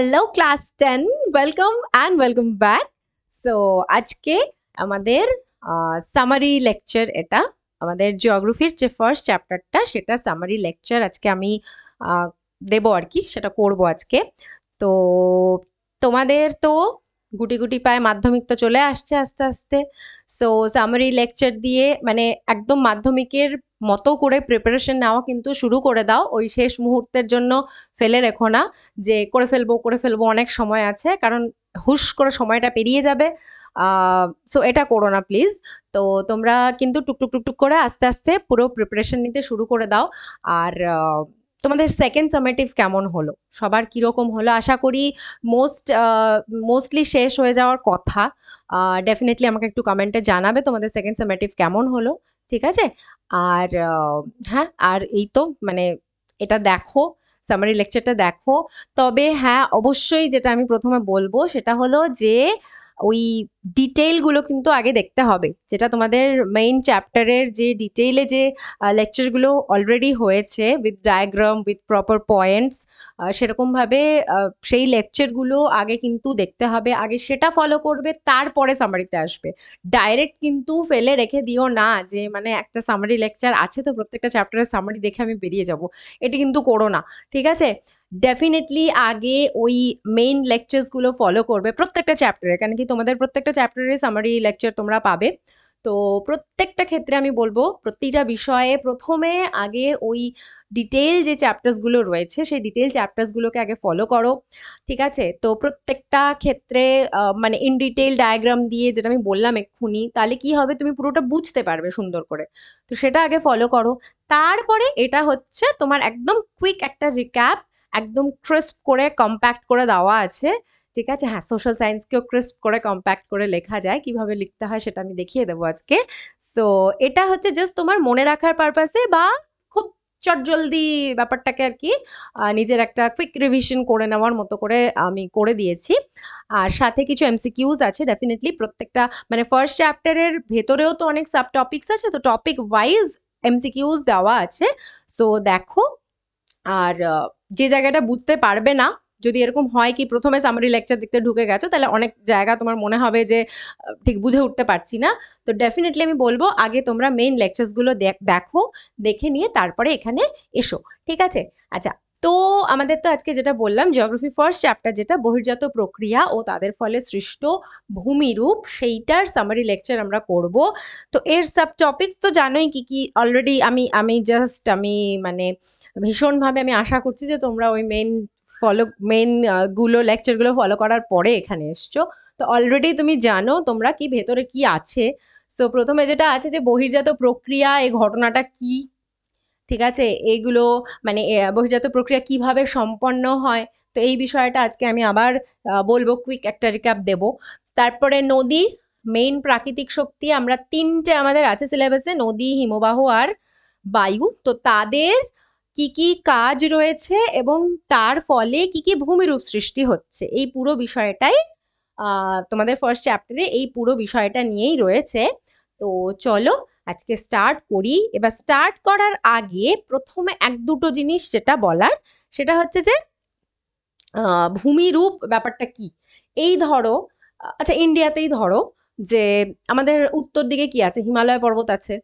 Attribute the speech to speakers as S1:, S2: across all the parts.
S1: Hello class ten welcome and welcome back so আজকে আমাদের summary lecture এটা আমাদের জিওগ্রাফির যে ফার্স্ট চ্যাপ্টারটা সেটা সামারি লেকচার আজকে আমি দেব আর কি সেটা করব আজকে তো তোমাদের তো গুটি গুটি পায় মাধ্যমিক তো চলে আসছে আস্তে আস্তে সো সামারি লেকচার দিয়ে মানে একদম মাধ্যমিকের মতো করে প্রিপারেশন নেওয়া কিন্তু শুরু করে দাও ওই শেষ মুহূর্তের জন্য ফেলে রেখো না যে করে ফেলবো করে ফেলবো অনেক সময় আছে কারণ হুশ করে সময়টা পেরিয়ে যাবে সো এটা করো না প্লিজ তো তোমরা কিন্তু টুকটুক টুকটুক করে আস্তে আস্তে পুরো প্রিপারেশন নিতে শুরু করে দাও আর তোমাদের সেকেন্ড সামেটিভ কেমন হলো সবার কীরকম হলো আশা করি মোস্ট মোস্টলি শেষ হয়ে যাওয়ার কথা ডেফিনেটলি আমাকে একটু কমেন্টে জানাবে তোমাদের সেকেন্ড সামেটিভ কেমন হলো ঠিক আছে আর হ্যাঁ আর এই তো মানে এটা দেখো সামারি লেকচারটা দেখো তবে হ্যাঁ অবশ্যই যেটা আমি প্রথমে বলবো সেটা হলো যে ওই ডিটেইলগুলো কিন্তু আগে দেখতে হবে যেটা তোমাদের মেইন চ্যাপ্টারের যে ডিটেইলে যে লেকচারগুলো অলরেডি হয়েছে with diagram with proper points সেরকমভাবে সেই লেকচারগুলো আগে কিন্তু দেখতে হবে আগে সেটা ফলো করবে তারপরে সামারিতে আসবে ডাইরেক্ট কিন্তু ফেলে রেখে দিও না যে মানে একটা সামারি লেকচার আছে তো প্রত্যেকটা চ্যাপ্টারের সামারি দেখে আমি বেরিয়ে যাব এটি কিন্তু করো না ঠিক আছে ডেফিনেটলি আগে ওই মেইন লেকচার্সগুলো ফলো করবে প্রত্যেকটা চ্যাপ্টারে কেন কি তোমাদের প্রত্যেকটা চ্যাপ্টারে সামারি লেকচার তোমরা পাবে তো প্রত্যেকটা ক্ষেত্রে আমি বলবো প্রতিটা বিষয়ে প্রথমে আগে ওই ডিটেল যে চ্যাপ্টার্সগুলো রয়েছে সেই ডিটেল চ্যাপ্টার্সগুলোকে আগে ফলো করো ঠিক আছে তো প্রত্যেকটা ক্ষেত্রে মানে ইন ডিটেল ডায়াগ্রাম দিয়ে যেটা আমি বললাম এক্ষুনি তাহলে কি হবে তুমি পুরোটা বুঝতে পারবে সুন্দর করে তো সেটা আগে ফলো করো তারপরে এটা হচ্ছে তোমার একদম কুইক একটা রিক্যাপ একদম ক্রিস্প করে কম্প্যাক্ট করে দেওয়া আছে ঠিক আছে হ্যাঁ সোশ্যাল সায়েন্সকেও ক্রিস্প করে কম্প্যাক্ট করে লেখা যায় কিভাবে লিখতে হয় সেটা আমি দেখিয়ে দেবো আজকে সো এটা হচ্ছে জাস্ট তোমার মনে রাখার পারপাসে বা খুব চটজলদি ব্যাপারটাকে আর কি নিজের একটা কুইক রিভিশন করে নেওয়ার মতো করে আমি করে দিয়েছি আর সাথে কিছু এমসিকিউজ আছে ডেফিনেটলি প্রত্যেকটা মানে ফার্স্ট চ্যাপ্টারের ভেতরেও তো অনেক সাব টপিক্স আছে তো টপিক ওয়াইজ এমসিকিউজ দেওয়া আছে সো দেখো আর যে জায়গাটা বুঝতে পারবে না যদি এরকম হয় কি প্রথমে সামারি লেকচার দেখতে ঢুকে গেছো তাহলে অনেক জায়গা তোমার মনে হবে যে ঠিক বুঝে উঠতে পারছি না তো ডেফিনেটলি আমি বলবো আগে তোমরা মেইন লেকচার্সগুলো দেখো দেখে নিয়ে তারপরে এখানে এসো ঠিক আছে আচ্ছা তো আমাদের তো আজকে যেটা বললাম জিওগ্রাফি ফার্স্ট চ্যাপ্টার যেটা বহির্জাত প্রক্রিয়া ও তাদের ফলে সৃষ্ট ভূমিরূপ সেইটার সামারি লেকচার আমরা করব তো এর সাব টপিক্স তো জানোই কি কি অলরেডি আমি আমি জাস্ট আমি মানে ভীষণভাবে আমি আশা করছি যে তোমরা ওই মেন ফলো মেনগুলো লেকচারগুলো ফলো করার পরে এখানে এসছো তো অলরেডি তুমি জানো তোমরা কি ভেতরে কি আছে সো প্রথমে যেটা আছে যে বহির্জাত প্রক্রিয়া এই ঘটনাটা কি ঠিক আছে এইগুলো মানে বহির্জাত প্রক্রিয়া কিভাবে সম্পন্ন হয় তো এই বিষয়টা আজকে আমি আবার বলবো কুইক একটা রিক্যাপ দেব তারপরে নদী মেইন প্রাকৃতিক শক্তি আমরা তিনটে আমাদের আছে সিলেবাসে নদী হিমবাহ আর বায়ু তো তাদের কি কি কাজ রয়েছে এবং তার ফলে কি কি ভূমিরূপ সৃষ্টি হচ্ছে এই পুরো বিষয়টাই তোমাদের ফার্স্ট চ্যাপ্টারে এই পুরো বিষয়টা নিয়েই রয়েছে তো চলো আজকে স্টার্ট করি এবার স্টার্ট করার আগে প্রথমে এক দুটো জিনিস যেটা বলার সেটা হচ্ছে যে ভূমিরূপ ব্যাপারটা কি এই ধরো আচ্ছা ইন্ডিয়াতেই ধরো যে আমাদের উত্তর দিকে কি আছে হিমালয় পর্বত আছে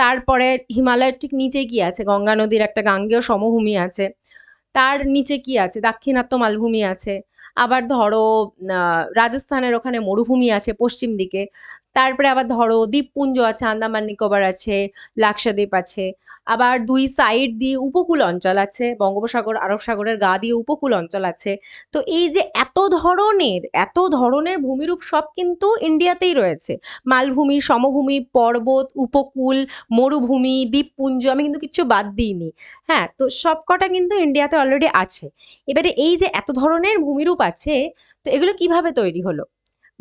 S1: তারপরে হিমালয়ের ঠিক নিচে কি আছে গঙ্গা নদীর একটা গাঙ্গেয় সমভূমি আছে তার নিচে কি আছে দাক্ষিণাত্য মালভূমি আছে আবার ধরো রাজস্থানের ওখানে মরুভূমি আছে পশ্চিম দিকে তারপরে আবার ধরো দ্বীপপুঞ্জ আছে আন্দামান নিকোবর আছে লাক্ষাদ্বীপ আছে আবার দুই সাইড দিয়ে উপকূল অঞ্চল আছে বঙ্গোপসাগর আরব সাগরের গা দিয়ে উপকূল অঞ্চল আছে তো এই যে এত ধরনের এত ধরনের ভূমিরূপ সব কিন্তু ইন্ডিয়াতেই রয়েছে মালভূমি সমভূমি পর্বত উপকূল মরুভূমি দ্বীপপুঞ্জ আমি কিন্তু কিছু বাদ দিইনি হ্যাঁ তো সবকটা কিন্তু ইন্ডিয়াতে অলরেডি আছে এবারে এই যে এত ধরনের ভূমিরূপ আছে তো এগুলো কিভাবে তৈরি হলো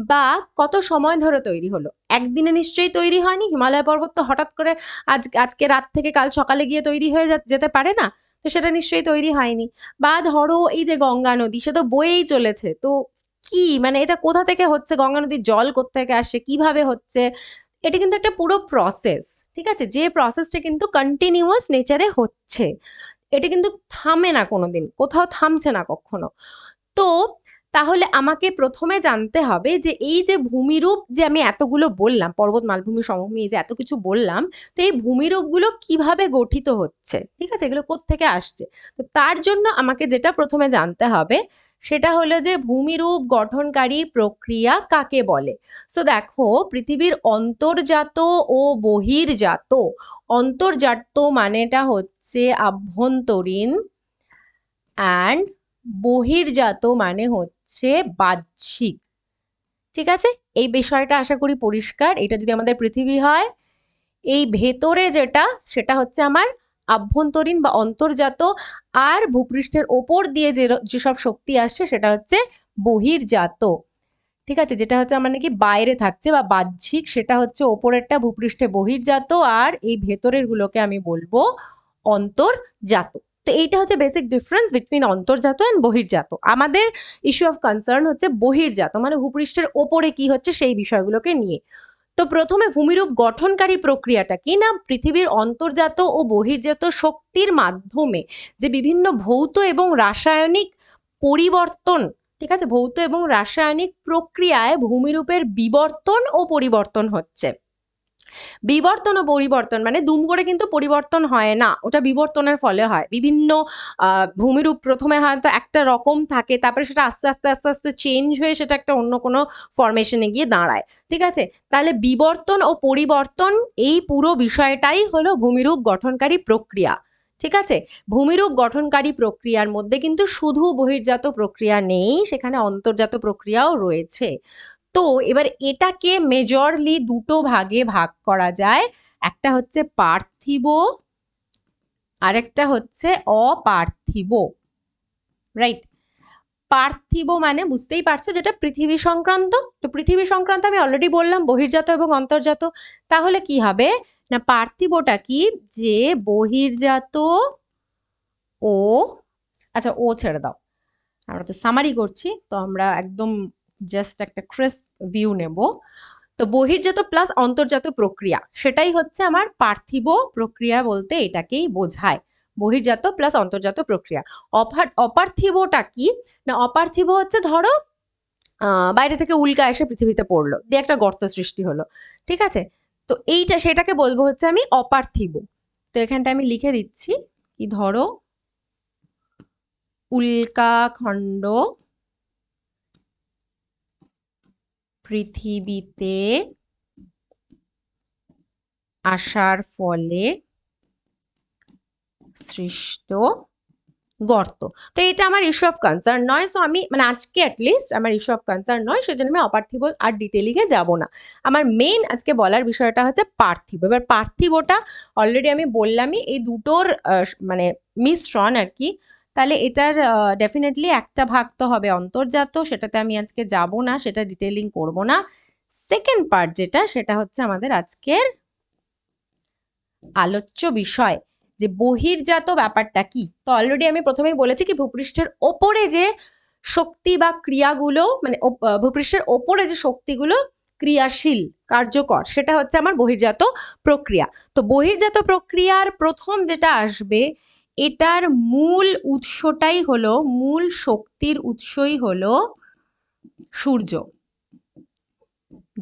S1: বা কত সময় ধরে তৈরি হলো একদিনে নিশ্চয়ই তৈরি হয়নি হিমালয় পর্বত তো হঠাৎ করে আজ আজকে রাত থেকে কাল সকালে গিয়ে তৈরি হয়ে যেতে পারে না তো সেটা নিশ্চয়ই তৈরি হয়নি বা ধরো এই যে গঙ্গা নদী সে তো বয়েই চলেছে তো কি মানে এটা কোথা থেকে হচ্ছে গঙ্গা নদীর জল থেকে আসে কিভাবে হচ্ছে এটা কিন্তু একটা পুরো প্রসেস ঠিক আছে যে প্রসেসটা কিন্তু কন্টিনিউয়াস নেচারে হচ্ছে এটা কিন্তু থামে না কোনো দিন কোথাও থামছে না কখনো তো তাহলে আমাকে প্রথমে জানতে হবে যে এই যে ভূমিরূপ যে আমি এতগুলো বললাম পর্বত মালভূমি সমভূমি যে এত কিছু বললাম তো এই ভূমিরূপগুলো কিভাবে গঠিত হচ্ছে ঠিক আছে এগুলো কোত্থেকে আসছে তো তার জন্য আমাকে যেটা প্রথমে জানতে হবে সেটা হলো যে ভূমিরূপ গঠনকারী প্রক্রিয়া কাকে বলে সো দেখো পৃথিবীর অন্তর্জাত ও বহির্জাত অন্তর্জাত মানেটা হচ্ছে আভ্যন্তরীণ অ্যান্ড বহির্জাত মানে হচ্ছে বাহ্যিক ঠিক আছে এই বিষয়টা আশা করি পরিষ্কার এটা যদি আমাদের পৃথিবী হয় এই ভেতরে যেটা সেটা হচ্ছে আমার আভ্যন্তরীণ বা অন্তর্জাত আর ভূপৃষ্ঠের ওপর দিয়ে যে যেসব শক্তি আসছে সেটা হচ্ছে বহির্জাত ঠিক আছে যেটা হচ্ছে আমার নাকি বাইরে থাকছে বা বাহ্যিক সেটা হচ্ছে ওপরেরটা ভূপৃষ্ঠে বহির্জাত আর এই ভেতরের গুলোকে আমি বলবো অন্তর্জাত তো এইটা হচ্ছে বেসিক ডিফারেন্স বিটুইন অন্তর্জাত অ্যান্ড বহির্জাত আমাদের ইস্যু অফ কনসার্ন হচ্ছে বহির্জাত মানে ভূপৃষ্ঠের ওপরে কি হচ্ছে সেই বিষয়গুলোকে নিয়ে তো প্রথমে ভূমিরূপ গঠনকারী প্রক্রিয়াটা কি না পৃথিবীর অন্তর্জাত ও বহির্জাত শক্তির মাধ্যমে যে বিভিন্ন ভৌত এবং রাসায়নিক পরিবর্তন ঠিক আছে ভৌত এবং রাসায়নিক প্রক্রিয়ায় ভূমিরূপের বিবর্তন ও পরিবর্তন হচ্ছে বিবর্তন ও পরিবর্তন মানে দুম করে কিন্তু পরিবর্তন হয় না ওটা বিবর্তনের ফলে হয় বিভিন্ন ভূমিরূপ প্রথমে হয়তো একটা রকম থাকে তারপরে সেটা আস্তে আস্তে আস্তে আস্তে চেঞ্জ হয়ে সেটা একটা অন্য কোনো ফরমেশনে গিয়ে দাঁড়ায় ঠিক আছে তাহলে বিবর্তন ও পরিবর্তন এই পুরো বিষয়টাই হলো ভূমিরূপ গঠনকারী প্রক্রিয়া ঠিক আছে ভূমিরূপ গঠনকারী প্রক্রিয়ার মধ্যে কিন্তু শুধু বহির্জাত প্রক্রিয়া নেই সেখানে অন্তর্জাত প্রক্রিয়াও রয়েছে তো এবার এটাকে মেজরলি দুটো ভাগে ভাগ করা যায় একটা হচ্ছে পার্থিব আরেকটা হচ্ছে অপার্থিব রাইট পার্থিব মানে বুঝতেই পারছো যেটা পৃথিবী সংক্রান্ত তো পৃথিবী সংক্রান্ত আমি অলরেডি বললাম বহির্জাত এবং অন্তর্জাত তাহলে কি হবে না পার্থিবটা কি যে বহির্জাত ও আচ্ছা ও ছেড়ে দাও আমরা তো সামারি করছি তো আমরা একদম জাস্ট একটা ক্রিস্প ভিউ নেব তো বহির্জাত প্লাস অন্তর্জাত প্রক্রিয়া সেটাই হচ্ছে আমার পার্থিব প্রক্রিয়া বলতে এটাকেই বোঝায় বহির্জাত প্লাস অন্তর্জাত প্রক্রিয়া অপার অপার্থিবটা কি না অপার্থিব হচ্ছে ধরো বাইরে থেকে উল্কা এসে পৃথিবীতে পড়লো দিয়ে একটা গর্ত সৃষ্টি হলো ঠিক আছে তো এইটা সেটাকে বলবো হচ্ছে আমি অপার্থিব তো এখানটা আমি লিখে দিচ্ছি কি ধরো উল্কাখণ্ড পৃথিবীতে আসার ফলে সৃষ্ট গর্ত তো এটা আমার ইস্যু অফ কনসার্ন নয় সো আমি মানে আজকে অ্যাটলিস্ট আমার ইস্যু অফ কনসার্ন নয় সেজন্য আমি অপার্থিব আর ডিটেলিংয়ে যাব না আমার মেইন আজকে বলার বিষয়টা হচ্ছে পার্থিব এবার পার্থিবটা অলরেডি আমি বললামই এই দুটোর মানে মিশ্রণ আর কি তাহলে এটার ডেফিনেটলি একটা ভাগ তো হবে অন্তর্জাত সেটাতে আমি আজকে যাব না সেটা ডিটেলিং করব না সেকেন্ড পার্ট যেটা সেটা হচ্ছে আমাদের আজকের আলোচ্য বিষয় যে বহির্জাত ব্যাপারটা কি তো অলরেডি আমি প্রথমেই বলেছি কি ভূপৃষ্ঠের ওপরে যে শক্তি বা ক্রিয়াগুলো মানে ভূপৃষ্ঠের ওপরে যে শক্তিগুলো ক্রিয়াশীল কার্যকর সেটা হচ্ছে আমার বহির্জাত প্রক্রিয়া তো বহির্জাত প্রক্রিয়ার প্রথম যেটা আসবে এটার মূল উৎসটাই হলো মূল শক্তির উৎসই হলো সূর্য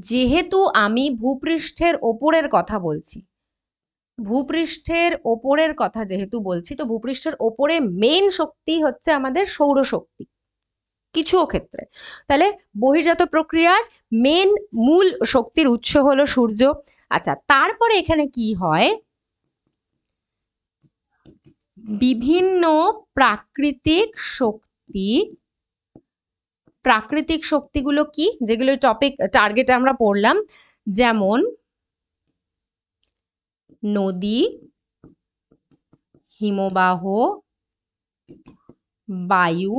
S1: যেহেতু আমি ভূপৃষ্ঠের ওপরের কথা বলছি ভূপৃষ্ঠের ওপরের কথা যেহেতু বলছি তো ভূপৃষ্ঠের ওপরে মেন শক্তি হচ্ছে আমাদের সৌরশক্তি কিছু ক্ষেত্রে তাহলে বহির্জাত প্রক্রিয়ার মেন মূল শক্তির উৎস হলো সূর্য আচ্ছা তারপরে এখানে কি হয় বিভিন্ন প্রাকৃতিক শক্তি প্রাকৃতিক শক্তিগুলো কি যেগুলো টপিক টার্গেটে আমরা পড়লাম যেমন নদী হিমবাহ বায়ু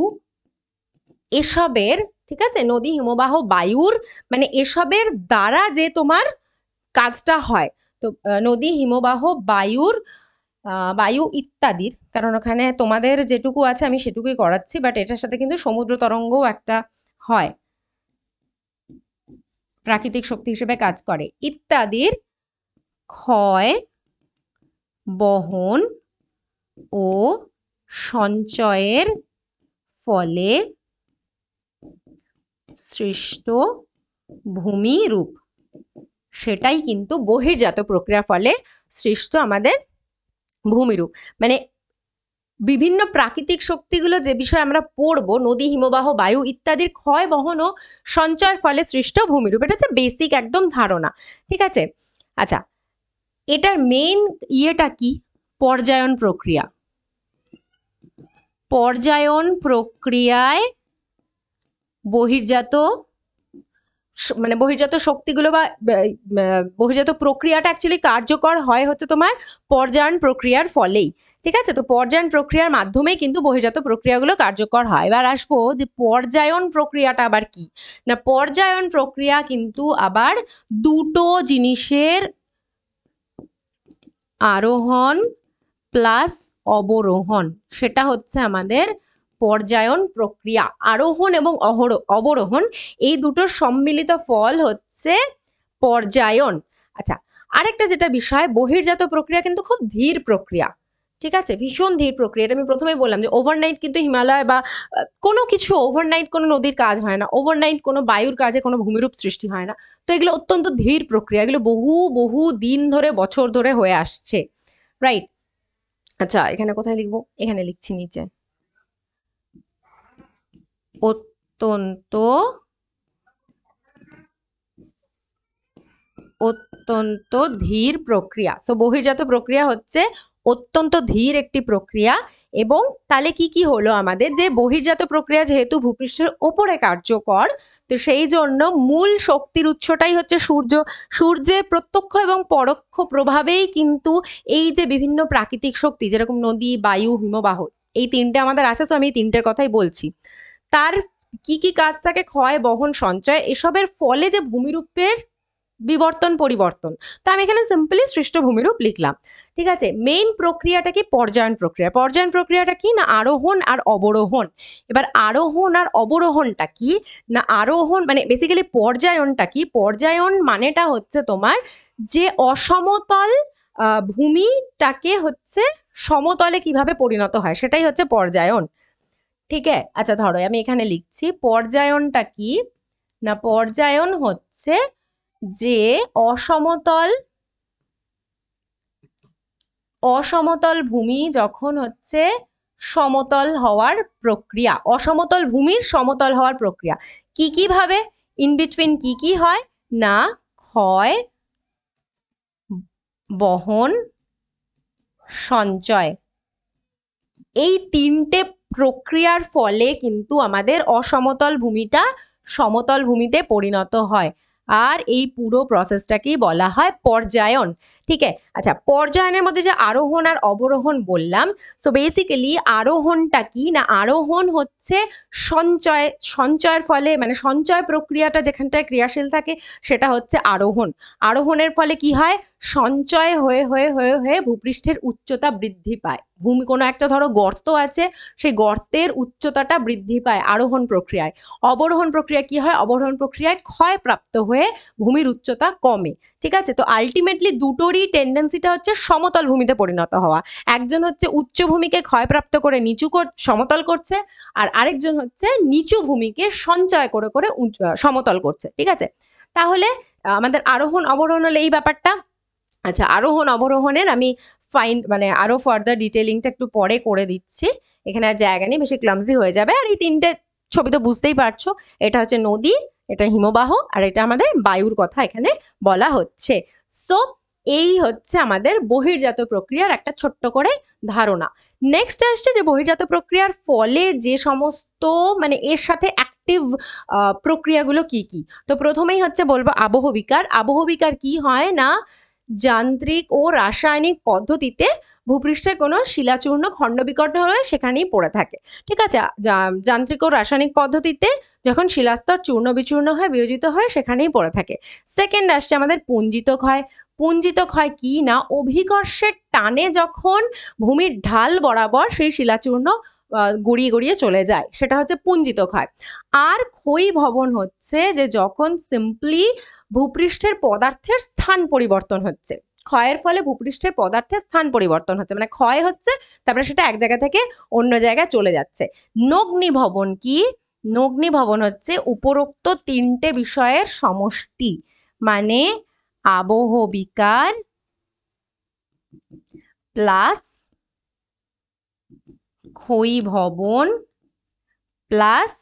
S1: এসবের ঠিক আছে নদী হিমবাহ বায়ুর মানে এসবের দ্বারা যে তোমার কাজটা হয় তো নদী হিমবাহ বায়ুর বায়ু ইত্যাদির কারণ ওখানে তোমাদের যেটুকু আছে আমি সেটুকুই করাচ্ছি বাট এটার সাথে কিন্তু সমুদ্র তরঙ্গও একটা হয় প্রাকৃতিক শক্তি হিসেবে কাজ করে ইত্যাদির ক্ষয় বহন ও সঞ্চয়ের ফলে সৃষ্ট ভূমি রূপ সেটাই কিন্তু বহির্জাত প্রক্রিয়া ফলে সৃষ্ট আমাদের ভূমিরূপ মানে বিভিন্ন প্রাকৃতিক শক্তিগুলো যে বিষয়ে আমরা পড়ব নদী হিমবাহ বায়ু ইত্যাদির ক্ষয় বহন ও সঞ্চয়ের ফলে সৃষ্ট ভূমিরূপ এটা হচ্ছে বেসিক একদম ধারণা ঠিক আছে আচ্ছা এটার মেন ইয়েটা কি পর্যায়ন প্রক্রিয়া পর্যায়ন প্রক্রিয়ায় বহির্জাত মানে বহির্জাত শক্তিগুলো বা বহির্জাত প্রক্রিয়াটা অ্যাকচুয়ালি কার্যকর হয় হচ্ছে তোমার পর্যায়ন প্রক্রিয়ার ফলেই ঠিক আছে তো পর্যায়ন প্রক্রিয়ার মাধ্যমেই কিন্তু বহির্জাত প্রক্রিয়াগুলো কার্যকর হয় এবার আসবো যে পর্যায়ন প্রক্রিয়াটা আবার কি না পর্যায়ন প্রক্রিয়া কিন্তু আবার দুটো জিনিসের আরোহণ প্লাস অবরোহণ সেটা হচ্ছে আমাদের পর্যায়ন প্রক্রিয়া আরোহণ এবং অহর অবরোহণ এই দুটোর সম্মিলিত ফল হচ্ছে পর্যায়ন আচ্ছা আরেকটা যেটা বিষয় বহির্জাত প্রক্রিয়া কিন্তু খুব ধীর প্রক্রিয়া ঠিক আছে ভীষণ ধীর প্রক্রিয়া এটা আমি প্রথমেই বললাম যে ওভারনাইট কিন্তু হিমালয় বা কোনো কিছু ওভারনাইট কোনো নদীর কাজ হয় না ওভারনাইট কোনো বায়ুর কাজে কোনো ভূমিরূপ সৃষ্টি হয় না তো এগুলো অত্যন্ত ধীর প্রক্রিয়া এগুলো বহু বহু দিন ধরে বছর ধরে হয়ে আসছে রাইট আচ্ছা এখানে কোথায় লিখবো এখানে লিখছি নিচে অত্যন্ত অত্যন্ত ধীর প্রক্রিয়া সো বহির্জাত প্রক্রিয়া হচ্ছে অত্যন্ত ধীর একটি প্রক্রিয়া এবং তাহলে কি কি হলো আমাদের যে বহির্জাত প্রক্রিয়া যেহেতু ভূপৃষ্ঠের ওপরে কার্যকর তো সেই জন্য মূল শক্তির উৎসটাই হচ্ছে সূর্য সূর্যের প্রত্যক্ষ এবং পরোক্ষ প্রভাবেই কিন্তু এই যে বিভিন্ন প্রাকৃতিক শক্তি যেরকম নদী বায়ু হিমবাহ এই তিনটে আমাদের আছে সো আমি এই তিনটের কথাই বলছি তার কি কি কাজ থাকে ক্ষয় বহন সঞ্চয় এসবের ফলে যে ভূমিরূপের বিবর্তন পরিবর্তন তো আমি এখানে সিম্পলি সৃষ্ট ভূমিরূপ লিখলাম ঠিক আছে মেইন প্রক্রিয়াটা কি পর্যায়ন প্রক্রিয়া পর্যায়ন প্রক্রিয়াটা কি না আরোহণ আর অবরোহণ এবার আরোহণ আর অবরোহণটা কি না আরোহণ মানে বেসিক্যালি পর্যায়নটা কি পর্যায়ন মানেটা হচ্ছে তোমার যে অসমতল ভূমিটাকে হচ্ছে সমতলে কিভাবে পরিণত হয় সেটাই হচ্ছে পর্যায়ন ঠিক আছে আচ্ছা ধরো আমি এখানে লিখছি পর্যায়নটা কি না পর্যায়ন হচ্ছে যে অসমতল অসমতল ভূমি যখন হচ্ছে সমতল হওয়ার প্রক্রিয়া অসমতল ভূমির সমতল হওয়ার প্রক্রিয়া কি কিভাবে ইন বিটুইন কি কি হয় না ক্ষয় বহন সঞ্চয় এই তিনটে প্রক্রিয়ার ফলে কিন্তু আমাদের অসমতল ভূমিটা সমতল ভূমিতে পরিণত হয় আর এই পুরো প্রসেসটাকেই বলা হয় পর্যায়ন ঠিক আছে আচ্ছা পর্যায়নের মধ্যে যে আরোহণ আর অবরোহণ বললাম সো বেসিক্যালি আরোহণটা কি না আরোহণ হচ্ছে সঞ্চয় সঞ্চয়ের ফলে মানে সঞ্চয় প্রক্রিয়াটা যেখানটায় ক্রিয়াশীল থাকে সেটা হচ্ছে আরোহণ আরোহণের ফলে কি হয় সঞ্চয় হয়ে হয়ে হয়ে হয়ে ভূপৃষ্ঠের উচ্চতা বৃদ্ধি পায় ভূমি কোনো একটা ধরো গর্ত আছে সেই গর্তের উচ্চতাটা বৃদ্ধি পায় আরোহণ প্রক্রিয়ায় অবরোহণ প্রক্রিয়া কি হয় অবরোহণ প্রক্রিয়ায় ক্ষয়প্রাপ্ত হয়ে ভূমির উচ্চতা কমে ঠিক আছে তো আলটিমেটলি দুটোরই টেন্ডেন্সিটা হচ্ছে সমতল ভূমিতে পরিণত হওয়া একজন হচ্ছে উচ্চভূমিকে ক্ষয়প্রাপ্ত করে নিচু সমতল করছে আর আরেকজন হচ্ছে নিচু ভূমিকে সঞ্চয় করে করে সমতল করছে ঠিক আছে তাহলে আমাদের আরোহণ অবরোহণ হলে এই ব্যাপারটা আচ্ছা আরোহণ অবরোহণের আমি ফাইন মানে আরও ফার্দার ডিটেলিংটা একটু পরে করে দিচ্ছি এখানে আর জায়গা নেই বেশি ক্লামজি হয়ে যাবে আর এই তিনটে ছবি তো বুঝতেই পারছো এটা হচ্ছে নদী এটা হিমবাহ আর এটা আমাদের বায়ুর কথা এখানে বলা হচ্ছে সো এই হচ্ছে আমাদের বহির্জাত প্রক্রিয়ার একটা ছোট্ট করে ধারণা নেক্সট আসছে যে বহির্জাত প্রক্রিয়ার ফলে যে সমস্ত মানে এর সাথে অ্যাক্টিভ প্রক্রিয়াগুলো কি কি তো প্রথমেই হচ্ছে বলবো আবহবিকার আবহবিকার কি হয় না যান্ত্রিক ও রাসায়নিক পদ্ধতিতে ভূপৃষ্ঠে কোনো শিলাচূর্ণ বিকট হয়ে সেখানেই পড়ে থাকে ঠিক আছে যান্ত্রিক ও রাসায়নিক পদ্ধতিতে যখন শিলাস্তর চূর্ণ বিচূর্ণ হয়ে বিয়োজিত হয় সেখানেই পড়ে থাকে সেকেন্ড আসছে আমাদের পুঞ্জিত ক্ষয় পুঞ্জিত ক্ষয় কি না অভিকর্ষের টানে যখন ভূমির ঢাল বরাবর সেই শিলাচূর্ণ গড়িয়ে গড়িয়ে চলে যায় সেটা হচ্ছে পুঞ্জিত ক্ষয় আর ক্ষয়ী ভবন হচ্ছে যে যখন সিম্পলি ভূপৃষ্ঠের পদার্থের স্থান পরিবর্তন হচ্ছে ক্ষয়ের ফলে ভূপৃষ্ঠের পদার্থের স্থান পরিবর্তন হচ্ছে মানে ক্ষয় হচ্ছে তারপরে সেটা এক জায়গা থেকে অন্য জায়গায় চলে যাচ্ছে নগ্নি ভবন কি নগ্নি ভবন হচ্ছে উপরোক্ত তিনটে বিষয়ের সমষ্টি মানে আবহ বিকার প্লাস খই ভবন প্লাস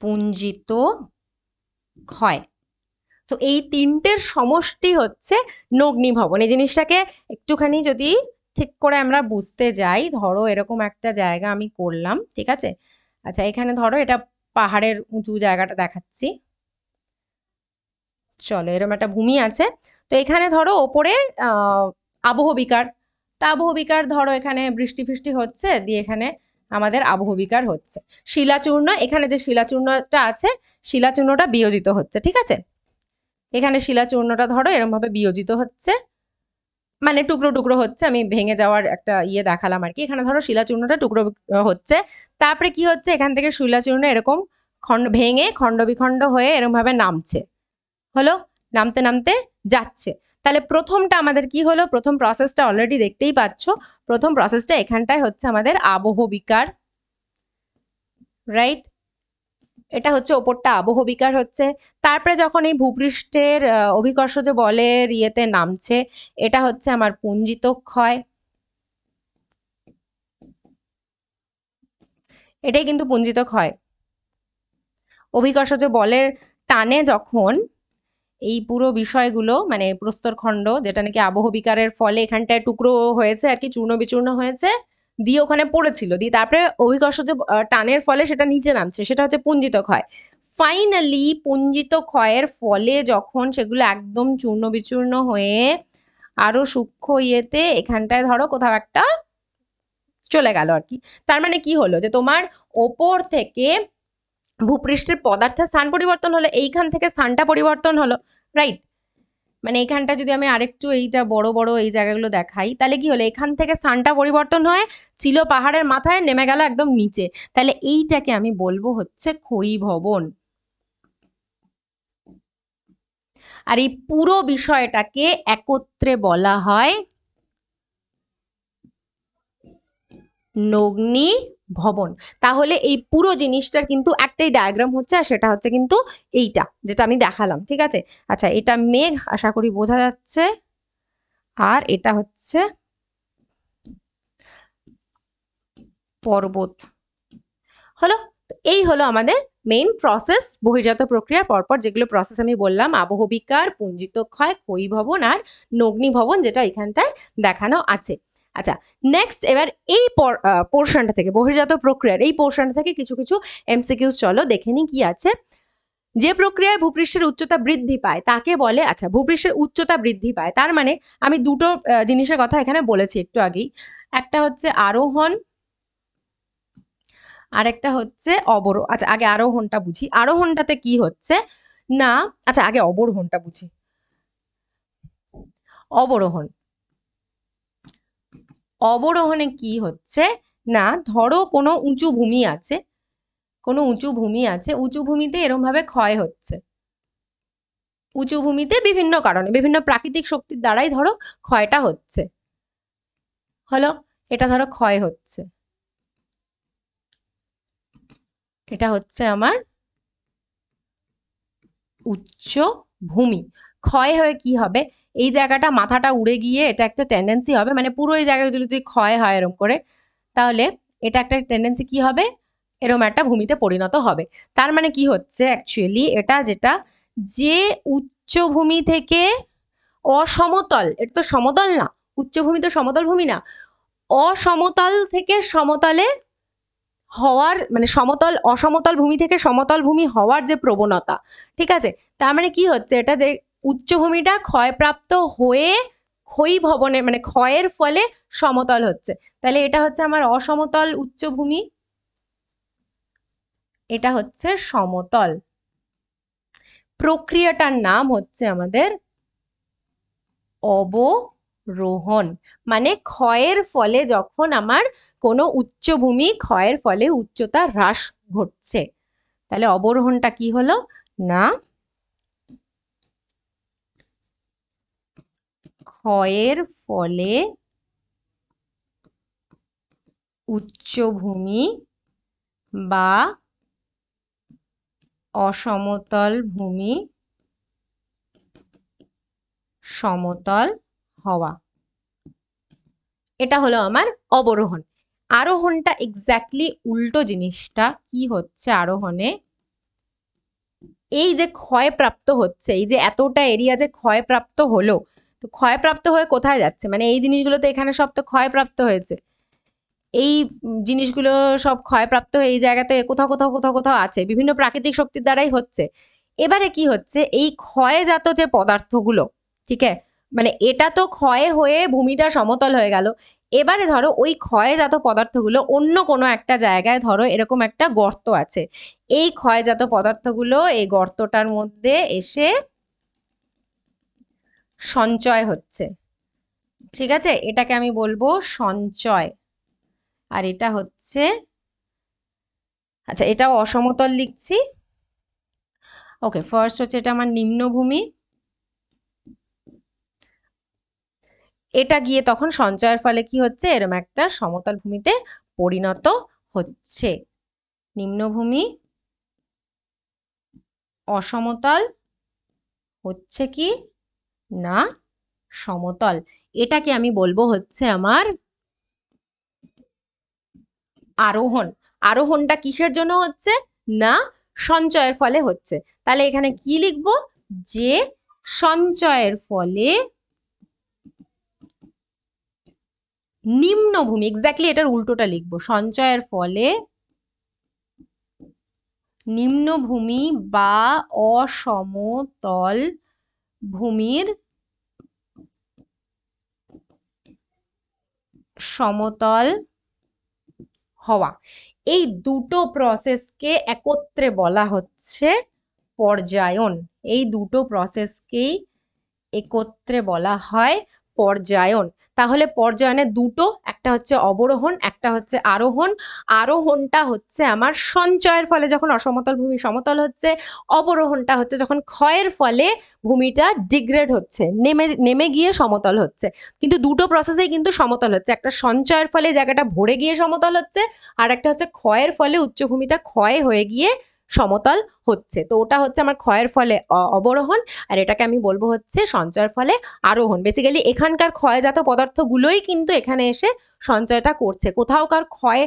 S1: পুঞ্জিত ক্ষয় তো এই তিনটের সমষ্টি হচ্ছে নগ্নি ভবন এই জিনিসটাকে একটুখানি যদি ঠিক করে আমরা বুঝতে যাই ধরো এরকম একটা জায়গা আমি করলাম ঠিক আছে আচ্ছা এখানে ধরো এটা পাহাড়ের উঁচু জায়গাটা দেখাচ্ছি চলো এরকম একটা ভূমি আছে তো এখানে ধরো ওপরে আবহবিকার তা আবহবিকার ধরো এখানে বৃষ্টি ফিষ্টি হচ্ছে দিয়ে এখানে আমাদের আবহবিকার হচ্ছে শিলাচূর্ণ এখানে যে শিলাচূর্ণটা আছে শিলাচূর্ণটা বিয়োজিত হচ্ছে ঠিক আছে এখানে শিলাচূর্ণটা ধরো এরমভাবে বিয়োজিত হচ্ছে মানে টুকরো টুকরো হচ্ছে আমি ভেঙে যাওয়ার একটা ইয়ে দেখালাম আর কি এখানে ধরো শিলাচূর্ণটা টুকরো হচ্ছে তারপরে কি হচ্ছে এখান থেকে শিলাচূর্ণ এরকম খণ্ড ভেঙে খণ্ড বিখণ্ড হয়ে এরমভাবে নামছে হলো নামতে নামতে যাচ্ছে তাহলে প্রথমটা আমাদের কি হলো প্রথম প্রসেসটা অলরেডি দেখতেই পাচ্ছ প্রথম প্রসেসটা এখানটায় হচ্ছে আমাদের আবহ বিকার রাইট এটা হচ্ছে ওপরটা আবহ বিকার হচ্ছে তারপরে যখন এই ভূপৃষ্ঠের অভিকর্ষ যে বলের ইয়েতে নামছে এটা হচ্ছে আমার পুঞ্জিত ক্ষয় এটাই কিন্তু পুঞ্জিত ক্ষয় যে বলের টানে যখন এই পুরো বিষয়গুলো মানে প্রস্তরখণ্ড যেটা নাকি আবহবিকারের ফলে এখানটায় টুকরো হয়েছে আর কি চূর্ণ বিচূর্ণ হয়েছে দিয়ে ওখানে পড়েছিল দিয়ে তারপরে অভিকর্ষ যে টানের ফলে সেটা নিচে নামছে সেটা হচ্ছে পুঞ্জিত ক্ষয় ফাইনালি পুঞ্জিত ক্ষয়ের ফলে যখন সেগুলো একদম চূর্ণ বিচূর্ণ হয়ে আরও সূক্ষ্ম ইয়েতে এখানটায় ধরো কোথাও একটা চলে গেল আর কি তার মানে কি হলো যে তোমার ওপর থেকে ভূপৃষ্ঠের পদার্থের স্থান পরিবর্তন হলো এইখান থেকে স্থানটা পরিবর্তন হলো রাইট মানে এখানটা যদি আমি আরেকটু এইটা বড় বড় এই জায়গাগুলো দেখাই তাহলে কি হলো এখান থেকে স্থানটা পরিবর্তন হয়ে ছিল পাহাড়ের মাথায় নেমে গেল একদম নিচে তাহলে এইটাকে আমি বলবো হচ্ছে খই ভবন আর এই পুরো বিষয়টাকে একত্রে বলা হয় নগ্নি ভবন তাহলে এই পুরো জিনিসটার কিন্তু একটাই ডায়াগ্রাম হচ্ছে আর সেটা হচ্ছে কিন্তু এইটা যেটা আমি দেখালাম ঠিক আছে আচ্ছা এটা মেঘ আশা করি বোঝা যাচ্ছে আর এটা হচ্ছে পর্বত হলো এই হলো আমাদের মেইন প্রসেস বহির্জাত প্রক্রিয়ার পরপর যেগুলো প্রসেস আমি বললাম আবহবিকার পুঞ্জিত ক্ষয় ক্ষয়ী ভবন আর নগ্নি ভবন যেটা এখানটায় দেখানো আছে আচ্ছা নেক্সট এবার এই পোর্শনটা থেকে বহির্জাত প্রক্রিয়ার এই পোর্শনটা থেকে কিছু কিছু এমসিকিউজ চলো দেখে নিই কি আছে যে প্রক্রিয়ায় ভূপৃষ্ঠের উচ্চতা বৃদ্ধি পায় তাকে বলে আচ্ছা ভূপৃষ্ঠের উচ্চতা বৃদ্ধি পায় তার মানে আমি দুটো জিনিসের কথা এখানে বলেছি একটু আগেই একটা হচ্ছে আরোহণ আর একটা হচ্ছে অবরোহ আচ্ছা আগে আরোহণটা বুঝি আরোহণটাতে কি হচ্ছে না আচ্ছা আগে অবরোহণটা বুঝি অবরোহণ অবরোহণে কি হচ্ছে না ধরো কোনো উঁচু ভূমি আছে কোনো উঁচু ভূমি আছে উঁচু ভূমিতে এরমভাবে ক্ষয় হচ্ছে উঁচু ভূমিতে বিভিন্ন কারণে বিভিন্ন প্রাকৃতিক শক্তির দ্বারাই ধরো ক্ষয়টা হচ্ছে হলো এটা ধরো ক্ষয় হচ্ছে এটা হচ্ছে আমার উচ্চ ভূমি ক্ষয় হয়ে কি হবে এই জায়গাটা মাথাটা উড়ে গিয়ে এটা একটা টেন্ডেন্সি হবে মানে পুরো এই জায়গায় যদি তুই ক্ষয় হয় এরম করে তাহলে এটা একটা টেন্ডেন্সি কি হবে এরম একটা ভূমিতে পরিণত হবে তার মানে কি হচ্ছে অ্যাকচুয়ালি এটা যেটা যে উচ্চভূমি থেকে অসমতল এটা তো সমতল না উচ্চভূমি তো সমতল ভূমি না অসমতল থেকে সমতলে হওয়ার মানে সমতল অসমতল ভূমি থেকে সমতল ভূমি হওয়ার যে প্রবণতা ঠিক আছে তার মানে কি হচ্ছে এটা যে উচ্চভূমিটা ক্ষয়প্রাপ্ত হয়ে ক্ষয়ী ভবনের মানে ক্ষয়ের ফলে সমতল হচ্ছে তাহলে এটা হচ্ছে আমার অসমতল উচ্চভূমি এটা হচ্ছে সমতল প্রক্রিয়াটার নাম হচ্ছে আমাদের অবরোহণ মানে ক্ষয়ের ফলে যখন আমার কোনো উচ্চভূমি ক্ষয়ের ফলে উচ্চতা হ্রাস ঘটছে তাহলে অবরোহণটা কি হলো না ক্ষয়ের ফলে উচ্চভূমি বা অসমতল ভূমি সমতল হওয়া এটা হলো আমার অবরোহণ আরোহণটা এক্স্যাক্টলি উল্টো জিনিসটা কি হচ্ছে আরোহণে এই যে ক্ষয়প্রাপ্ত হচ্ছে এই যে এতটা এরিয়া যে ক্ষয়প্রাপ্ত হলো তো ক্ষয়প্রাপ্ত হয়ে কোথায় যাচ্ছে মানে এই জিনিসগুলো তো এখানে সব তো ক্ষয়প্রাপ্ত হয়েছে এই জিনিসগুলো সব ক্ষয়প্রাপ্ত হয়ে এই জায়গাতে কোথাও কোথাও কোথাও কোথাও আছে বিভিন্ন প্রাকৃতিক শক্তির দ্বারাই হচ্ছে এবারে কি হচ্ছে এই ক্ষয়জাত যে পদার্থগুলো ঠিক আছে মানে এটা তো ক্ষয় হয়ে ভূমিটা সমতল হয়ে গেল এবারে ধরো ওই ক্ষয়জাত পদার্থগুলো অন্য কোনো একটা জায়গায় ধরো এরকম একটা গর্ত আছে এই ক্ষয়জাত পদার্থগুলো এই গর্তটার মধ্যে এসে সঞ্চয় হচ্ছে ঠিক আছে এটাকে আমি বলবো সঞ্চয় আর এটা হচ্ছে আচ্ছা এটাও অসমতল লিখছি ওকে ফার্স্ট হচ্ছে এটা আমার নিম্নভূমি এটা গিয়ে তখন সঞ্চয়ের ফলে কি হচ্ছে এরম একটা সমতল ভূমিতে পরিণত হচ্ছে নিম্নভূমি অসমতল হচ্ছে কি না সমতল এটাকে আমি বলবো হচ্ছে আমার আরোহণ আরোহণটা কিসের জন্য হচ্ছে না সঞ্চয়ের ফলে হচ্ছে তাহলে এখানে কি লিখব যে সঞ্চয়ের ফলে নিম্নভূমি এক্স্যাক্টলি এটার উল্টোটা লিখবো সঞ্চয়ের ফলে নিম্নভূমি বা অসমতল ভূমির সমতল হওয়া এই দুটো প্রসেসকে একত্রে বলা হচ্ছে পর্যায়ন এই দুটো প্রসেসকেই একত্রে বলা হয় পর্যায়ন তাহলে পর্যায়নে দুটো একটা হচ্ছে অবরোহণ একটা হচ্ছে আরোহণ আরোহণটা হচ্ছে আমার সঞ্চয়ের ফলে যখন অসমতল ভূমি সমতল হচ্ছে অবরোহণটা হচ্ছে যখন ক্ষয়ের ফলে ভূমিটা ডিগ্রেড হচ্ছে নেমে নেমে গিয়ে সমতল হচ্ছে কিন্তু দুটো প্রসেসেই কিন্তু সমতল হচ্ছে একটা সঞ্চয়ের ফলে জায়গাটা ভরে গিয়ে সমতল হচ্ছে আর একটা হচ্ছে ক্ষয়ের ফলে উচ্চভূমিটা ক্ষয় হয়ে গিয়ে সমতল হচ্ছে তো ওটা হচ্ছে আমার ক্ষয়ের ফলে অবরোহণ আর এটাকে আমি বলবো হচ্ছে সঞ্চয়ের ফলে আরোহণ বেসিক্যালি এখানকার ক্ষয়জাত পদার্থগুলোই কিন্তু এখানে এসে সঞ্চয়টা করছে কোথাওকার ক্ষয়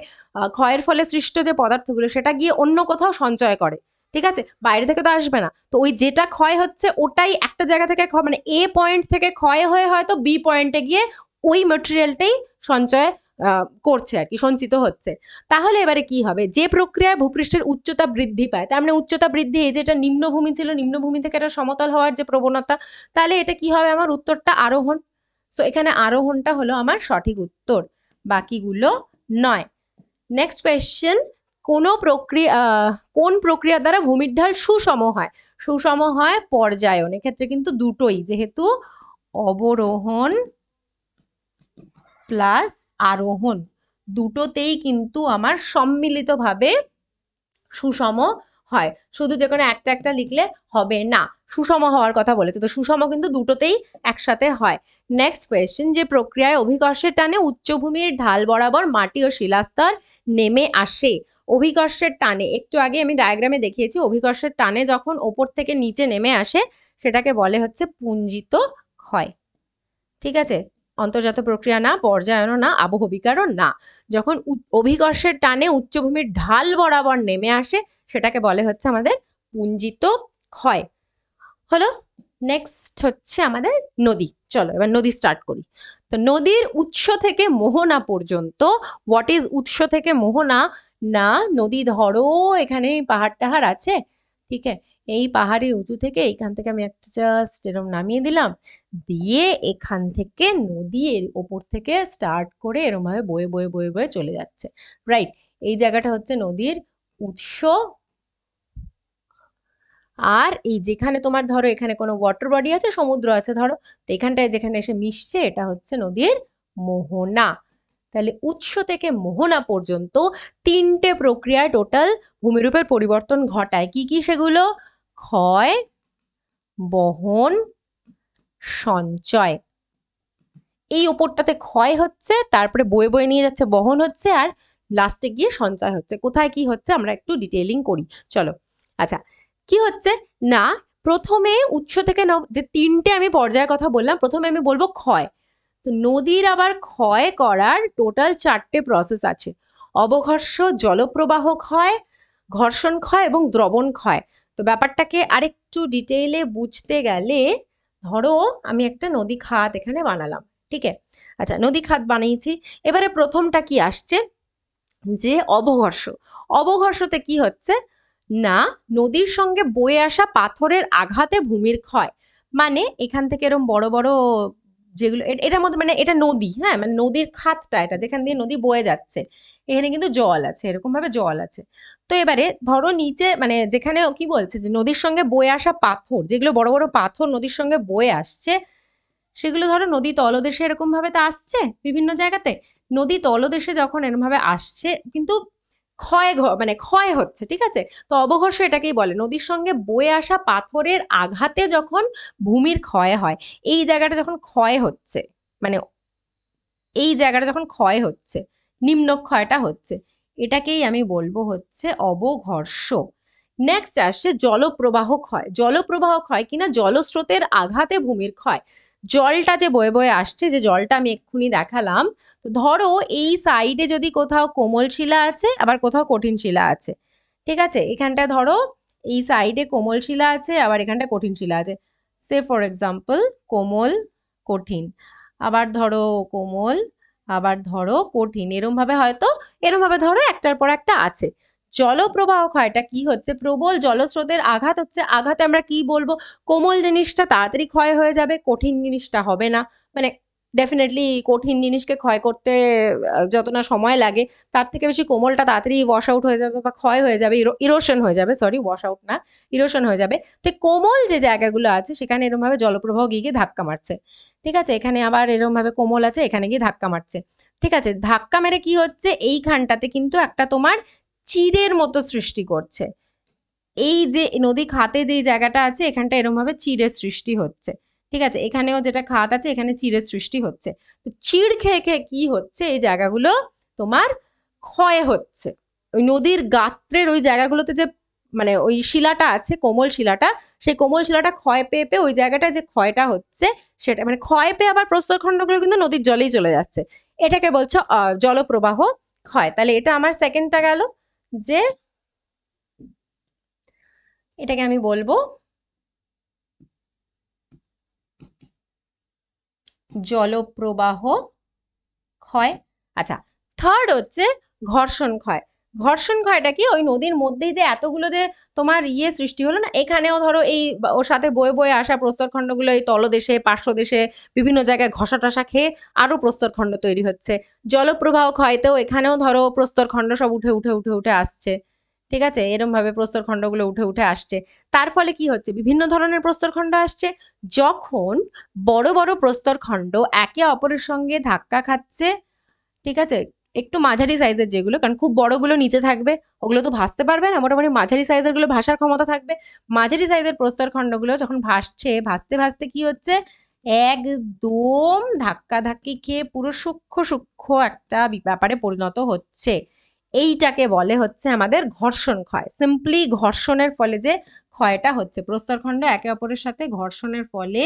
S1: ক্ষয়ের ফলে সৃষ্ট যে পদার্থগুলো সেটা গিয়ে অন্য কোথাও সঞ্চয় করে ঠিক আছে বাইরে থেকে তো আসবে না তো ওই যেটা ক্ষয় হচ্ছে ওটাই একটা জায়গা থেকে মানে এ পয়েন্ট থেকে ক্ষয় হয়ে হয়তো বি পয়েন্টে গিয়ে ওই মেটেরিয়ালটাই সঞ্চয় করছে আর কি সঞ্চিত হচ্ছে তাহলে এবারে কি হবে যে প্রক্রিয়ায় ভূপৃষ্ঠের উচ্চতা বৃদ্ধি পায় তার মানে উচ্চতা বৃদ্ধি এই যেটা নিম্নভূমি ছিল নিম্নভূমি থেকে এটা সমতল হওয়ার যে প্রবণতা তাহলে এটা কি হবে আমার উত্তরটা আরোহণ সো এখানে আরোহণটা হলো আমার সঠিক উত্তর বাকিগুলো নয় নেক্সট কোয়েশ্চেন কোনো প্রক্রিয়া কোন প্রক্রিয়া দ্বারা ভূমির ঢাল সুষম হয় সুষম হয় পর্যায়ন এক্ষেত্রে কিন্তু দুটোই যেহেতু অবরোহণ প্লাস আরোহণ দুটোতেই কিন্তু আমার সম্মিলিতভাবে সুষম হয় শুধু যে কোনো একটা একটা লিখলে হবে না সুষম হওয়ার কথা বলেছে তো সুষম কিন্তু দুটোতেই একসাথে হয় নেক্সট কোয়েশ্চেন যে প্রক্রিয়ায় অভিকর্ষের টানে উচ্চভূমির ঢাল বরাবর মাটি ও শিলাস্তর নেমে আসে অভিকর্ষের টানে একটু আগে আমি ডায়াগ্রামে দেখিয়েছি অভিকর্ষের টানে যখন ওপর থেকে নিচে নেমে আসে সেটাকে বলে হচ্ছে পুঞ্জিত ক্ষয় ঠিক আছে অন্তর্জাত প্রক্রিয়া না পর্যায়নও না আবহ না যখন অভিকর্ষের টানে উচ্চভূমির ঢাল বরাবর নেমে আসে সেটাকে বলে হচ্ছে আমাদের পুঞ্জিত ক্ষয় হলো নেক্সট হচ্ছে আমাদের নদী চলো এবার নদী স্টার্ট করি তো নদীর উৎস থেকে মোহনা পর্যন্ত হোয়াট ইজ উৎস থেকে মোহনা না নদী ধরো এখানে পাহাড় টাহাড় আছে ঠিক আছে এই পাহাড়ের উঁচু থেকে এখান থেকে আমি একটা জাস্ট এরম নামিয়ে দিলাম দিয়ে এখান থেকে নদীর ওপর থেকে স্টার্ট করে এরমভাবে বয়ে বয়ে বয়ে বয়ে চলে যাচ্ছে রাইট এই জায়গাটা হচ্ছে নদীর উৎস আর এই যেখানে তোমার ধরো এখানে কোনো ওয়াটার বডি আছে সমুদ্র আছে ধরো তো এখানটায় যেখানে এসে মিশছে এটা হচ্ছে নদীর মোহনা তাহলে উৎস থেকে মোহনা পর্যন্ত তিনটে প্রক্রিয়া টোটাল ভূমিরূপের পরিবর্তন ঘটায় কি কি সেগুলো ক্ষয় বহন সঞ্চয় এই ওপরটাতে ক্ষয় হচ্ছে তারপরে বয়ে বয়ে নিয়ে যাচ্ছে বহন হচ্ছে আর লাস্টে গিয়ে সঞ্চয় হচ্ছে কোথায় কি হচ্ছে আমরা একটু ডিটেলিং করি চলো আচ্ছা কি হচ্ছে না প্রথমে উৎস থেকে নব যে তিনটে আমি পর্যায়ের কথা বললাম প্রথমে আমি বলবো ক্ষয় তো নদীর আবার ক্ষয় করার টোটাল চারটে প্রসেস আছে অবঘর্ষ জলপ্রবাহ ক্ষয় ঘর্ষণ ক্ষয় এবং দ্রবণ ক্ষয় তো ব্যাপারটাকে আরেকটু ডিটেইলে বুঝতে গেলে ধরো আমি একটা নদী খাত এখানে বানালাম ঠিক আছে আচ্ছা নদী খাত বানিয়েছি এবারে প্রথমটা কি আসছে যে অবঘর্ষ অবঘর্ষতে কি হচ্ছে না নদীর সঙ্গে বয়ে আসা পাথরের আঘাতে ভূমির ক্ষয় মানে এখান থেকে এরম বড় বড় যেগুলো এটার মধ্যে মানে এটা নদী হ্যাঁ মানে নদীর খাতটা এটা যেখান দিয়ে নদী বয়ে যাচ্ছে এখানে কিন্তু জল আছে এরকমভাবে জল আছে তো এবারে ধরো নিচে মানে যেখানে কি বলছে যে নদীর সঙ্গে বয়ে আসা পাথর যেগুলো বড় বড় পাথর নদীর সঙ্গে বয়ে আসছে সেগুলো ধরো নদী তলদেশে এরকমভাবে তো আসছে বিভিন্ন জায়গাতে নদী তলদেশে যখন এরমভাবে আসছে কিন্তু ক্ষয় মানে ক্ষয় হচ্ছে ঠিক আছে তো অবঘর্ষ এটাকেই বলে নদীর সঙ্গে বয়ে আসা পাথরের আঘাতে যখন ভূমির ক্ষয় হয় এই জায়গাটা যখন ক্ষয় হচ্ছে মানে এই জায়গাটা যখন ক্ষয় হচ্ছে নিম্নক্ষয়টা হচ্ছে এটাকেই আমি বলবো হচ্ছে অবঘর্ষ নেক্সট আসছে জলপ্রবাহ ক্ষয় জলপ্রবাহ ক্ষয় কিনা জলস্রোতের আঘাতে ভূমির ক্ষয় জলটা যে বয়ে বয়ে আসছে যে জলটা আমি এক্ষুনি দেখালাম তো ধরো এই সাইডে যদি কোথাও কোমল শিলা আছে আবার কোথাও কঠিন শিলা আছে ঠিক আছে এখানটা ধরো এই সাইডে কোমল শিলা আছে আবার এখানটা কঠিন শিলা আছে সে ফর এক্সাম্পল কোমল কঠিন আবার ধরো কোমল আবার ধরো কঠিন এরমভাবে হয়তো এরমভাবে ধরো একটার পর একটা আছে জলপ্রবাহ ক্ষয়টা কি হচ্ছে প্রবল জলস্রোতের আঘাত হচ্ছে আঘাতে আমরা কি বলবো কোমল জিনিসটা তাড়াতাড়ি ক্ষয় হয়ে যাবে কঠিন জিনিসটা হবে না মানে ডেফিনেটলি কঠিন জিনিসকে ক্ষয় করতে যত না সময় লাগে তার থেকে বেশি কোমলটা তাড়াতাড়ি ওয়াশ আউট হয়ে যাবে বা ক্ষয় হয়ে যাবে ইরোশন হয়ে যাবে সরি ওয়াশ আউট না ইরোশন হয়ে যাবে তো কোমল যে জায়গাগুলো আছে সেখানে এরমভাবে জলপ্রবাহ গিয়ে গিয়ে ধাক্কা মারছে ঠিক আছে এখানে আবার এরমভাবে কোমল আছে এখানে গিয়ে ধাক্কা মারছে ঠিক আছে ধাক্কা মেরে কি হচ্ছে এইখানটাতে কিন্তু একটা তোমার চিরের মতো সৃষ্টি করছে এই যে নদী খাতে যে জায়গাটা আছে এখানটা এরমভাবে চিরের সৃষ্টি হচ্ছে ঠিক আছে এখানেও যেটা খাত আছে এখানে চিড়ের সৃষ্টি হচ্ছে তো চিড় খেয়ে খেয়ে কি হচ্ছে এই জায়গাগুলো তোমার ক্ষয় হচ্ছে ওই নদীর গাত্রের ওই জায়গাগুলোতে যে মানে ওই শিলাটা আছে কোমল শিলাটা সেই কোমল শিলাটা ক্ষয় পেয়ে পেয়ে ওই জায়গাটা যে ক্ষয়টা হচ্ছে সেটা মানে ক্ষয় পেয়ে আবার প্রস্তরখণ্ডগুলো কিন্তু নদীর জলেই চলে যাচ্ছে এটাকে বলছো জলপ্রবাহ ক্ষয় তাহলে এটা আমার সেকেন্ডটা গেল যে এটাকে আমি বলবো জলপ্রবাহ ক্ষয় আচ্ছা থার্ড হচ্ছে ঘর্ষণ ক্ষয় ঘর্ষণ ক্ষয়টা কি ওই নদীর মধ্যেই যে এতগুলো যে তোমার ইয়ে সৃষ্টি হলো না এখানেও ধরো এই ওর সাথে বয়ে বয়ে আসা প্রস্তরখণ্ডগুলো এই তলদেশে পার্শ্বদেশে বিভিন্ন জায়গায় ঘষা টসা খেয়ে আরও প্রস্তরখণ্ড তৈরি হচ্ছে জলপ্রবাহ ক্ষয়তেও এখানেও ধরো প্রস্তরখণ্ড সব উঠে উঠে উঠে উঠে আসছে ঠিক আছে এরমভাবে প্রস্তরখণ্ডগুলো উঠে উঠে আসছে তার ফলে কি হচ্ছে বিভিন্ন ধরনের প্রস্তরখণ্ড আসছে যখন বড় বড় প্রস্তরখণ্ড একে অপরের সঙ্গে ধাক্কা খাচ্ছে ঠিক আছে একটু মাঝারি সাইজের যেগুলো কারণ খুব বড়গুলো নিচে থাকবে ওগুলো তো ভাসতে পারবে না মোটামুটি মাঝারি সাইজেরগুলো ভাসার ক্ষমতা থাকবে মাঝারি সাইজের প্রস্তরখণ্ডগুলো যখন ভাসছে ভাসতে ভাসতে কি হচ্ছে একদম ধাক্কাধাক্কি খেয়ে পুরো সূক্ষ্ম সূক্ষ্ম একটা ব্যাপারে পরিণত হচ্ছে এইটাকে বলে হচ্ছে আমাদের ঘর্ষণ ক্ষয় সিম্পলি ঘর্ষণের ফলে যে ক্ষয়টা হচ্ছে প্রস্তরখণ্ড একে অপরের সাথে ঘর্ষণের ফলে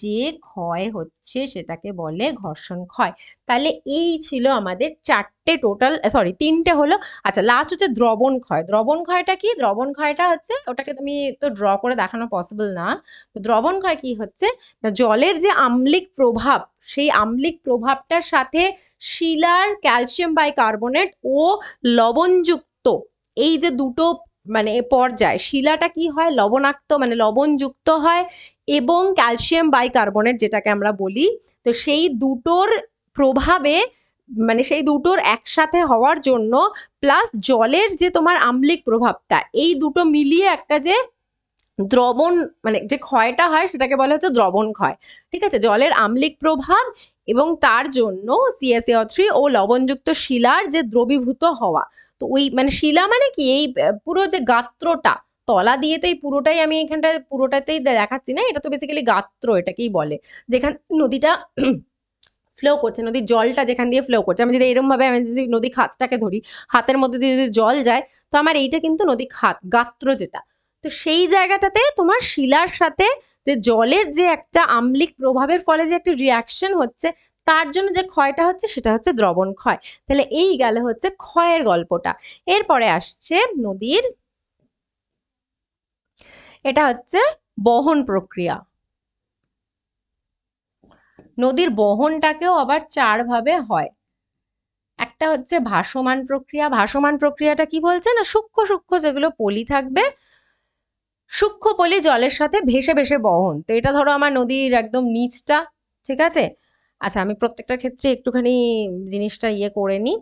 S1: যে ক্ষয় হচ্ছে সেটাকে বলে ঘর্ষণ ক্ষয় তাহলে এই ছিল আমাদের চারটে টোটাল সরি তিনটে হলো আচ্ছা লাস্ট হচ্ছে দ্রবণ ক্ষয় দ্রবণ ক্ষয়টা কি দ্রবণ ক্ষয়টা হচ্ছে ওটাকে তুমি তো ড্র করে দেখানো পসিবল না তো দ্রবণ ক্ষয় কি হচ্ছে জলের যে আম্লিক প্রভাব সেই আম্লিক প্রভাবটার সাথে শিলার ক্যালসিয়াম বাইকার্বনেট ও লবণযুক্ত এই যে দুটো মানে পর্যায় শিলাটা কি হয় লবণাক্ত মানে লবণযুক্ত হয় এবং ক্যালসিয়াম বাইকার্বনেট যেটাকে আমরা বলি তো সেই দুটোর প্রভাবে মানে সেই দুটোর একসাথে হওয়ার জন্য প্লাস জলের যে তোমার আম্লিক প্রভাবটা এই দুটো মিলিয়ে একটা যে দ্রবণ মানে যে ক্ষয়টা হয় সেটাকে বলা হচ্ছে দ্রবণ ক্ষয় ঠিক আছে জলের আম্লিক প্রভাব এবং তার জন্য সিএসএ থ্রি ও লবণযুক্ত শিলার যে দ্রবীভূত হওয়া তো ওই মানে শিলা মানে কি এই পুরো যে গাত্রটা তলা দিয়ে তো এই পুরোটাই আমি এখানটা পুরোটাতেই দেখাচ্ছি না এটা তো বেসিক্যালি গাত্র এটাকেই বলে যেখান নদীটা ফ্লো করছে নদীর জলটা যেখান দিয়ে ফ্লো করছে আমি যদি এরমভাবে আমি যদি নদী খাতটাকে ধরি হাতের মধ্যে দিয়ে যদি জল যায় তো আমার এইটা কিন্তু নদী খাত গাত্র যেটা তো সেই জায়গাটাতে তোমার শিলার সাথে যে জলের যে একটা আম্লিক প্রভাবের ফলে যে একটা রিয়াকশন হচ্ছে তার জন্য যে ক্ষয়টা হচ্ছে সেটা হচ্ছে দ্রবণ ক্ষয় তাহলে এই গেল হচ্ছে ক্ষয়ের গল্পটা এরপরে আসছে নদীর এটা হচ্ছে বহন প্রক্রিয়া নদীর বহনটাকেও আবার চার ভাবে হয় একটা হচ্ছে ভাসমান প্রক্রিয়া ভাসমান প্রক্রিয়াটা কি বলছে না সূক্ষ্ম সূক্ষ্ম যেগুলো পলি থাকবে সূক্ষ্ম পলি জলের সাথে ভেসে ভেসে বহন তো এটা ধরো আমার নদীর একদম নিচটা ঠিক আছে আচ্ছা আমি প্রত্যেকটার ক্ষেত্রে একটুখানি জিনিসটা ইয়ে করে নিই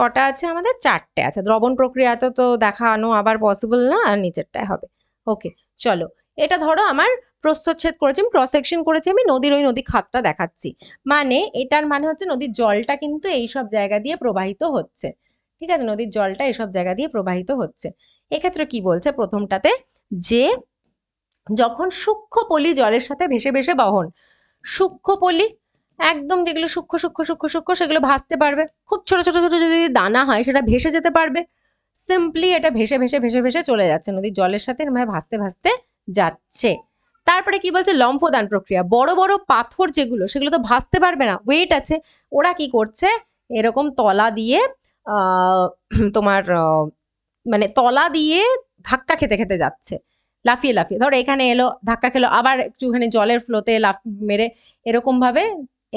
S1: কটা আছে আমাদের চারটে আছে দ্রবণ প্রক্রিয়াতে তো দেখানো আবার পসিবল না আর নিচেরটায় হবে ওকে চলো এটা ধরো আমার প্রস্থচ্ছেদ করেছি আমি ক্রস সেকশন করেছি আমি নদীর ওই নদী খাতটা দেখাচ্ছি মানে এটার মানে হচ্ছে নদীর জলটা কিন্তু এই সব জায়গা দিয়ে প্রবাহিত হচ্ছে ঠিক আছে নদীর জলটা এসব জায়গা দিয়ে প্রবাহিত হচ্ছে এক্ষেত্রে কি বলছে প্রথমটাতে যে যখন সূক্ষ্ম পলি জলের সাথে ভেসে ভেসে বহন সূক্ষ্ম পলি একদম যেগুলো সূক্ষ্ম সূক্ষ্ম সূক্ষ্ম সূক্ষ্ম সেগুলো ভাসতে পারবে খুব ছোট ছোট ছোট যদি দানা হয় সেটা ভেসে যেতে পারবে সিম্পলি এটা ভেসে ভেসে ভেসে ভেসে চলে যাচ্ছে নদীর জলের সাথে এরমভাবে ভাসতে ভাসতে যাচ্ছে তারপরে কি বলছে লম্ফদান প্রক্রিয়া বড় বড় পাথর যেগুলো সেগুলো তো ভাসতে পারবে না ওয়েট আছে ওরা কি করছে এরকম তলা দিয়ে তোমার মানে তলা দিয়ে ধাক্কা খেতে খেতে যাচ্ছে লাফিয়ে লাফিয়ে ধরো এখানে এলো ধাক্কা খেলো আবার একটুখানি জলের ফ্লোতে লাফ মেরে এরকমভাবে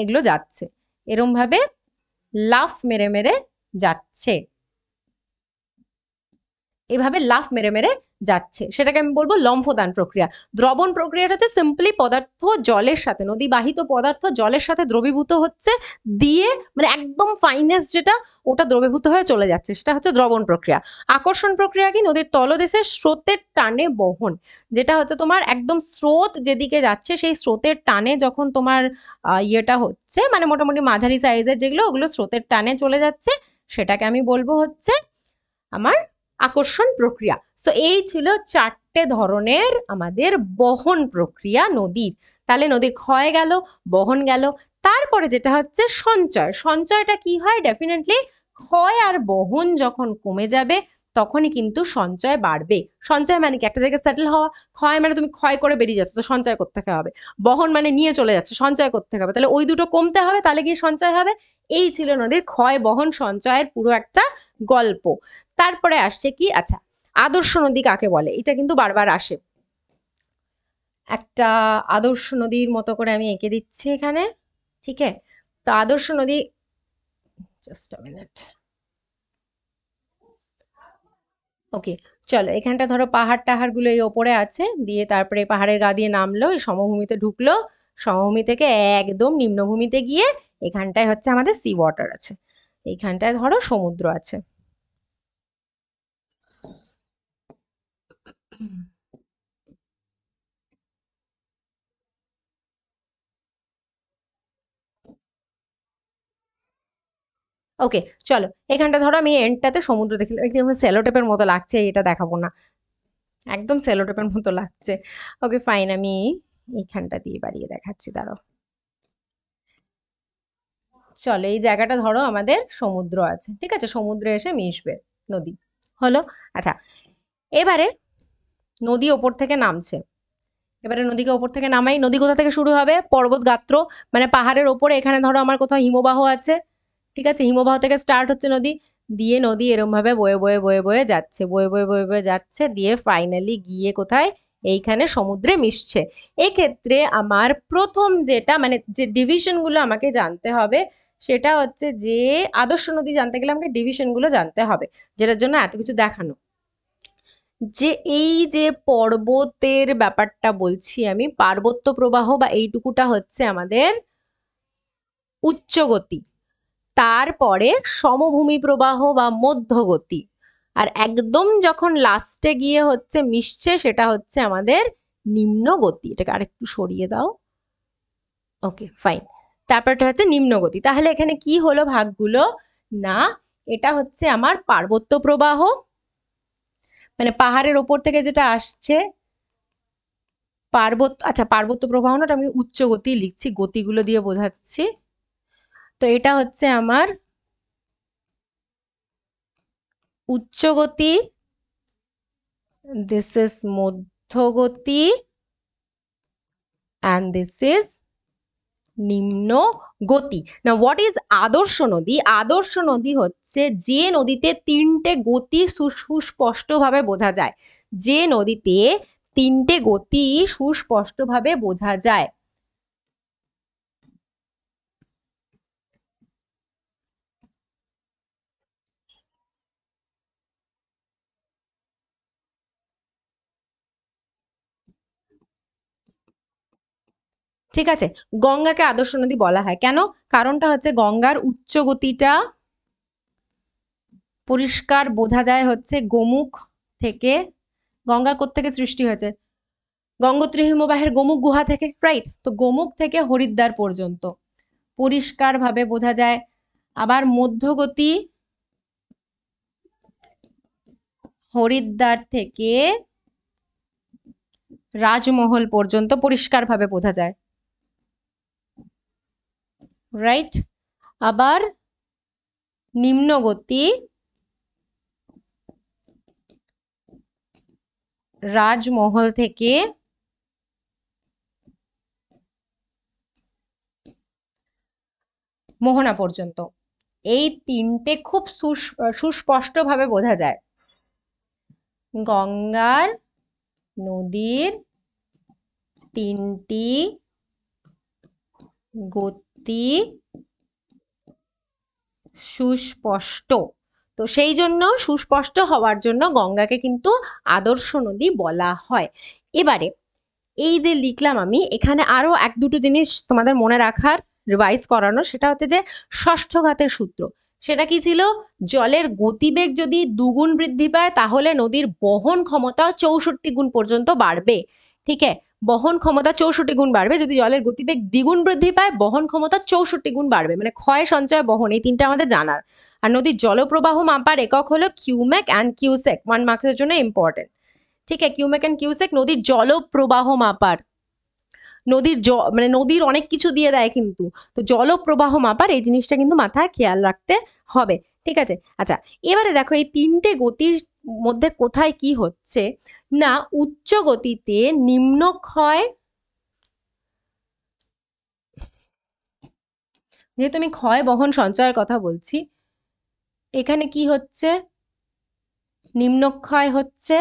S1: এগুলো যাচ্ছে এরমভাবে লাফ মেরে মেরে যাচ্ছে এভাবে লাফ মেরে মেরে যাচ্ছে সেটাকে আমি বলবো লম্ফদান প্রক্রিয়া দ্রবণ প্রক্রিয়াটা হচ্ছে সিম্পলি পদার্থ জলের সাথে নদীবাহিত পদার্থ জলের সাথে দ্রবীভূত হচ্ছে দিয়ে মানে একদম ফাইনেস্ট যেটা ওটা দ্রবীভূত হয়ে চলে যাচ্ছে সেটা হচ্ছে দ্রবণ প্রক্রিয়া আকর্ষণ প্রক্রিয়া কি নদীর তলদেশের স্রোতের টানে বহন যেটা হচ্ছে তোমার একদম স্রোত যেদিকে যাচ্ছে সেই স্রোতের টানে যখন তোমার ইয়েটা হচ্ছে মানে মোটামুটি মাঝারি সাইজের যেগুলো ওগুলো স্রোতের টানে চলে যাচ্ছে সেটাকে আমি বলবো হচ্ছে আমার আকর্ষণ প্রক্রিয়া সো এই ছিল চারটে ধরনের আমাদের বহন প্রক্রিয়া নদীর তাহলে নদীর ক্ষয় গেল বহন গেল তারপরে যেটা হচ্ছে সঞ্চয় সঞ্চয়টা কি হয় ডেফিনেটলি ক্ষয় আর বহন যখন কমে যাবে তখনই কিন্তু সঞ্চয় বাড়বে সঞ্চয় মানে কি একটা জায়গায় সেটেল হওয়া ক্ষয় মানে তুমি ক্ষয় করে বেরিয়ে যাচ্ছ তো সঞ্চয় করতে হবে বহন মানে নিয়ে চলে যাচ্ছে সঞ্চয় করতে হবে তাহলে ওই দুটো কমতে হবে তাহলে গিয়ে সঞ্চয় হবে এই ছিল নদীর ক্ষয় বহন সঞ্চয়ের পুরো একটা গল্প তারপরে আসছে কি আচ্ছা আদর্শ নদী কাকে বলে এটা কিন্তু বারবার আসে একটা আদর্শ নদীর মতো করে আমি এঁকে দিচ্ছি এখানে ঠিক আছে তো আদর্শ নদী জাস্ট মিনিট ওকে চলো এখানটা ধরো পাহাড় টাহাড়গুলো এই ওপরে আছে দিয়ে তারপরে পাহাড়ের গা দিয়ে নামলো এই সমভূমিতে ঢুকলো সমভূমি থেকে একদম নিম্নভূমিতে গিয়ে এখানটায় হচ্ছে আমাদের সি ওয়াটার আছে এইখানটায় ধরো সমুদ্র আছে ওকে mm-hmm. চলো এখানটা ধরো আমি এন্ডটাতে সমুদ্র দেখলাম একদম স্যালোটেপের মতো লাগছে এটা দেখাবো না একদম স্যালোটেপের মতো লাগছে ওকে ফাইন আমি এইখানটা দিয়ে বাড়িয়ে দেখাচ্ছি দাঁড়ো চলো এই জায়গাটা ধরো আমাদের সমুদ্র আছে ঠিক আছে সমুদ্রে এসে মিশবে নদী হলো আচ্ছা এবারে নদী ওপর থেকে নামছে এবারে নদীকে ওপর থেকে নামাই নদী কোথা থেকে শুরু হবে পর্বত গাত্র মানে পাহাড়ের ওপরে এখানে ধরো আমার কোথাও হিমবাহ আছে ঠিক আছে হিমবাহ থেকে স্টার্ট হচ্ছে নদী দিয়ে নদী এরমভাবে বয়ে বয়ে বয়ে বয়ে যাচ্ছে বয়ে বয়ে বয়ে বয়ে যাচ্ছে দিয়ে ফাইনালি গিয়ে কোথায় এইখানে সমুদ্রে মিশছে এক্ষেত্রে আমার প্রথম যেটা মানে যে ডিভিশনগুলো আমাকে জানতে হবে সেটা হচ্ছে যে আদর্শ নদী জানতে গেলে আমাকে ডিভিশনগুলো জানতে হবে যেটার জন্য এত কিছু দেখানো যে এই যে পর্বতের ব্যাপারটা বলছি আমি পার্বত্য প্রবাহ বা এইটুকুটা হচ্ছে আমাদের উচ্চগতি তারপরে সমভূমি প্রবাহ বা মধ্যগতি আর একদম যখন লাস্টে গিয়ে হচ্ছে মিশছে সেটা হচ্ছে আমাদের নিম্নগতি এটাকে আরেকটু সরিয়ে দাও ওকে ফাইন তারপরটা হচ্ছে নিম্নগতি তাহলে এখানে কি হলো ভাগগুলো না এটা হচ্ছে আমার পার্বত্য প্রবাহ মানে পাহাড়ের ওপর থেকে যেটা আসছে পার্বত্য আচ্ছা পার্বত্য প্রবাহনটা আমি উচ্চ গতি লিখছি গতিগুলো দিয়ে বোঝাচ্ছি তো এটা হচ্ছে আমার উচ্চ গতি দিস মধ্য গতি অ্যান্ড দিস ইস নিম্ন গতি না হোয়াট ইজ আদর্শ নদী আদর্শ নদী হচ্ছে যে নদীতে তিনটে গতি সুস্পষ্টভাবে বোঝা যায় যে নদীতে তিনটে গতি সুস্পষ্টভাবে বোঝা যায় ঠিক আছে গঙ্গাকে আদর্শ নদী বলা হয় কেন কারণটা হচ্ছে গঙ্গার উচ্চ গতিটা পরিষ্কার বোঝা যায় হচ্ছে গোমুখ থেকে গঙ্গা থেকে সৃষ্টি হয়েছে গঙ্গোত্রী হিমবাহের গোমুখ গুহা থেকে রাইট তো গোমুখ থেকে হরিদ্বার পর্যন্ত পরিষ্কারভাবে বোঝা যায় আবার মধ্যগতি হরিদ্বার থেকে রাজমহল পর্যন্ত পরিষ্কারভাবে বোঝা যায় রাইট আবার নিম্নগতি রাজমহল থেকে মোহনা পর্যন্ত এই তিনটে খুব সুস্পষ্টভাবে বোঝা যায় গঙ্গার নদীর তিনটি গতি অতি সুস্পষ্ট তো সেই জন্য সুস্পষ্ট হওয়ার জন্য গঙ্গাকে কিন্তু আদর্শ নদী বলা হয় এবারে এই যে লিখলাম আমি এখানে আরও এক দুটো জিনিস তোমাদের মনে রাখার রিভাইজ করানো সেটা হচ্ছে যে ষষ্ঠ ঘাতের সূত্র সেটা কি ছিল জলের গতিবেগ যদি দুগুণ বৃদ্ধি পায় তাহলে নদীর বহন ক্ষমতা চৌষট্টি গুণ পর্যন্ত বাড়বে ঠিক আছে বহন ক্ষমতা চৌষট্টি গুণ বাড়বে যদি জলের গতিবেগ দ্বিগুণ বৃদ্ধি পায় বহন ক্ষমতা চৌষট্টি গুণ বাড়বে মানে ক্ষয় সঞ্চয় বহন এই তিনটা আমাদের জানার আর নদীর জলপ্রবাহ মাপার একক হলো কিউমেক অ্যান্ড কিউসেক ওয়ান মার্কসের জন্য ইম্পর্টেন্ট ঠিক আছে কিউমেক অ্যান্ড কিউসেক নদীর জলপ্রবাহ মাপার নদীর জ মানে নদীর অনেক কিছু দিয়ে দেয় কিন্তু তো জলপ্রবাহ মাপার এই জিনিসটা কিন্তু মাথায় খেয়াল রাখতে হবে ঠিক আছে আচ্ছা এবারে দেখো এই তিনটে গতির মধ্যে কোথায় কি হচ্ছে না উচ্চ গতিতে নিম্ন ক্ষয় যেহেতু আমি ক্ষয় বহন সঞ্চয়ের কথা বলছি এখানে কি হচ্ছে নিম্নক্ষয় হচ্ছে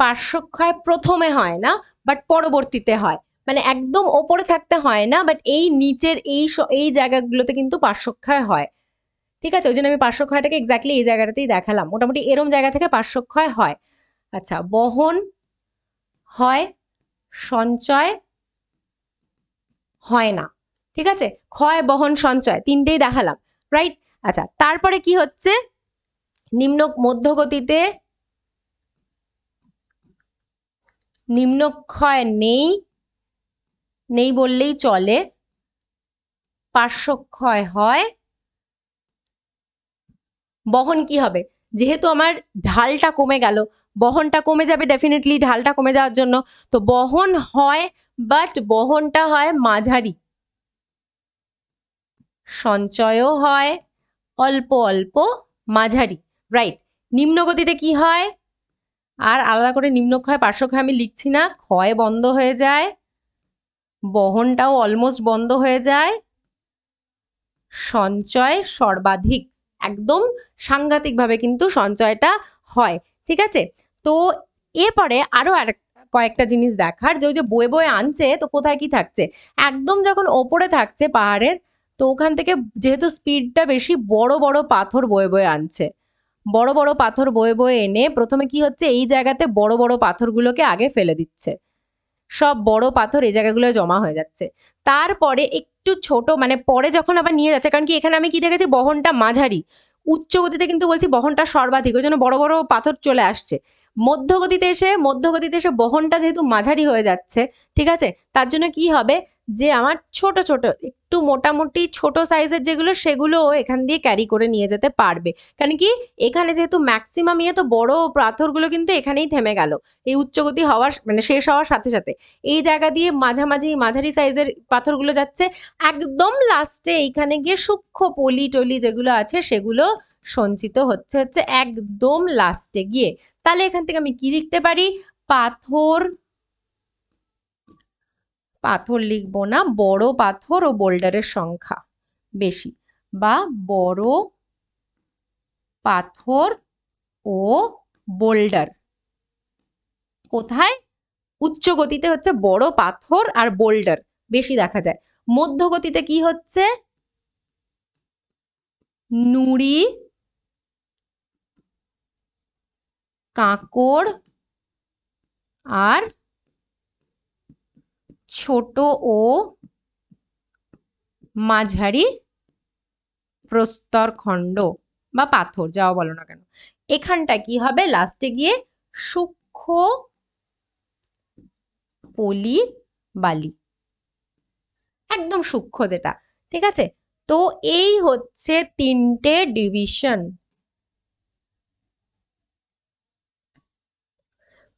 S1: পার্শ্বক্ষয় প্রথমে হয় না বাট পরবর্তীতে হয় মানে একদম ওপরে থাকতে হয় না বাট এই নিচের এই এই জায়গাগুলোতে কিন্তু পার্শ্বক্ষয় হয় ঠিক আছে ওই জন্য আমি পার্শ্বক্ষয়টাকে এক্স্যাক্টলি এই জায়গাটাতেই দেখালাম মোটামুটি এরম জায়গা থেকে পার্শ্বক্ষয় হয় আচ্ছা বহন হয় সঞ্চয় হয় না ঠিক আছে ক্ষয় বহন সঞ্চয় তিনটেই দেখালাম রাইট আচ্ছা তারপরে কি হচ্ছে নিম্ন মধ্যগতিতে নিম্নক্ষয় নেই নেই বললেই চলে পার্শ্বক্ষয় হয় বহন কি হবে যেহেতু আমার ঢালটা কমে গেল বহনটা কমে যাবে ডেফিনেটলি ঢালটা কমে যাওয়ার জন্য তো বহন হয় বাট বহনটা হয় মাঝারি সঞ্চয়ও হয় অল্প অল্প মাঝারি রাইট নিম্নগতিতে কি হয় আর আলাদা করে নিম্ন ক্ষয় পার্শ্বক্ষয় আমি লিখছি না ক্ষয় বন্ধ হয়ে যায় বহনটাও অলমোস্ট বন্ধ হয়ে যায় সঞ্চয় সর্বাধিক একদম সাংঘাতিকভাবে কিন্তু সঞ্চয়টা হয় ঠিক আছে তো এরপরে আরও আর কয়েকটা জিনিস দেখার যে ওই যে বয়ে বয়ে আনছে তো কোথায় কি থাকছে একদম যখন ওপরে থাকছে পাহাড়ের তো ওখান থেকে যেহেতু স্পিডটা বেশি বড় বড় পাথর বয়ে বয়ে আনছে বড় বড় পাথর বয়ে বয়ে এনে প্রথমে কি হচ্ছে এই জায়গাতে বড় বড় পাথরগুলোকে আগে ফেলে দিচ্ছে সব বড় পাথর এই জায়গাগুলো জমা হয়ে যাচ্ছে তারপরে এক একটু ছোট মানে পরে যখন আবার নিয়ে যাচ্ছে কারণ কি এখানে আমি কি দেখেছি বহনটা মাঝারি উচ্চ গতিতে কিন্তু বলছি বহনটা সর্বাধিক ওই জন্য বড় বড় পাথর চলে আসছে মধ্যগতিতে এসে মধ্যগতিতে এসে বহনটা যেহেতু মাঝারি হয়ে যাচ্ছে ঠিক আছে তার জন্য কি হবে যে আমার ছোট ছোট একটু মোটামুটি ছোট সাইজের যেগুলো সেগুলো এখান দিয়ে ক্যারি করে নিয়ে যেতে পারবে কারণ কি এখানে যেহেতু ম্যাক্সিমাম ইয়ে তো বড় পাথরগুলো কিন্তু এখানেই থেমে গেল এই উচ্চগতি হওয়ার মানে শেষ হওয়ার সাথে সাথে এই জায়গা দিয়ে মাঝামাঝি মাঝারি সাইজের পাথরগুলো যাচ্ছে একদম লাস্টে এইখানে গিয়ে সূক্ষ্ম পলি টলি যেগুলো আছে সেগুলো সঞ্চিত হচ্ছে হচ্ছে একদম লাস্টে গিয়ে তাহলে এখান থেকে আমি কি লিখতে পারি পাথর পাথর লিখবো না বড় পাথর ও বোল্ডারের সংখ্যা বেশি বা বড় পাথর ও বোল্ডার কোথায় উচ্চ গতিতে হচ্ছে বড় পাথর আর বোল্ডার বেশি দেখা যায় মধ্য গতিতে কি হচ্ছে নুড়ি কাঁকড় আর ছোট ও মাঝারি প্রস্তরখণ্ড বা পাথর যাও বলো না কেন এখানটা কি হবে লাস্টে গিয়ে সূক্ষ্ম পলি বালি একদম সূক্ষ্ম যেটা ঠিক আছে তো এই হচ্ছে তিনটে ডিভিশন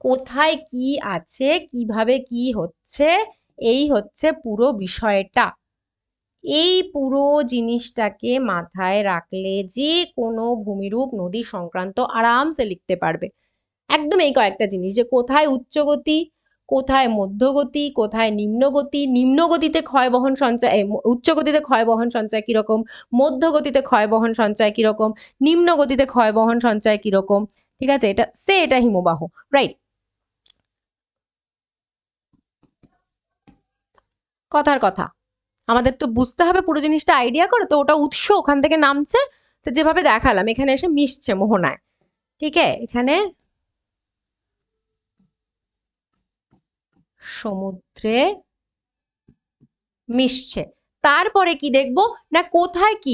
S1: কোথায় কি আছে কিভাবে কি হচ্ছে এই হচ্ছে পুরো বিষয়টা এই পুরো জিনিসটাকে মাথায় রাখলে যে কোনো ভূমিরূপ নদী সংক্রান্ত আরামসে লিখতে পারবে একদম এই কয়েকটা জিনিস যে কোথায় উচ্চগতি কোথায় মধ্যগতি কোথায় নিম্নগতি নিম্নগতিতে ক্ষয় বহন সঞ্চয় উচ্চগতিতে ক্ষয় বহন সঞ্চয় কীরকম মধ্যগতিতে ক্ষয় বহন সঞ্চয় কীরকম নিম্নগতিতে ক্ষয় বহন সঞ্চয় কীরকম ঠিক আছে এটা সে এটা হিমবাহ রাইট কথার কথা আমাদের তো বুঝতে হবে পুরো জিনিসটা আইডিয়া করে তো ওটা উৎস ওখান থেকে নামছে তো যেভাবে দেখালাম এখানে এসে মিশছে মোহনায় ঠিক আছে এখানে সমুদ্রে মিশছে তারপরে কি দেখব না কোথায় কি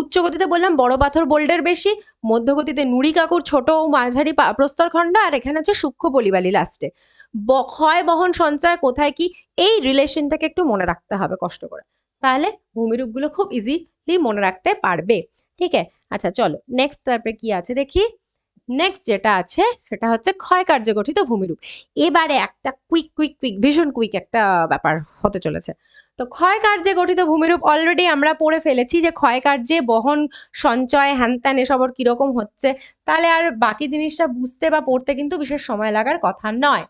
S1: উচ্চ গতিতে বললাম বড় পাথর বোল্ডের বেশি মধ্য গতিতে নুড়ি কাকুর ছোট ও মাঝারি প্রস্তরখণ্ড আর এখানে আছে সূক্ষ্ম বলিবালি লাস্টে ক্ষয় বহন সঞ্চয় কোথায় কি এই রিলেশনটাকে একটু মনে রাখতে হবে কষ্ট করে তাহলে ভূমিরূপগুলো খুব ইজিলি মনে রাখতে পারবে ঠিক আছে আচ্ছা চলো নেক্সট তারপরে কি আছে দেখি নেক্সট যেটা আছে সেটা হচ্ছে ক্ষয় গঠিত ভূমিরূপ এবারে একটা কুইক কুইক কুইক ভীষণ কুইক একটা ব্যাপার হতে চলেছে তো ক্ষয় কার্যে গঠিত ভূমিরূপ অলরেডি আমরা পড়ে ফেলেছি যে ক্ষয় কার্যে বহন সঞ্চয় হ্যানত্যান এসবর কীরকম হচ্ছে তাহলে আর বাকি জিনিসটা বুঝতে বা পড়তে কিন্তু বিশেষ সময় লাগার কথা নয়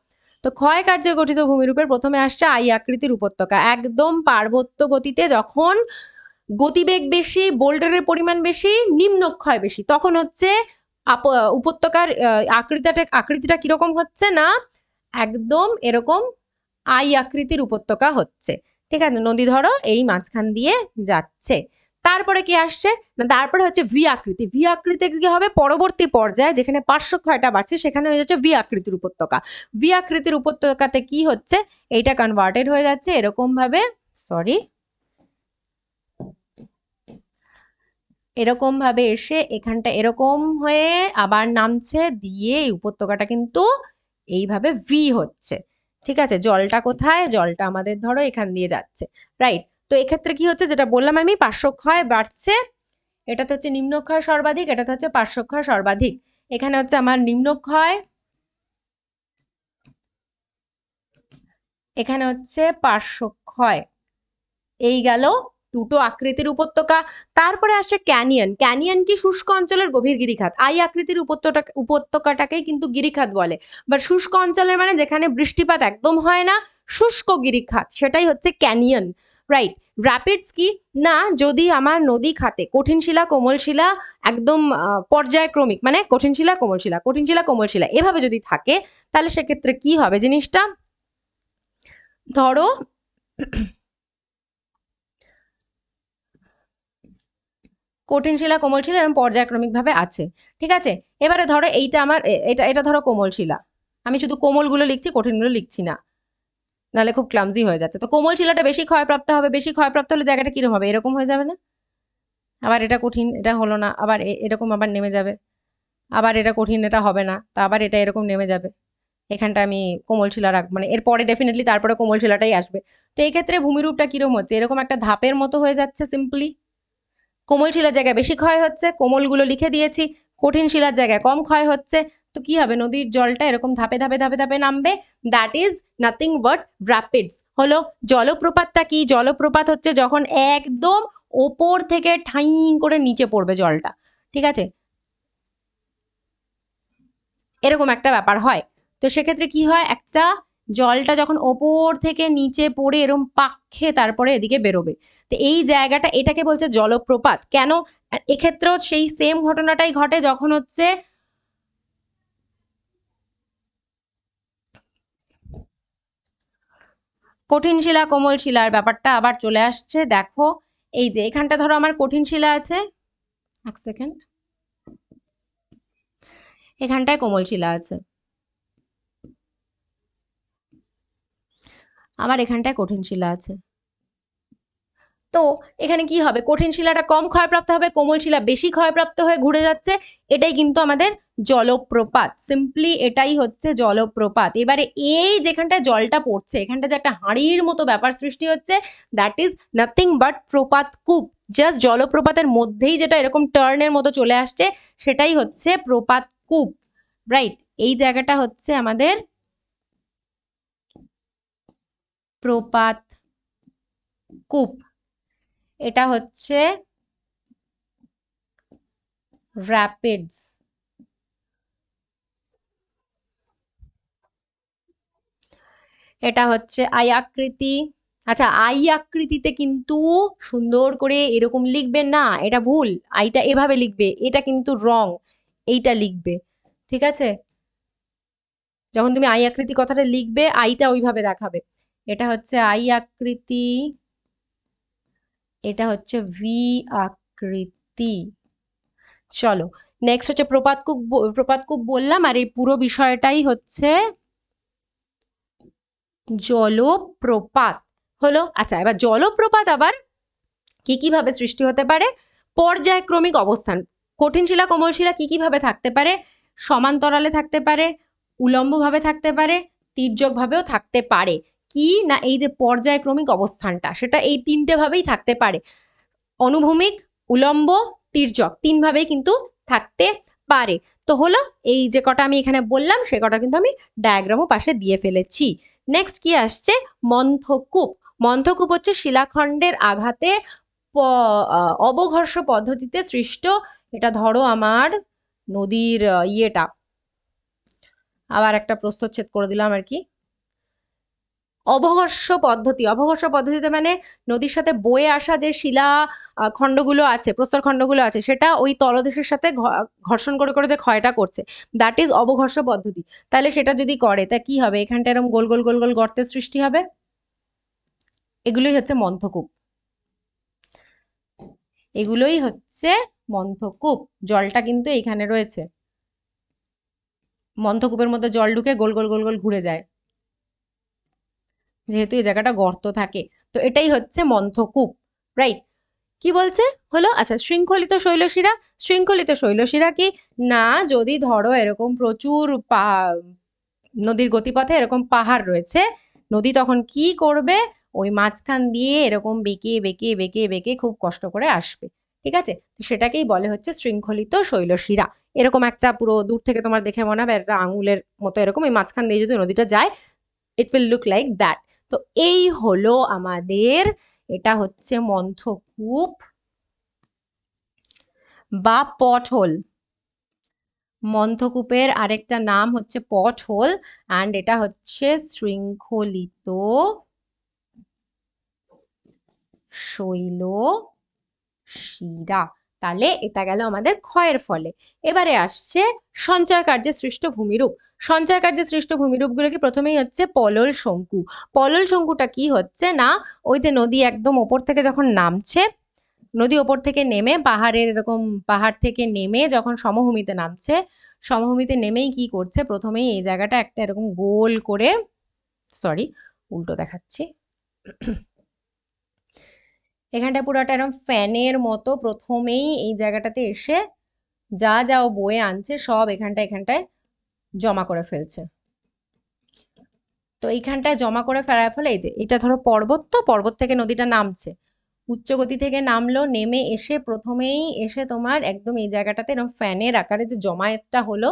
S1: তো ক্ষয় কার্যে গঠিত ভূমিরূপের প্রথমে আসছে আই আকৃতির উপত্যকা একদম পার্বত্য গতিতে যখন গতিবেগ বেশি বোল্ডারের পরিমাণ বেশি নিম্নক্ষয় বেশি তখন হচ্ছে উপত্যকার আকৃতিটা আকৃতিটা কীরকম হচ্ছে না একদম এরকম আই আকৃতির উপত্যকা হচ্ছে ঠিক আছে নদী ধরো এই মাঝখান দিয়ে যাচ্ছে তারপরে কি আসছে না তারপরে হচ্ছে ভি আকৃতি ভি আকৃতি কি হবে পরবর্তী পর্যায়ে যেখানে পার্শ্বক্ষয়টা বাড়ছে সেখানে হয়ে যাচ্ছে ভি আকৃতির উপত্যকা ভি আকৃতির উপত্যকাতে কি হচ্ছে এইটা কনভার্টেড হয়ে যাচ্ছে এরকমভাবে সরি এরকমভাবে এসে এখানটা এরকম হয়ে আবার নামছে দিয়ে এই উপত্যকাটা কিন্তু এইভাবে ভি হচ্ছে ঠিক আছে জলটা কোথায় জলটা আমাদের ধরো এখান দিয়ে যাচ্ছে রাইট তো এক্ষেত্রে কি হচ্ছে যেটা বললাম আমি পার্শ্বক্ষয় বাড়ছে এটাতে হচ্ছে নিম্নক্ষয় সর্বাধিক এটাতে হচ্ছে পার্শ্বক্ষয় সর্বাধিক এখানে হচ্ছে আমার নিম্নক্ষয় এখানে হচ্ছে পার্শ্বক্ষয় এই গেল দুটো আকৃতির উপত্যকা তারপরে আসে ক্যানিয়ন ক্যানিয়ন কি শুষ্ক অঞ্চলের গভীর গিরিখাত আই আকৃতির উপত্যকা উপত্যকাটাকেই কিন্তু গিরিখাত বলে বাট শুষ্ক অঞ্চলের মানে যেখানে বৃষ্টিপাত একদম হয় না শুষ্ক গিরিখাত সেটাই হচ্ছে ক্যানিয়ন রাইট র্যাপিডস কি না যদি আমার নদী খাতে কঠিন শিলা কোমল শিলা একদম পর্যায়ক্রমিক মানে কঠিন শিলা কোমল শিলা কঠিন শিলা কোমল শিলা এভাবে যদি থাকে তাহলে সেক্ষেত্রে কি হবে জিনিসটা ধরো কঠিন শিলা কোমল শিলা এরকম পর্যায়ক্রমিকভাবে আছে ঠিক আছে এবারে ধরো এইটা আমার এটা এটা ধরো কোমল শিলা আমি শুধু কোমলগুলো লিখছি কঠিনগুলো লিখছি না নাহলে খুব ক্লামজি হয়ে যাচ্ছে তো কোমল শিলাটা বেশি ক্ষয়প্রাপ্ত হবে বেশি ক্ষয়প্রাপ্ত হলে জায়গাটা কীরকম হবে এরকম হয়ে যাবে না আবার এটা কঠিন এটা হলো না আবার এরকম আবার নেমে যাবে আবার এটা কঠিন এটা হবে না তা আবার এটা এরকম নেমে যাবে এখানটা আমি কোমল শিলা রাখবো মানে এরপরে ডেফিনেটলি তারপরে কোমল শিলাটাই আসবে তো এই ক্ষেত্রে ভূমিরূপটা কীরকম হচ্ছে এরকম একটা ধাপের মতো হয়ে যাচ্ছে সিম্পলি কোমল শিলার জায়গায় বেশি ক্ষয় হচ্ছে কোমলগুলো লিখে দিয়েছি কঠিন শিলার জায়গায় কম ক্ষয় হচ্ছে তো কি হবে নদীর জলটা এরকম ধাপে ধাপে ধাপে ধাপে নামবে that is nothing but rapids হলো জলপ্রপাতটা কি জলপ্রপাত হচ্ছে যখন একদম ওপর থেকে ঠাইং করে নিচে পড়বে জলটা ঠিক আছে এরকম একটা ব্যাপার হয় তো সেক্ষেত্রে কি হয় একটা জলটা যখন ওপর থেকে নিচে পড়ে এরম পাক্ষে তারপরে এদিকে বেরোবে তো এই জায়গাটা এটাকে বলছে জলপ্রপাত কেন এক্ষেত্রেও সেই সেম ঘটনাটাই ঘটে যখন হচ্ছে কঠিন শিলা কোমল শিলার ব্যাপারটা আবার চলে আসছে দেখো এই যে এখানটা ধরো আমার কঠিন শিলা আছে এক সেকেন্ড এখানটায় কোমল শিলা আছে আমার এখানটায় কঠিন শিলা আছে তো এখানে কি হবে কঠিন শিলাটা কম ক্ষয়প্রাপ্ত হবে কোমল শিলা বেশি ক্ষয়প্রাপ্ত হয়ে ঘুরে যাচ্ছে এটাই কিন্তু আমাদের জলপ্রপাত সিম্পলি এটাই হচ্ছে জলপ্রপাত এবারে এই যেখানটা জলটা পড়ছে এখানটা যে একটা হাঁড়ির মতো ব্যাপার সৃষ্টি হচ্ছে দ্যাট ইজ নাথিং বাট প্রপাত কূপ জাস্ট জলপ্রপাতের মধ্যেই যেটা এরকম টার্নের মতো চলে আসছে সেটাই হচ্ছে প্রপাত কূপ রাইট এই জায়গাটা হচ্ছে আমাদের প্রপাত কূপ এটা হচ্ছে র্যাপিডস এটা হচ্ছে আই আকৃতি আচ্ছা আই আকৃতিতে কিন্তু সুন্দর করে এরকম লিখবে না এটা ভুল আইটা এভাবে লিখবে এটা কিন্তু রং এইটা লিখবে ঠিক আছে যখন তুমি আই আকৃতি কথাটা লিখবে আইটা ওইভাবে দেখাবে এটা হচ্ছে আই আকৃতি এটা হচ্ছে ভি আকৃতি চলো নেক্সট হচ্ছে প্রপাত প্রপাতকূপ বললাম আর এই পুরো বিষয়টাই হচ্ছে জলপ্রপাত হলো আচ্ছা এবার জলপ্রপাত আবার কি কিভাবে সৃষ্টি হতে পারে পর্যায়ক্রমিক অবস্থান কঠিন শিলা কোমল শিলা কী কীভাবে থাকতে পারে সমান্তরালে থাকতে পারে উলম্বভাবে থাকতে পারে তীর্যকভাবেও থাকতে পারে কি না এই যে পর্যায়ক্রমিক অবস্থানটা সেটা এই তিনটেভাবেই থাকতে পারে অনুভূমিক উলম্ব তির্যক তিনভাবেই কিন্তু থাকতে পারে তো হলো এই যে কটা আমি এখানে বললাম সে কটা কিন্তু আমি ডায়াগ্রামও পাশে দিয়ে ফেলেছি নেক্সট কি আসছে মন্থকূপ মন্থকূপ হচ্ছে শিলাখণ্ডের আঘাতে অবঘর্ষ পদ্ধতিতে সৃষ্ট এটা ধরো আমার নদীর ইয়েটা আবার একটা প্রস্তচ্ছেদ করে দিলাম আর কি অবঘর্ষ পদ্ধতি অবঘর্ষ পদ্ধতিতে মানে নদীর সাথে বয়ে আসা যে শিলা খণ্ডগুলো আছে প্রস্তর খণ্ডগুলো আছে সেটা ওই তলদেশের সাথে ঘর্ষণ করে করে যে ক্ষয়টা করছে দ্যাট ইজ অবঘর্ষ পদ্ধতি তাহলে সেটা যদি করে তা কি হবে এখানটা এরকম গোল গোল গোল গোল গর্তের সৃষ্টি হবে এগুলোই হচ্ছে মন্থকূপ এগুলোই হচ্ছে মন্থকূপ জলটা কিন্তু এইখানে রয়েছে মন্থকূপের মধ্যে জল ঢুকে গোল গোল গোল গোল ঘুরে যায় যেহেতু এই জায়গাটা গর্ত থাকে তো এটাই হচ্ছে মন্থকূপ রাইট কি বলছে হলো আচ্ছা শৃঙ্খলিত শৈলশিরা শৃঙ্খলিত শৈলশিরা কি না যদি ধরো এরকম প্রচুর পা নদীর গতিপথে এরকম পাহাড় রয়েছে নদী তখন কি করবে ওই মাঝখান দিয়ে এরকম বেঁকে বেঁকে বেঁকে বেঁকে খুব কষ্ট করে আসবে ঠিক আছে সেটাকেই বলে হচ্ছে শৃঙ্খলিত শৈলশিরা এরকম একটা পুরো দূর থেকে তোমার দেখে মনে হবে একটা আঙুলের মতো এরকম এই মাঝখান দিয়ে যদি নদীটা যায় it will look like that তো এই হলো আমাদের এটা হচ্ছে মন্থকূপ বা পটহোল মন্থকূপের আরেকটা নাম হচ্ছে পটহোল অ্যান্ড এটা হচ্ছে শৃঙ্খলিত শৈল শিরা তাহলে এটা গেল আমাদের ক্ষয়ের ফলে এবারে আসছে সঞ্চয় কার্যে সৃষ্ট ভূমিরূপ সঞ্চয় কার্যে সৃষ্ট ভূমিরূপগুলো কি প্রথমেই হচ্ছে পলল শঙ্কু পলল শঙ্কুটা কি হচ্ছে না ওই যে নদী একদম ওপর থেকে যখন নামছে নদী ওপর থেকে নেমে পাহাড়ের এরকম পাহাড় থেকে নেমে যখন সমভূমিতে নামছে সমভূমিতে নেমেই কি করছে প্রথমেই এই জায়গাটা একটা এরকম গোল করে সরি উল্টো দেখাচ্ছি এখানটা পুরোটা এরকম ফ্যানের মতো প্রথমেই এই জায়গাটাতে এসে যা যা ও বয়ে আনছে সব এখানটা এখানটায় জমা করে ফেলছে তো এইখানটায় জমা করে ফেলার ফলে এই যে এটা ধরো পর্বত তো পর্বত থেকে নদীটা নামছে উচ্চ গতি থেকে নামলো নেমে এসে প্রথমেই এসে তোমার একদম এই জায়গাটাতে এরকম ফ্যানের আকারে যে জমায়েতটা হলো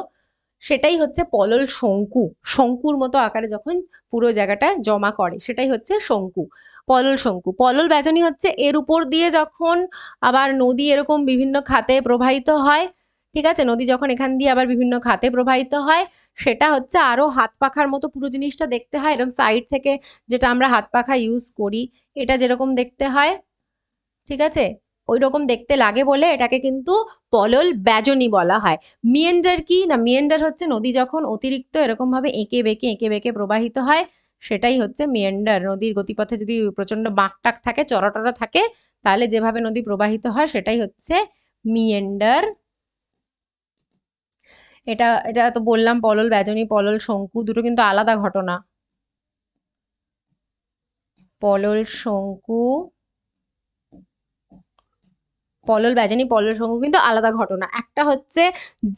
S1: সেটাই হচ্ছে পলল শঙ্কু শঙ্কুর মতো আকারে যখন পুরো জায়গাটা জমা করে সেটাই হচ্ছে শঙ্কু পলল শঙ্কু পলল ব্যাজনী হচ্ছে এর উপর দিয়ে যখন আবার নদী এরকম বিভিন্ন খাতে প্রবাহিত হয় ঠিক আছে নদী যখন এখান দিয়ে আবার বিভিন্ন খাতে প্রবাহিত হয় সেটা হচ্ছে আরও হাত পাখার মতো পুরো জিনিসটা দেখতে হয় এরকম সাইড থেকে যেটা আমরা হাত পাখা ইউজ করি এটা যেরকম দেখতে হয় ঠিক আছে ওই রকম দেখতে লাগে বলে এটাকে কিন্তু পলল ব্যাজনি বলা হয় মিয়েন্ডার কি না মিয়েন্ডার হচ্ছে নদী যখন অতিরিক্ত এরকমভাবে এঁকে বেঁকে এঁকে বেঁকে প্রবাহিত হয় সেটাই হচ্ছে মিয়েন্ডার নদীর গতিপথে যদি প্রচণ্ড বাঁকটাক থাকে চরাটরা থাকে তাহলে যেভাবে নদী প্রবাহিত হয় সেটাই হচ্ছে মিয়েন্ডার এটা এটা তো বললাম পলল ব্যজনী পলল শঙ্কু দুটো কিন্তু আলাদা ঘটনা পলল শঙ্কু পলল বেজানি পলল শঙ্কু কিন্তু আলাদা ঘটনা একটা হচ্ছে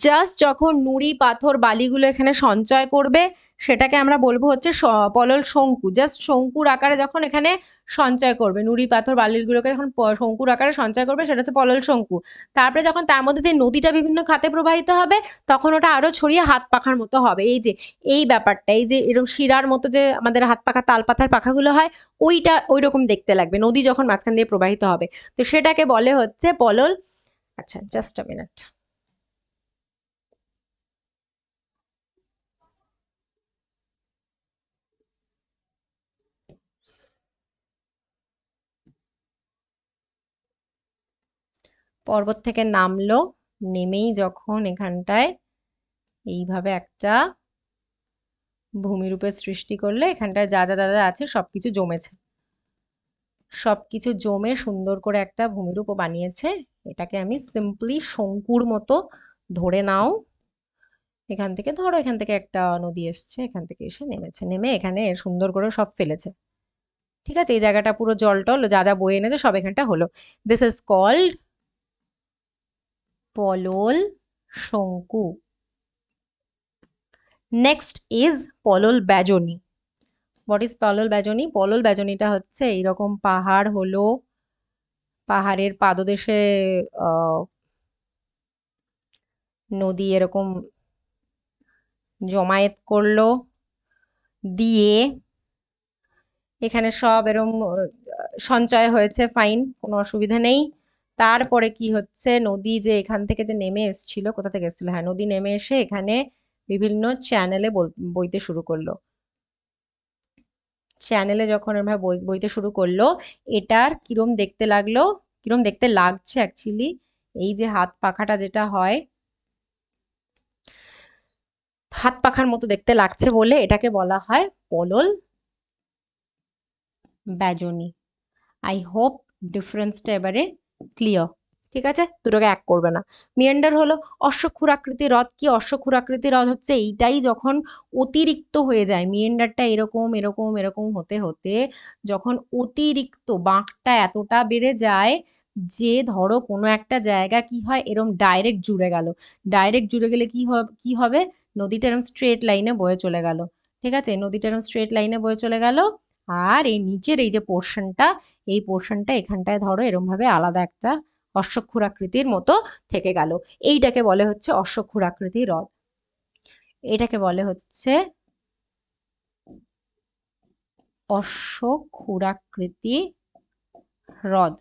S1: জাস্ট যখন নুড়ি পাথর বালিগুলো এখানে সঞ্চয় করবে সেটাকে আমরা বলবো হচ্ছে পলল শঙ্কু জাস্ট শঙ্কুর আকারে যখন এখানে সঞ্চয় করবে নুড়ি পাথর বালিগুলোকে যখন শঙ্কুর আকারে সঞ্চয় করবে সেটা হচ্ছে পলল শঙ্কু তারপরে যখন তার মধ্যে দিয়ে নদীটা বিভিন্ন খাতে প্রবাহিত হবে তখন ওটা আরও ছড়িয়ে হাত পাখার মতো হবে এই যে এই ব্যাপারটা এই যে এরকম শিরার মতো যে আমাদের হাত পাখা পাথার পাখাগুলো হয় ওইটা ওই রকম দেখতে লাগবে নদী যখন মাঝখান দিয়ে প্রবাহিত হবে তো সেটাকে বলে হচ্ছে পলল আচ্ছা জাস্ট মিনিট পর্বত থেকে নামলো নেমেই যখন এখানটায় এইভাবে একটা ভূমিরূপের সৃষ্টি করলে এখানটায় যা যা যা যা আছে সবকিছু জমেছে সব কিছু জমে সুন্দর করে একটা ভূমিরূপ বানিয়েছে এটাকে আমি সিম্পলি শঙ্কুর মতো ধরে নাও এখান থেকে ধরো এখান থেকে একটা নদী এসছে এখান থেকে এসে নেমেছে নেমে এখানে সুন্দর করে সব ফেলেছে ঠিক আছে এই জায়গাটা পুরো জল টল যা যা বয়ে এনেছে সব এখানটা হলো দিস ইজ কল্ড পলল শঙ্কু নেক্সট ইজ পলল ব্যাজনী হোয়াট ইজ পলল বেজনি পলল বেজনিটা হচ্ছে এইরকম পাহাড় হলো পাহাড়ের পাদদেশে নদী এরকম জমায়েত করলো দিয়ে এখানে সব এরম সঞ্চয় হয়েছে ফাইন কোনো অসুবিধা নেই তারপরে কি হচ্ছে নদী যে এখান থেকে যে নেমে এসছিল কোথা থেকে এসছিল হ্যাঁ নদী নেমে এসে এখানে বিভিন্ন চ্যানেলে বইতে শুরু করলো চ্যানেলে যখন আমার বই বইতে শুরু করলো এটার কিরম দেখতে লাগলো কিরম দেখতে লাগছে অ্যাকচুয়ালি এই যে হাত পাখাটা যেটা হয় হাত পাখার মতো দেখতে লাগছে বলে এটাকে বলা হয় পলল ব্যাজনী আই হোপ ডিফারেন্সটা এবারে ক্লিয়ার ঠিক আছে দুটোকে এক করবে না মিয়েন্ডার হলো অশ্বক্ষুরাকৃতি হ্রদ কি অশ্বক্ষুরাকৃতি হ্রদ হচ্ছে এইটাই যখন অতিরিক্ত হয়ে যায় মিয়েন্ডারটা এরকম এরকম এরকম হতে হতে যখন অতিরিক্ত বাঁকটা এতটা বেড়ে যায় যে ধরো কোনো একটা জায়গা কি হয় এরম ডাইরেক্ট জুড়ে গেল ডাইরেক্ট জুড়ে গেলে কি কি হবে নদীটা এরম স্ট্রেট লাইনে বয়ে চলে গেল ঠিক আছে নদীটা এরম স্ট্রেট লাইনে বয়ে চলে গেল আর এই নিচের এই যে পোর্শনটা এই পোর্শনটা এখানটায় ধরো এরমভাবে আলাদা একটা অশ্বক্ষুরাকৃতির মতো থেকে গেল এইটাকে বলে হচ্ছে অশ্বক্ষুরাকৃতি হ্রদ এটাকে বলে হচ্ছে অশ্বক্ষুরাকৃতি হ্রদ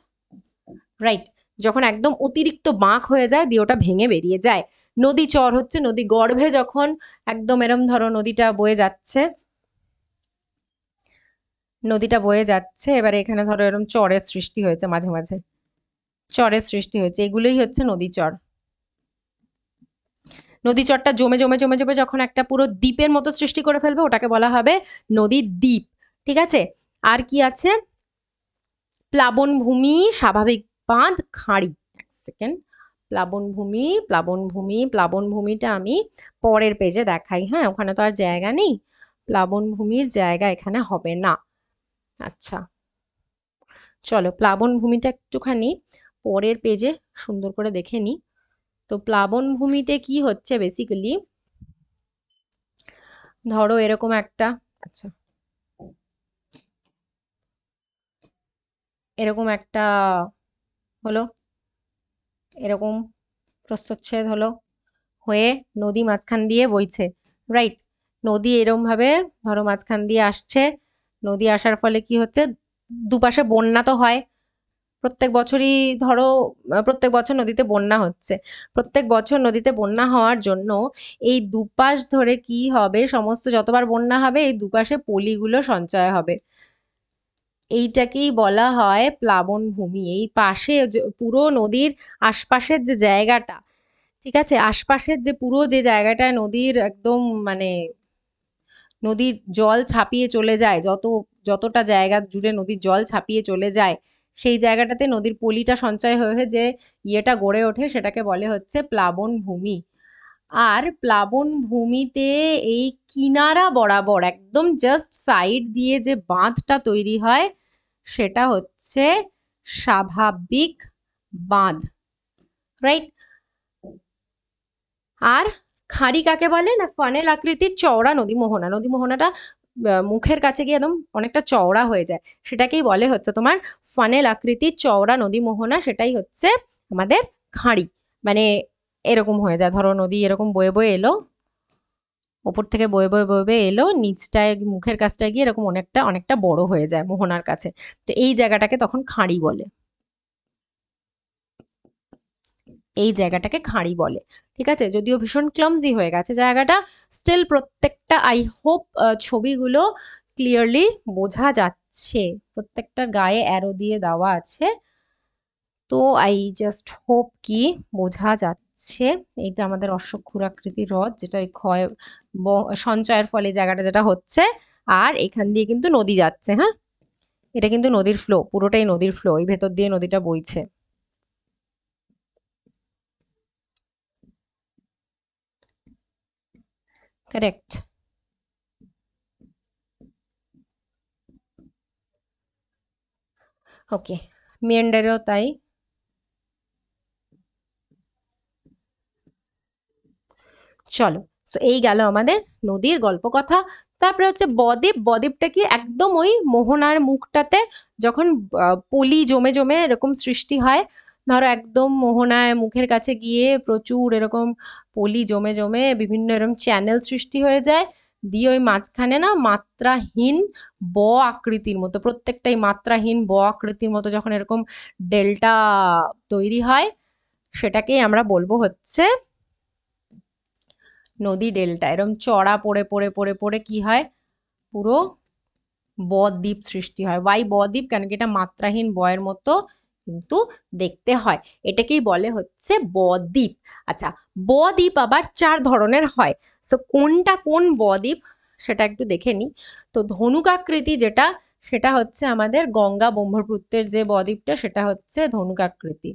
S1: রাইট যখন একদম অতিরিক্ত বাঁক হয়ে যায় দিয়ে ওটা ভেঙে বেরিয়ে যায় নদী চর হচ্ছে নদী গর্ভে যখন একদম এরম ধরো নদীটা বয়ে যাচ্ছে নদীটা বয়ে যাচ্ছে এবারে এখানে ধরো এরম চরের সৃষ্টি হয়েছে মাঝে মাঝে চরের সৃষ্টি হয়েছে এগুলোই হচ্ছে নদীচর চরটা জমে জমে জমে জমে যখন একটা পুরো দ্বীপের মতো সৃষ্টি করে ফেলবে ওটাকে বলা হবে নদী দ্বীপ ঠিক আছে আর কি আছে প্লাবনভূমি স্বাভাবিক বাঁধ খাঁড়ি এক সেকেন্ড প্লাবনভূমি প্লাবনভূমি প্লাবনভূমিটা আমি পরের পেজে দেখাই হ্যাঁ ওখানে তো আর জায়গা নেই প্লাবনভূমির জায়গা এখানে হবে না আচ্ছা চলো প্লাবনভূমিটা একটুখানি পরের পেজে সুন্দর করে দেখে নিই তো প্লাবনভূমিতে কি হচ্ছে বেসিক্যালি ধরো এরকম একটা আচ্ছা এরকম একটা হলো এরকম প্রস্তচ্ছেদ হলো হয়ে নদী মাঝখান দিয়ে বইছে রাইট নদী এরমভাবে ধরো মাঝখান দিয়ে আসছে নদী আসার ফলে কি হচ্ছে দুপাশে বন্যা তো হয় প্রত্যেক বছরই ধরো প্রত্যেক বছর নদীতে বন্যা হচ্ছে প্রত্যেক বছর নদীতে বন্যা হওয়ার জন্য এই দুপাশ ধরে কি হবে সমস্ত যতবার বন্যা হবে এই দুপাশে পলিগুলো সঞ্চয় হবে এইটাকেই বলা হয় প্লাবন ভূমি এই পাশে পুরো নদীর আশপাশের যে জায়গাটা ঠিক আছে আশপাশের যে পুরো যে জায়গাটায় নদীর একদম মানে নদীর জল ছাপিয়ে চলে যায় যত যতটা জায়গা জুড়ে নদীর জল ছাপিয়ে চলে যায় সেই জায়গাটাতে নদীর পলিটা সঞ্চয় হয়ে হয়ে যে ইয়েটা গড়ে ওঠে সেটাকে বলে হচ্ছে প্লাবন ভূমি আর প্লাবন ভূমিতে এই কিনারা বরাবর একদম জাস্ট সাইড দিয়ে যে বাঁধটা তৈরি হয় সেটা হচ্ছে স্বাভাবিক বাঁধ রাইট আর খাঁড়ি কাকে বলে না ফানেল আকৃতির চওড়া নদী মোহনা নদী মোহনাটা মুখের কাছে গিয়ে একদম অনেকটা চওড়া হয়ে যায় সেটাকেই বলে হচ্ছে তোমার ফানেল আকৃতির চওড়া নদী মোহনা সেটাই হচ্ছে আমাদের খাঁড়ি মানে এরকম হয়ে যায় ধরো নদী এরকম বয়ে বয়ে এলো ওপর থেকে বয়ে বয়ে বয়ে বয়ে এলো নিচটায় মুখের কাছটায় গিয়ে এরকম অনেকটা অনেকটা বড় হয়ে যায় মোহনার কাছে তো এই জায়গাটাকে তখন খাঁড়ি বলে এই জায়গাটাকে খাঁড়ি বলে ঠিক আছে যদিও ভীষণ ক্লামজি হয়ে গেছে জায়গাটা স্টিল প্রত্যেকটা আই হোপ ছবিগুলো ক্লিয়ারলি বোঝা যাচ্ছে প্রত্যেকটা গায়ে অ্যারো দিয়ে দেওয়া আছে তো আই জাস্ট হোপ কি বোঝা যাচ্ছে এইটা আমাদের অশ্বক্ষুরাকৃতি হ্রদ যেটা এই ক্ষয় সঞ্চয়ের ফলে জায়গাটা যেটা হচ্ছে আর এখান দিয়ে কিন্তু নদী যাচ্ছে হ্যাঁ এটা কিন্তু নদীর ফ্লো পুরোটাই নদীর ফ্লো এই ভেতর দিয়ে নদীটা বইছে Correct. Okay. Meandero thai. চলো সো এই গেল আমাদের নদীর গল্প কথা তারপরে হচ্ছে বদ্বীপ বদ্বীপটা কি একদম ওই মোহনার মুখটাতে যখন পলি জমে জমে এরকম সৃষ্টি হয় ধরো একদম মোহনায় মুখের কাছে গিয়ে প্রচুর এরকম পলি জমে জমে বিভিন্ন এরকম চ্যানেল সৃষ্টি হয়ে যায় দিয়ে ওই মাঝখানে না মাত্রাহীন ব আকৃতির মতো প্রত্যেকটাই মাত্রাহীন ব আকৃতির মতো যখন এরকম ডেল্টা তৈরি হয় সেটাকেই আমরা বলবো হচ্ছে নদী ডেল্টা এরকম চড়া পড়ে পড়ে পড়ে পড়ে কি হয় পুরো বদ্বীপ সৃষ্টি হয় ওয়াই বদ্বীপ কেন কি এটা মাত্রাহীন বয়ের মতো কিন্তু দেখতে হয় এটাকেই বলে হচ্ছে বদ্বীপ আচ্ছা বদ্বীপ আবার চার ধরনের হয় সো কোনটা কোন বদ্বীপ সেটা একটু দেখে নিই তো ধনুকাকৃতি যেটা সেটা হচ্ছে আমাদের গঙ্গা ব্রহ্মপুত্রের যে বদ্বীপটা সেটা হচ্ছে ধনুকাকৃতি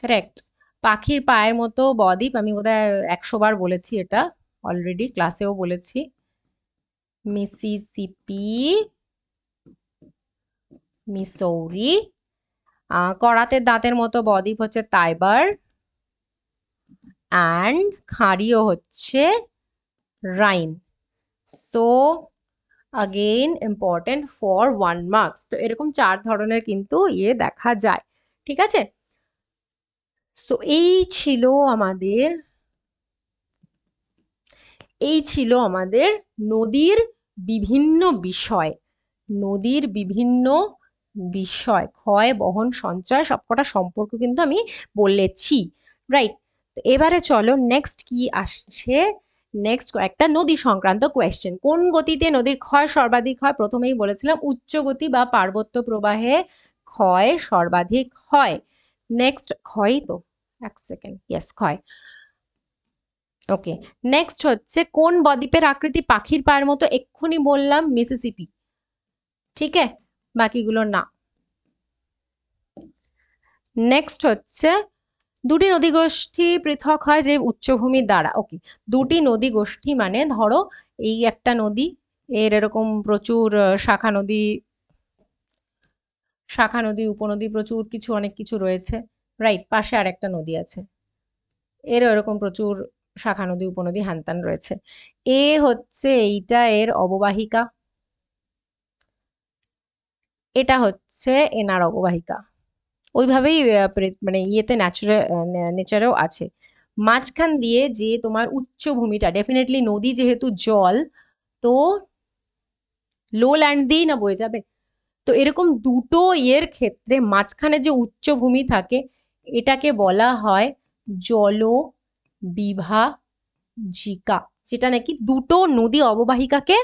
S1: কারেক্ট পাখির পায়ের মতো বদ্বীপ আমি বোধহয় একশো বার বলেছি এটা অলরেডি ক্লাসেও বলেছি মিসিসিপি মিসৌরি করাতে দাঁতের মতো বদ্বীপ হচ্ছে তাইবার অ্যান্ড খাঁড়িও হচ্ছে Rhine so again important for one marks তো এরকম চার ধরনের কিন্তু ইয়ে দেখা যায় ঠিক আছে সো এই ছিল আমাদের এই ছিল আমাদের নদীর বিভিন্ন বিষয় নদীর বিভিন্ন বিষয় ক্ষয় বহন সঞ্চয় সবকটা সম্পর্ক কিন্তু আমি বলেছি রাইট এবারে চলো নেক্সট কি আসছে নেক্সট একটা নদী সংক্রান্ত কোয়েশ্চেন কোন গতিতে নদীর ক্ষয় সর্বাধিক হয় প্রথমেই বলেছিলাম উচ্চ গতি বা পার্বত্য প্রবাহে ক্ষয় সর্বাধিক হয় নেক্সট ক্ষয় তো এক সেকেন্ড ইয়েস ক্ষয় ওকে নেক্সট হচ্ছে কোন বদ্বীপের আকৃতি পাখির পায়ের মতো এক্ষুনি বললাম মিসিসিপি ঠিক আছে বাকিগুলো না নেক্সট হচ্ছে দুটি নদী গোষ্ঠী পৃথক হয় যে উচ্চভূমির দ্বারা ওকে দুটি নদী গোষ্ঠী মানে ধরো এই একটা নদী এর এরকম প্রচুর শাখা নদী শাখা নদী উপনদী প্রচুর কিছু অনেক কিছু রয়েছে রাইট পাশে আর একটা নদী আছে এর এরকম প্রচুর শাখা নদী উপনদী হ্যান্তান রয়েছে এ হচ্ছে এইটা এর অববাহিকা এটা হচ্ছে এনার অববাহিকা ওইভাবেই মানে ইয়েতে ন্যাচুরাল নেচারেও আছে মাঝখান দিয়ে যে তোমার উচ্চভূমিটা ডেফিনেটলি নদী যেহেতু জল তো লো ল্যান্ড দিয়েই না বয়ে যাবে তো এরকম দুটো ইয়ের ক্ষেত্রে মাঝখানে যে উচ্চভূমি থাকে এটাকে বলা হয় জল বিভা জিকা যেটা নাকি দুটো নদী অববাহিকাকে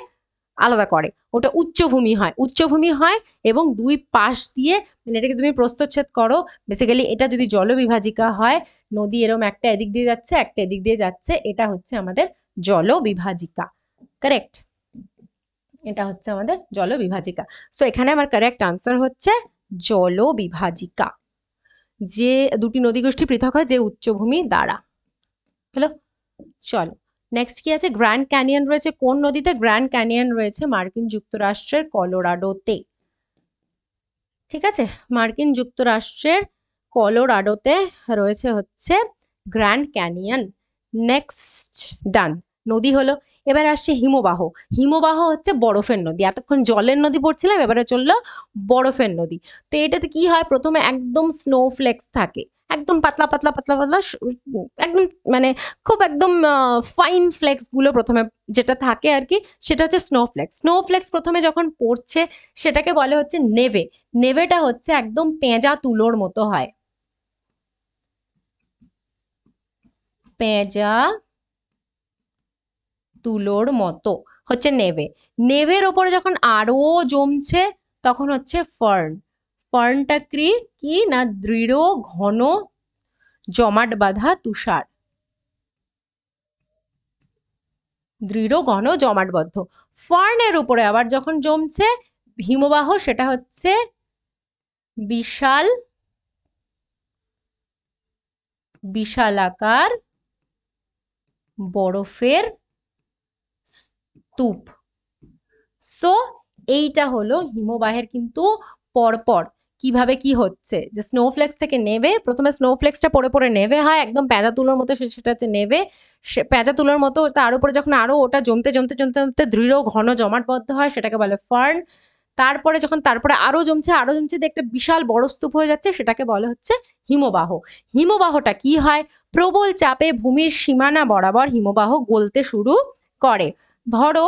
S1: আলাদা করে ওটা উচ্চভূমি হয় উচ্চভূমি হয় এবং দুই পাশ দিয়ে মানে এটাকে তুমি প্রস্তচ্ছেদ করো বেসিক্যালি এটা যদি জলবিভাজিকা হয় নদী এরম একটা এদিক দিয়ে যাচ্ছে একটা এদিক দিয়ে যাচ্ছে এটা হচ্ছে আমাদের জলবিভাজিকা কারেক্ট এটা হচ্ছে আমাদের জলবিভাজিকা সো এখানে আমার কারেক্ট আনসার হচ্ছে জলবিভাজিকা যে দুটি নদী গোষ্ঠী পৃথক হয় যে উচ্চভূমি দ্বারা হ্যালো চলো নেক্সট কি আছে গ্র্যান্ড ক্যানিয়ন রয়েছে কোন নদীতে গ্র্যান্ড ক্যানিয়ন রয়েছে মার্কিন যুক্তরাষ্ট্রের কলোরাডোতে ঠিক আছে মার্কিন যুক্তরাষ্ট্রের কলোরাডোতে রয়েছে হচ্ছে গ্র্যান্ড ক্যানিয়ন নেক্সট ডান নদী হলো এবার আসছে হিমবাহ হিমবাহ হচ্ছে বরফের নদী এতক্ষণ জলের নদী পড়ছিলাম এবারে চললো বরফের নদী তো এটাতে কি হয় প্রথমে একদম স্নোফ্লেক্স থাকে একদম পাতলা পাতলা পাতলা পাতলা একদম মানে খুব একদম ফাইন ফ্লেক্সগুলো প্রথমে যেটা থাকে আর কি সেটা হচ্ছে স্নো ফ্লেক্স স্নো ফ্লেক্স প্রথমে যখন পড়ছে সেটাকে বলে হচ্ছে নেভে নেভেটা হচ্ছে একদম পেঁজা তুলোর মতো হয় পেঁজা তুলোর মতো হচ্ছে নেভে নেভের ওপরে যখন আরও জমছে তখন হচ্ছে ফার্ন পর্ণটাক্রি কি না দৃঢ় ঘন জমাট বাঁধা তুষার দৃঢ় ঘন জমাটবদ্ধ ফার্নের উপরে আবার যখন জমছে হিমবাহ সেটা হচ্ছে বিশাল বিশাল আকার বরফের স্তূপ সো এইটা হলো হিমবাহের কিন্তু পরপর কিভাবে কি হচ্ছে যে স্নোফ্লেক্স থেকে নেবে প্রথমে স্নোফ্লেক্সটা পরে পরে নেবে হয় একদম প্যাঁদা তুলোর মতো সেটা হচ্ছে নেবে সে প্যাঁদা তুলোর মতো তার উপরে যখন আরও ওটা জমতে জমতে জমতে জমতে দৃঢ় ঘন জমাটবদ্ধ হয় সেটাকে বলে ফার্ন তারপরে যখন তারপরে আরও জমছে আরও জমছে একটা বিশাল স্তূপ হয়ে যাচ্ছে সেটাকে বলে হচ্ছে হিমবাহ হিমবাহটা কি হয় প্রবল চাপে ভূমির সীমানা বরাবর হিমবাহ গলতে শুরু করে ধরো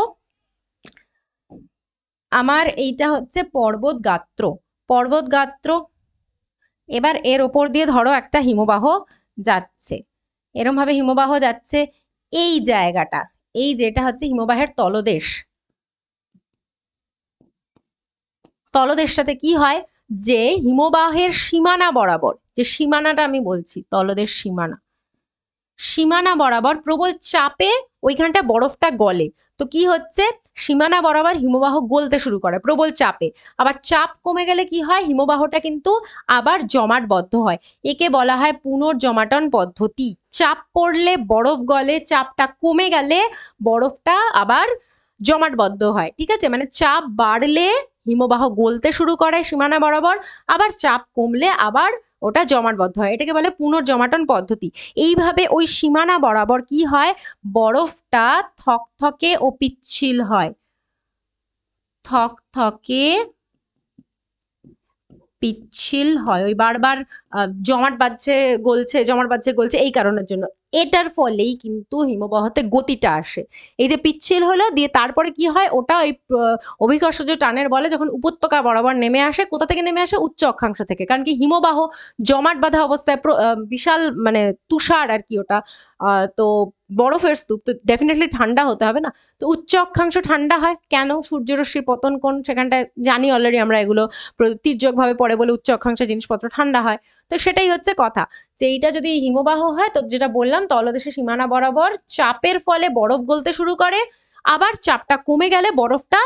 S1: আমার এইটা হচ্ছে পর্বত গাত্র পর্বতগাত্র এবার এর ওপর দিয়ে ধরো একটা হিমবাহ যাচ্ছে এরমভাবে হিমবাহ যাচ্ছে এই জায়গাটা এই যেটা হচ্ছে হিমবাহের তলদেশ তলদেশটাতে কি হয় যে হিমবাহের সীমানা বরাবর যে সীমানাটা আমি বলছি তলদেশ সীমানা সীমানা বরাবর প্রবল চাপে ওইখানটা বরফটা গলে তো কি হচ্ছে সীমানা বরাবর হিমবাহ গলতে শুরু করে প্রবল চাপে আবার চাপ কমে গেলে কি হয় হিমবাহটা কিন্তু আবার জমাটবদ্ধ হয় একে বলা হয় পুনর্জমাটন পদ্ধতি চাপ পড়লে বরফ গলে চাপটা কমে গেলে বরফটা আবার জমাটবদ্ধ হয় ঠিক আছে মানে চাপ বাড়লে হিমবাহ গলতে শুরু করে সীমানা বরাবর আবার চাপ কমলে আবার ওটা জমাটবদ্ধ হয় এটাকে বলে পুনর্জমাটন পদ্ধতি এইভাবে ওই সীমানা বরাবর কি হয় বরফটা থকথকে ও পিচ্ছিল হয় থকথকে পিচ্ছিল হয় ওই বারবার জমাট বাজছে গলছে জমাট বাজছে গলছে এই কারণের জন্য এটার ফলেই কিন্তু হিমবাহতে গতিটা আসে এই যে পিচ্ছিল হলো দিয়ে তারপরে কি হয় ওটা ওই অভিকর্ষজ টানের বলে যখন উপত্যকা বরাবর নেমে আসে কোথা থেকে নেমে আসে উচ্চ অক্ষাংশ থেকে কারণ কি হিমবাহ জমাট বাঁধা অবস্থায় বিশাল মানে তুষার আর কি ওটা তো বরফের স্তূপ তো ডেফিনেটলি ঠান্ডা হতে হবে না তো উচ্চ অক্ষাংশ ঠান্ডা হয় কেন সূর্যরশ্মির পতন কোন সেখানটায় জানি অলরেডি আমরা এগুলো তির্যকভাবে পড়ে বলে উচ্চ অক্ষাংশ জিনিসপত্র ঠান্ডা হয় তো সেটাই হচ্ছে কথা যে এইটা যদি হিমবাহ হয় তো যেটা বললাম তলদেশে সীমানা বরাবর চাপের ফলে বরফ গলতে শুরু করে আবার চাপটা কমে গেলে বরফটা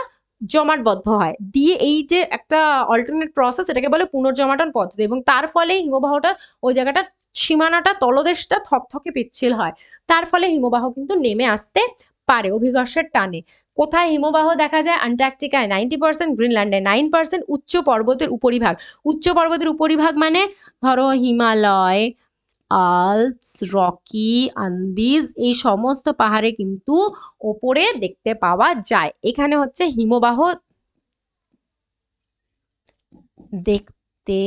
S1: জমাটবদ্ধ হয় দিয়ে এই যে একটা অল্টারনেট প্রসেস এটাকে বলে পুনর্জমাটন পদ্ধতি এবং তার ফলে হিমবাহটা ওই জায়গাটা সীমানাটা তলদেশটা থকথকে পিচ্ছিল হয় তার ফলে হিমবাহ কিন্তু নেমে আসতে পারে অভিঘর্ষের টানে কোথায় হিমবাহ দেখা যায় অ্যান্টার্কটিকায় নাইনটি পার্সেন্ট গ্রিনল্যান্ডে নাইন পার্সেন্ট উচ্চ পর্বতের উপরিভাগ উচ্চ পর্বতের উপরিভাগ মানে ধরো হিমালয় আলস রকি আন্দিজ এই সমস্ত পাহাড়ে কিন্তু ওপরে দেখতে পাওয়া যায় এখানে হচ্ছে হিমবাহ দেখতে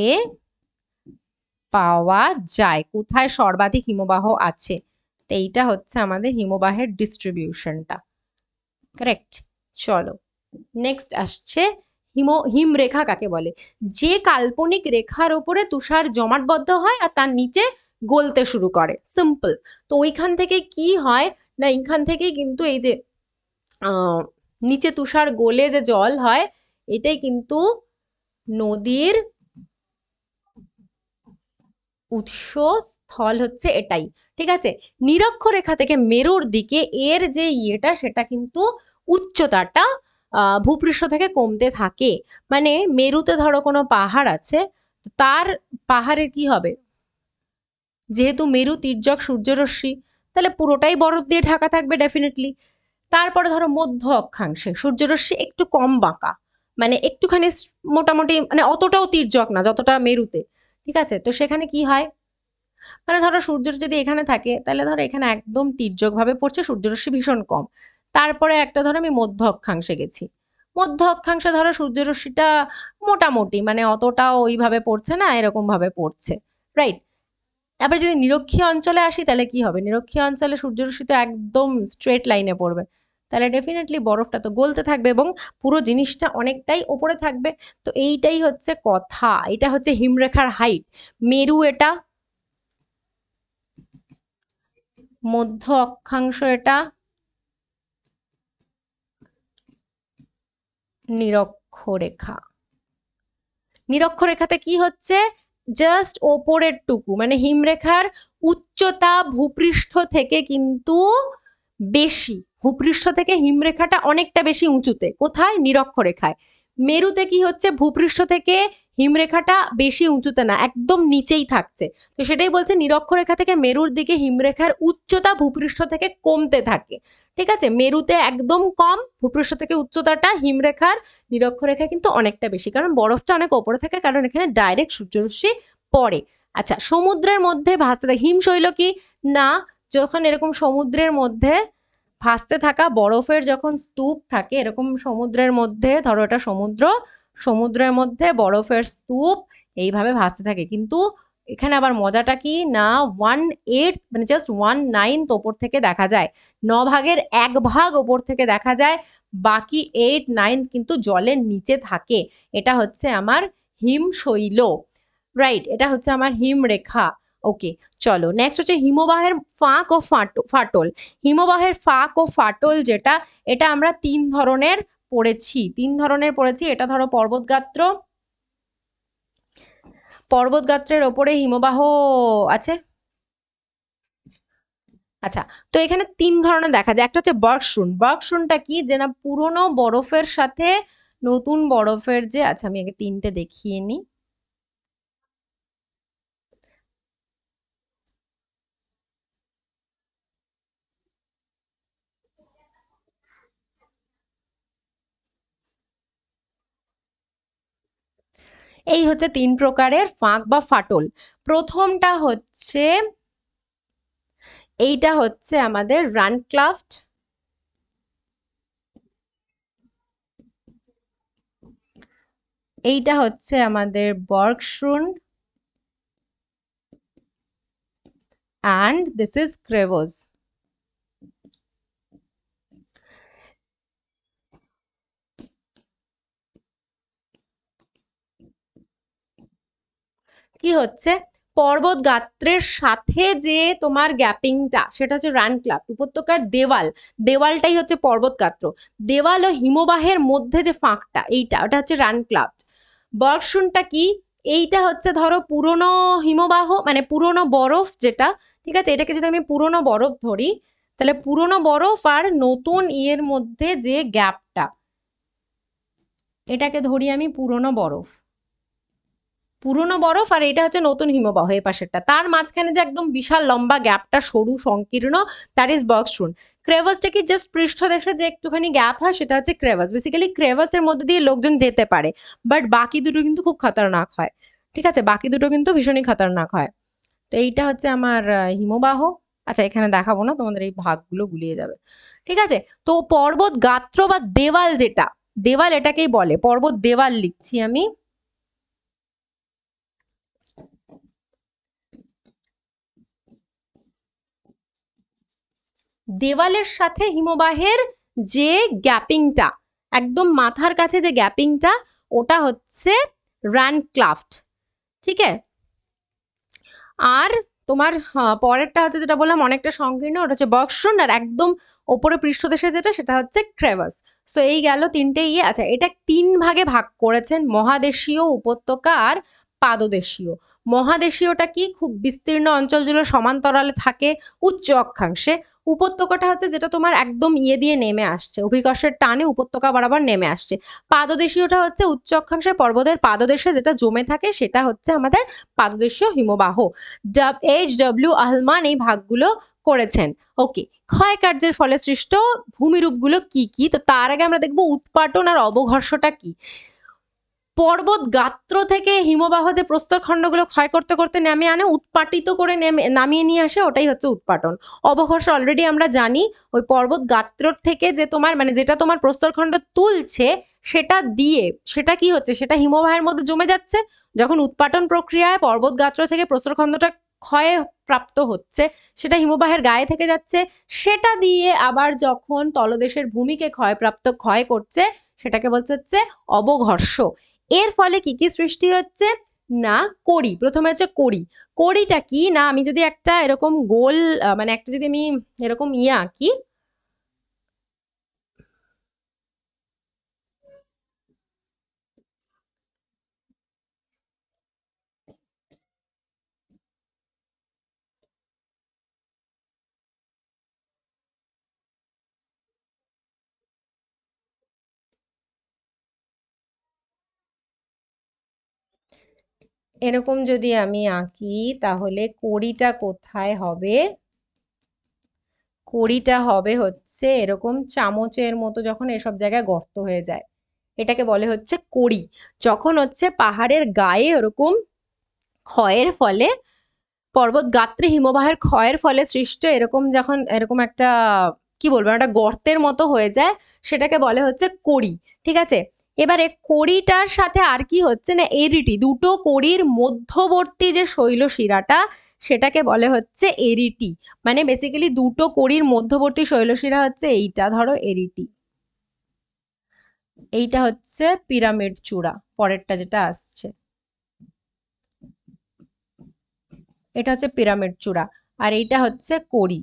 S1: পাওয়া যায় কোথায় সর্বাধিক হিমবাহ আছে এইটা হচ্ছে আমাদের হিমবাহের ডিস্ট্রিবিউশনটা কারেক্ট চলো নেক্সট আসছে হিম হিমরেখা কাকে বলে যে কাল্পনিক রেখার ওপরে তুষার জমাটবদ্ধ হয় আর তার নিচে গলতে শুরু করে সিম্পল তো ওইখান থেকে কি হয় না এইখান থেকে কিন্তু এই যে নিচে তুষার গলে যে জল হয় এটাই কিন্তু নদীর উৎস স্থল হচ্ছে এটাই ঠিক আছে নিরক্ষরেখা থেকে মেরুর দিকে এর যে ইয়েটা সেটা কিন্তু উচ্চতাটা ভূপৃষ্ঠ থেকে কমতে থাকে মানে মেরুতে ধরো কোনো পাহাড় আছে তার পাহাড়ের কি হবে যেহেতু মেরু তির্যক সূর্যরশ্মি তাহলে পুরোটাই বরফ দিয়ে ঢাকা থাকবে ডেফিনেটলি তারপরে ধরো মধ্য অক্ষাংশে সূর্যরশ্মি একটু কম বাঁকা মানে একটুখানি মোটামুটি মানে অতটাও তির্যক না যতটা মেরুতে ঠিক আছে তো সেখানে কি হয় মানে ধরো সূর্য যদি এখানে থাকে তাহলে ধরো এখানে একদম তীর্যকভাবে পড়ছে সূর্যরশ্মি ভীষণ কম তারপরে একটা ধরো আমি মধ্য অক্ষাংশে গেছি মধ্য অক্ষাংশে ধরো সূর্যরশ্মিটা মোটামুটি মানে অতটাও ওইভাবে পড়ছে না এরকমভাবে পড়ছে রাইট তারপরে যদি নিরক্ষীয় অঞ্চলে আসি তাহলে কি হবে নিরক্ষীয় অঞ্চলে সূর্যরশ্মি তো একদম স্ট্রেট লাইনে পড়বে তাহলে ডেফিনেটলি বরফটা তো গলতে থাকবে এবং পুরো জিনিসটা অনেকটাই ওপরে থাকবে তো এইটাই হচ্ছে কথা এটা হচ্ছে হিমরেখার হাইট মেরু এটা মধ্য অক্ষাংশ এটা নিরক্ষরেখা নিরক্ষরেখাতে কি হচ্ছে জাস্ট ওপরের টুকু মানে হিমরেখার উচ্চতা ভূপৃষ্ঠ থেকে কিন্তু বেশি ভূপৃষ্ঠ থেকে হিমরেখাটা অনেকটা বেশি উঁচুতে কোথায় নিরক্ষরেখায় মেরুতে কি হচ্ছে ভূপৃষ্ঠ থেকে হিমরেখাটা বেশি উঁচুতে না একদম নিচেই থাকছে তো সেটাই বলছে নিরক্ষরেখা থেকে মেরুর দিকে হিমরেখার উচ্চতা ভূপৃষ্ঠ থেকে কমতে থাকে ঠিক আছে মেরুতে একদম কম ভূপৃষ্ঠ থেকে উচ্চতাটা হিমরেখার নিরক্ষরেখা কিন্তু অনেকটা বেশি কারণ বরফটা অনেক ওপরে থাকে কারণ এখানে ডাইরেক্ট সূর্যরশ্মি পড়ে আচ্ছা সমুদ্রের মধ্যে ভাসতে থাকে হিমশৈল কি না যখন এরকম সমুদ্রের মধ্যে ভাসতে থাকা বরফের যখন স্তূপ থাকে এরকম সমুদ্রের মধ্যে ধরো এটা সমুদ্র সমুদ্রের মধ্যে বরফের স্তূপ এইভাবে ভাসতে থাকে কিন্তু এখানে আবার মজাটা কি না ওয়ান এইট মানে জাস্ট ওয়ান নাইনথ ওপর থেকে দেখা যায় ন ভাগের এক ভাগ ওপর থেকে দেখা যায় বাকি এইট নাইন কিন্তু জলের নিচে থাকে এটা হচ্ছে আমার হিমশৈল রাইট এটা হচ্ছে আমার হিমরেখা ওকে চলো নেক্সট হচ্ছে হিমবাহের ফাঁক ও ফাটো ফাটল হিমবাহের ফাঁক ও ফাটল যেটা এটা আমরা তিন ধরনের পড়েছি তিন ধরনের পড়েছি এটা ধরো পর্বতগাত্র পর্বতগাত্রের ওপরে হিমবাহ আছে আচ্ছা তো এখানে তিন ধরনের দেখা যায় একটা হচ্ছে বার্কশুন বার্কশুনটা কি যে না পুরনো বরফের সাথে নতুন বরফের যে আচ্ছা আমি আগে তিনটে দেখিয়ে নিই এই হচ্ছে তিন প্রকারের ফাঁক বা ফাটল প্রথমটা হচ্ছে এইটা হচ্ছে আমাদের রান ক্লাফট এইটা হচ্ছে আমাদের bergschrund and this is crevasse কি হচ্ছে পর্বত গাত্রের সাথে যে তোমার গ্যাপিংটা সেটা হচ্ছে রান ক্লাব উপত্যকার দেওয়াল দেওয়ালটাই হচ্ছে পর্বত গাত্র দেওয়াল ও হিমবাহের মধ্যে যে ফাঁকটা এইটা ওটা হচ্ছে রান ক্লাব বর্ষুনটা কি এইটা হচ্ছে ধরো পুরনো হিমবাহ মানে পুরনো বরফ যেটা ঠিক আছে এটাকে যদি আমি পুরনো বরফ ধরি তাহলে পুরনো বরফ আর নতুন ইয়ের মধ্যে যে গ্যাপটা এটাকে ধরি আমি পুরনো বরফ পুরনো বরফ আর এটা হচ্ছে নতুন হিমবাহ এ পাশেরটা তার মাঝখানে যে একদম বিশাল লম্বা গ্যাপটা সরু সংকীর্ণ দ্যাট ইজ বক্সরুন ক্রেভাসটা কি জাস্ট পৃষ্ঠ দেশে যে একটুখানি গ্যাপ হয় সেটা হচ্ছে ক্রেভাস বেসিক্যালি ক্রেভাসের মধ্যে দিয়ে লোকজন যেতে পারে বাট বাকি দুটো কিন্তু খুব খতরনাক হয় ঠিক আছে বাকি দুটো কিন্তু ভীষণই খতরনাক হয় তো এইটা হচ্ছে আমার হিমবাহ আচ্ছা এখানে দেখাবো না তোমাদের এই ভাগগুলো গুলিয়ে যাবে ঠিক আছে তো পর্বত গাত্র বা দেওয়াল যেটা দেওয়াল এটাকেই বলে পর্বত দেওয়াল লিখছি আমি দেওয়ালের সাথে হিমবাহের যে গ্যাপিংটা একদম মাথার কাছে যে গ্যাপিংটা ওটা হচ্ছে র্যানক্লাফট ঠিক আছে আর তোমার হ্যাঁ, পরেরটা হচ্ছে যেটা বললাম অনেকটা সংকীর্ণ ওটা হচ্ছে বক্সন আর একদম ওপরে পৃষ্ঠদেশে যেটা সেটা হচ্ছে ক্রেভাস সো এই গেল তিনটে ইয়ে আচ্ছা এটা তিন ভাগে ভাগ করেছেন মহাদেশীয় উপত্যকা আর পাদদেশীয় মহাদেশীয়টা কি খুব বিস্তীর্ণ অঞ্চলগুলো সমান্তরালে থাকে উচ্চ অক্ষাংশে উপত্যকাটা হচ্ছে যেটা তোমার একদম ইয়ে দিয়ে নেমে আসছে অভিকর্ষের টানে উপত্যকা বরাবর নেমে আসছে পাদদেশীয়টা হচ্ছে উচ্চ অক্ষাংশের পর্বতের পাদদেশে যেটা জমে থাকে সেটা হচ্ছে আমাদের পাদদেশীয় হিমবাহ ডাব এইচ ডব্লিউ আহলমান এই ভাগগুলো করেছেন ওকে ক্ষয়কার্যের ফলে সৃষ্ট ভূমিরূপগুলো কি কি তো তার আগে আমরা দেখব উৎপাটন আর অবঘর্ষটা কি পর্বত গাত্র থেকে হিমবাহ যে প্রস্তরখণ্ডগুলো ক্ষয় করতে করতে নেমে আনে উৎপাটিত করে নেমে নামিয়ে নিয়ে আসে ওটাই হচ্ছে উৎপাটন অবঘর্ষ অলরেডি আমরা জানি ওই পর্বত গাত্রর থেকে যে তোমার মানে যেটা তোমার প্রস্তরখণ্ড তুলছে সেটা দিয়ে সেটা কি হচ্ছে সেটা হিমবাহের মধ্যে জমে যাচ্ছে যখন উৎপাটন প্রক্রিয়ায় পর্বত গাত্র থেকে প্রস্তরখণ্ডটা ক্ষয়ে প্রাপ্ত হচ্ছে সেটা হিমবাহের গায়ে থেকে যাচ্ছে সেটা দিয়ে আবার যখন তলদেশের ভূমিকে ক্ষয়প্রাপ্ত ক্ষয় করছে সেটাকে বলতে হচ্ছে অবঘর্ষ এর ফলে কি কি সৃষ্টি হচ্ছে না করি প্রথমে হচ্ছে করি করিটা কি না আমি যদি একটা এরকম গোল মানে একটা যদি আমি এরকম ইয়ে আঁকি এরকম যদি আমি আঁকি তাহলে কড়িটা কোথায় হবে কড়িটা হবে হচ্ছে এরকম চামচের মতো যখন এসব জায়গায় গর্ত হয়ে যায় এটাকে বলে হচ্ছে কড়ি যখন হচ্ছে পাহাড়ের গায়ে ওরকম ক্ষয়ের ফলে পর্বত গাত্রে হিমবাহের ক্ষয়ের ফলে সৃষ্ট এরকম যখন এরকম একটা কি বলবো একটা গর্তের মতো হয়ে যায় সেটাকে বলে হচ্ছে কড়ি ঠিক আছে এবারে কড়িটার সাথে আর কি হচ্ছে না এরিটি দুটো কড়ির মধ্যবর্তী যে শৈলশিরাটা সেটাকে বলে হচ্ছে এরিটি মানে বেসিক্যালি দুটো কড়ির মধ্যবর্তী শৈলশিরা হচ্ছে এইটা ধরো এরিটি এইটা হচ্ছে পিরামিড চূড়া পরেরটা যেটা আসছে এটা হচ্ছে পিরামিড চূড়া আর এইটা হচ্ছে কড়ি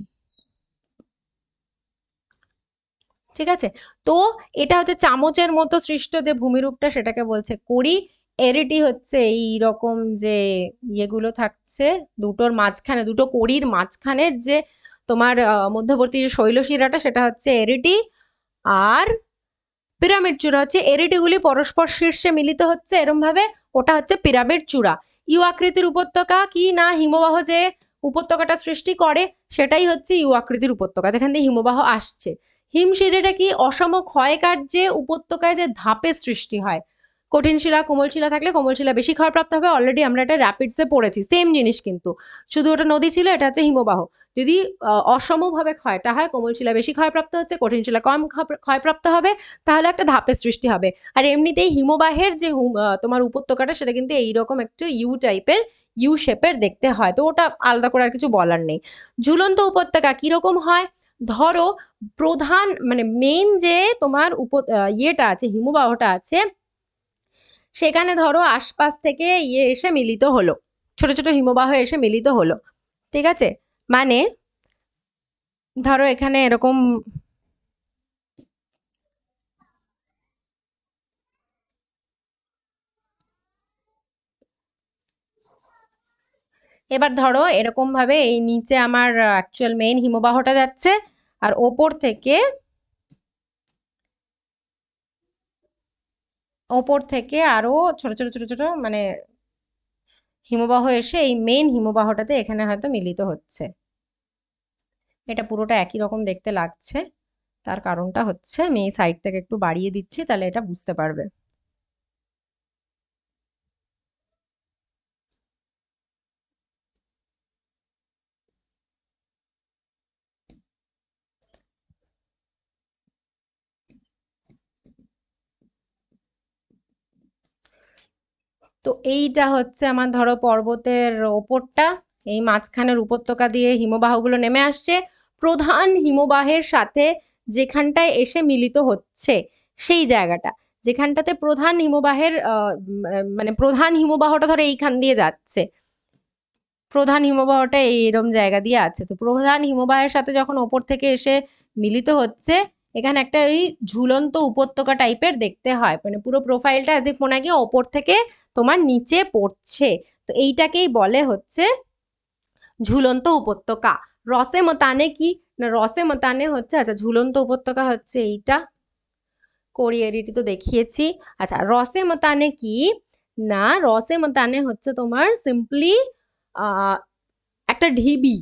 S1: ঠিক আছে তো এটা হচ্ছে চামচের মতো সৃষ্ট যে ভূমিরূপটা সেটাকে বলছে করি এরিটি হচ্ছে এই রকম যে ইয়েগুলো থাকছে দুটোর মাঝখানে দুটো করির মাঝখানের যে তোমার মধ্যবর্তী যে শৈলশিরাটা সেটা হচ্ছে এরিটি আর পিরামিড চূড়া হচ্ছে এরিটিগুলি পরস্পর শীর্ষে মিলিত হচ্ছে এরমভাবে ওটা হচ্ছে পিরামিড চূড়া ইউ আকৃতির উপত্যকা কি না হিমবাহ যে উপত্যকাটা সৃষ্টি করে সেটাই হচ্ছে ইউ আকৃতির উপত্যকা যেখান দিয়ে হিমবাহ আসছে হিমশিরেটা কি অসম ক্ষয়কার্যে উপত্যকায় যে ধাপের সৃষ্টি হয় কঠিন শিলা কোমল শিলা থাকলে কোমল শিলা বেশি ক্ষয়প্রাপ্ত হবে অলরেডি আমরা এটা র্যাপিডসে পড়েছি সেম জিনিস কিন্তু শুধু ওটা নদী ছিল এটা হচ্ছে হিমবাহ যদি অসমভাবে ক্ষয়টা হয় কোমল শিলা বেশি ক্ষয়প্রাপ্ত হচ্ছে কঠিন শিলা কম ক্ষয়প্রাপ্ত হবে তাহলে একটা ধাপের সৃষ্টি হবে আর এমনিতেই হিমবাহের যে তোমার উপত্যকাটা সেটা কিন্তু এইরকম একটু ইউ টাইপের ইউ শেপের দেখতে হয় তো ওটা আলাদা করে আর কিছু বলার নেই ঝুলন্ত উপত্যকা কীরকম হয় ধরো প্রধান মানে মেইন যে তোমার উপ ইয়েটা আছে হিমবাহটা আছে সেখানে ধরো আশপাশ থেকে ইয়ে এসে মিলিত হলো ছোট ছোট হিমবাহ এসে মিলিত হলো ঠিক আছে মানে ধরো এখানে এরকম এবার ধরো এরকমভাবে এই নিচে আমার অ্যাকচুয়াল মেইন হিমবাহটা যাচ্ছে আর ওপর থেকে ওপর থেকে আরও ছোট ছোট ছোট ছোট মানে হিমবাহ এসে এই মেইন হিমবাহটাতে এখানে হয়তো মিলিত হচ্ছে এটা পুরোটা একই রকম দেখতে লাগছে তার কারণটা হচ্ছে আমি এই সাইডটাকে একটু বাড়িয়ে দিচ্ছি তাহলে এটা বুঝতে পারবে তো এইটা হচ্ছে আমার ধরো পর্বতের ওপরটা এই মাঝখানের উপত্যকা দিয়ে হিমবাহগুলো নেমে আসছে প্রধান হিমবাহের সাথে যেখানটায় এসে মিলিত হচ্ছে সেই জায়গাটা যেখানটাতে প্রধান হিমবাহের মানে প্রধান হিমবাহটা ধরো এইখান দিয়ে যাচ্ছে প্রধান হিমবাহটা এইরকম জায়গা দিয়ে আছে তো প্রধান হিমবাহের সাথে যখন ওপর থেকে এসে মিলিত হচ্ছে এখানে একটা ওই ঝুলন্ত উপত্যকা টাইপের দেখতে হয় মানে পুরো প্রোফাইলটা অ্যাজ ইফ মনে ওপর থেকে তোমার নিচে পড়ছে তো এইটাকেই বলে হচ্ছে ঝুলন্ত উপত্যকা রসে মতানে কি না রসে মতানে হচ্ছে আচ্ছা ঝুলন্ত উপত্যকা হচ্ছে এইটা কোরিয়ারিটি তো দেখিয়েছি আচ্ছা রসে মতানে কি না রসে মতানে হচ্ছে তোমার সিম্পলি একটা ঢিবি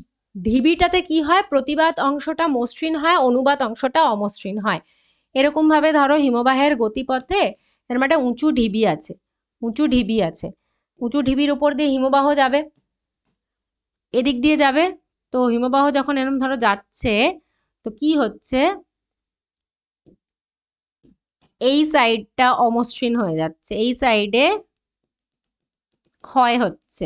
S1: ঢিবিটাতে কি হয় প্রতিবাদ অংশটা মসৃণ হয় অনুবাদ অংশটা অমসৃণ হয় এরকমভাবে ধরো হিমবাহের গতিপথে এরকম একটা উঁচু ঢিবি আছে উঁচু ঢিবি আছে উঁচু ঢিবির উপর দিয়ে হিমবাহ যাবে এদিক দিয়ে যাবে তো হিমবাহ যখন এরম ধরো যাচ্ছে তো কি হচ্ছে এই সাইডটা অমসৃণ হয়ে যাচ্ছে এই সাইডে ক্ষয় হচ্ছে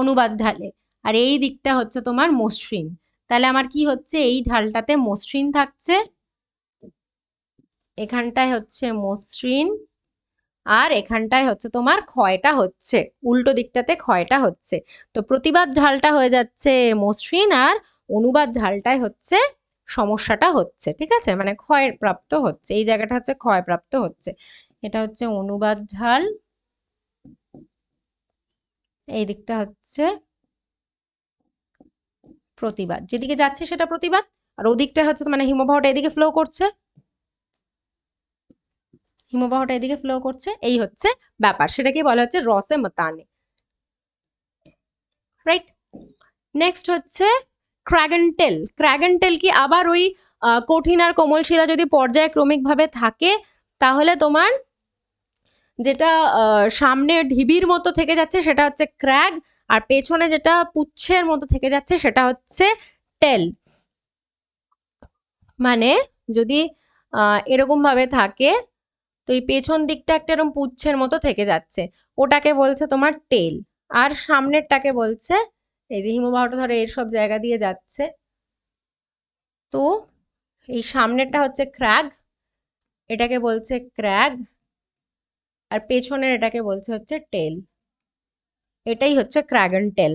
S1: অনুবাদ ঢালে আর এই দিকটা হচ্ছে তোমার মসৃণ তাহলে আমার কি হচ্ছে এই ঢালটাতে মসৃণ থাকছে এখানটায় হচ্ছে মসৃণ আর এখানটায় হচ্ছে তোমার ক্ষয়টা হচ্ছে উল্টো দিকটাতে ক্ষয়টা হচ্ছে তো প্রতিবাদ ঢালটা হয়ে যাচ্ছে মসৃণ আর অনুবাদ ঢালটায় হচ্ছে সমস্যাটা হচ্ছে ঠিক আছে মানে ক্ষয়প্রাপ্ত হচ্ছে এই জায়গাটা হচ্ছে ক্ষয়প্রাপ্ত হচ্ছে এটা হচ্ছে অনুবাদ ঢাল এই দিকটা হচ্ছে প্রতিবাদ যেদিকে যাচ্ছে সেটা প্রতিবাদ আর ওদিকটা হচ্ছে মানে হিমবাহটা এদিকে ফ্লো করছে হিমবাহটা এদিকে ফ্লো করছে এই হচ্ছে ব্যাপার সেটাকে বলা হচ্ছে রসে মতানে রাইট নেক্সট হচ্ছে ক্র্যাগেন্টেল ক্র্যাগেন্টেল কি আবার ওই কঠিন আর কোমল শিলা যদি পর্যায়ক্রমিকভাবে থাকে তাহলে তোমার যেটা সামনে ঢিবির মতো থেকে যাচ্ছে সেটা হচ্ছে ক্র্যাগ আর পেছনে যেটা পুচ্ছের মতো থেকে যাচ্ছে সেটা হচ্ছে টেল মানে যদি এরকমভাবে থাকে তো এই পেছন দিকটা একটা এরকম পুচ্ছের মতো থেকে যাচ্ছে ওটাকে বলছে তোমার টেল আর সামনেরটাকে বলছে এই যে হিমবাহটা ধরে এর সব জায়গা দিয়ে যাচ্ছে তো এই সামনেরটা হচ্ছে ক্র্যাগ এটাকে বলছে ক্র্যাগ আর পেছনের এটাকে বলছে হচ্ছে টেল এটাই হচ্ছে ক্র্যাগন টেল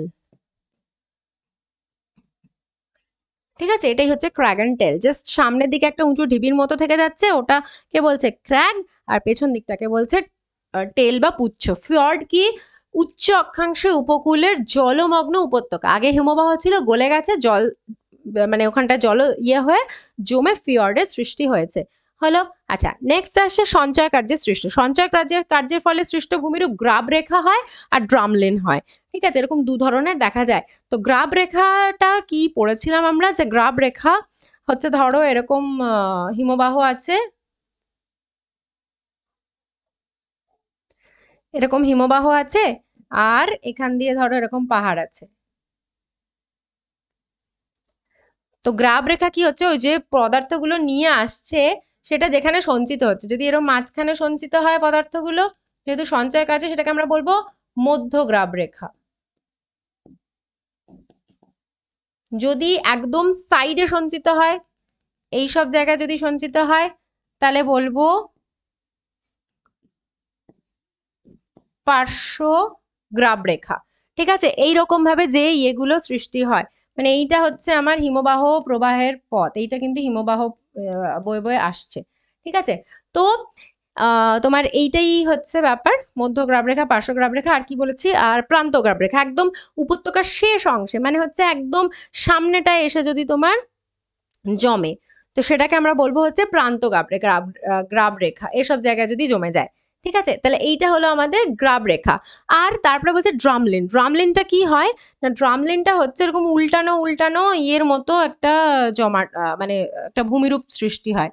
S1: ঠিক আছে এটাই হচ্ছে ক্র্যাগন টেল জাস্ট সামনের দিকে একটা উঁচু ঢিবির মতো থেকে যাচ্ছে ওটা কে বলছে ক্র্যাগ আর পেছন দিকটাকে বলছে টেল বা পুচ্ছ ফিয়র্ড কি উচ্চ অক্ষাংশে উপকূলের জলমগ্ন উপত্যকা আগে হিমবাহ ছিল গলে গেছে জল মানে ওখানটা জল ইয়ে হয়ে জমে ফিয়র্ডের সৃষ্টি হয়েছে হলো আচ্ছা নেক্সট আসছে সঞ্চয় কার্যের সৃষ্ট সঞ্চয় কার্যের কার্যের ফলে সৃষ্ট ভূমিরূপ গ্রাব রেখা হয় আর ড্রামলেন হয় ঠিক আছে এরকম দু ধরনের দেখা যায় তো গ্রাব রেখাটা কি পড়েছিলাম আমরা যে গ্রাব রেখা হচ্ছে ধরো এরকম হিমবাহ আছে এরকম হিমবাহ আছে আর এখান দিয়ে ধরো এরকম পাহাড় আছে তো গ্রাব রেখা কি হচ্ছে ওই যে পদার্থগুলো নিয়ে আসছে সেটা যেখানে সঞ্চিত হচ্ছে যদি এরকম মাঝখানে সঞ্চিত হয় পদার্থগুলো যেহেতু সঞ্চয় কাজে সেটাকে আমরা বলবো মধ্যগ্রাব রেখা যদি একদম সাইডে সঞ্চিত হয় এই সব জায়গায় যদি সঞ্চিত হয় তাহলে বলবো পার্শ্ব গ্রাব রেখা ঠিক আছে এই রকম ভাবে যে ইয়েগুলো সৃষ্টি হয় মানে এইটা হচ্ছে আমার হিমবাহ প্রবাহের পথ এইটা কিন্তু হিমবাহ বয়ে বয়ে আসছে ঠিক আছে তো তোমার এইটাই হচ্ছে ব্যাপার মধ্য গ্রাবরেখা পার্শ্ব গ্রাবরেখা আর কি বলেছি আর প্রান্ত গ্রাবরেখা একদম উপত্যকার শেষ অংশে মানে হচ্ছে একদম সামনেটায় এসে যদি তোমার জমে তো সেটাকে আমরা বলবো হচ্ছে প্রান্ত গাবরে গ্রাব গ্রাবরেখা এসব জায়গায় যদি জমে যায় ঠিক আছে তাহলে এইটা হলো আমাদের গ্রাব রেখা আর তারপরে বলছে ড্রামলিন ড্রামলিনটা কি হয় না ড্রামলিনটা হচ্ছে এরকম উল্টানো উল্টানো ইয়ের মতো একটা জমা মানে একটা ভূমিরূপ সৃষ্টি হয়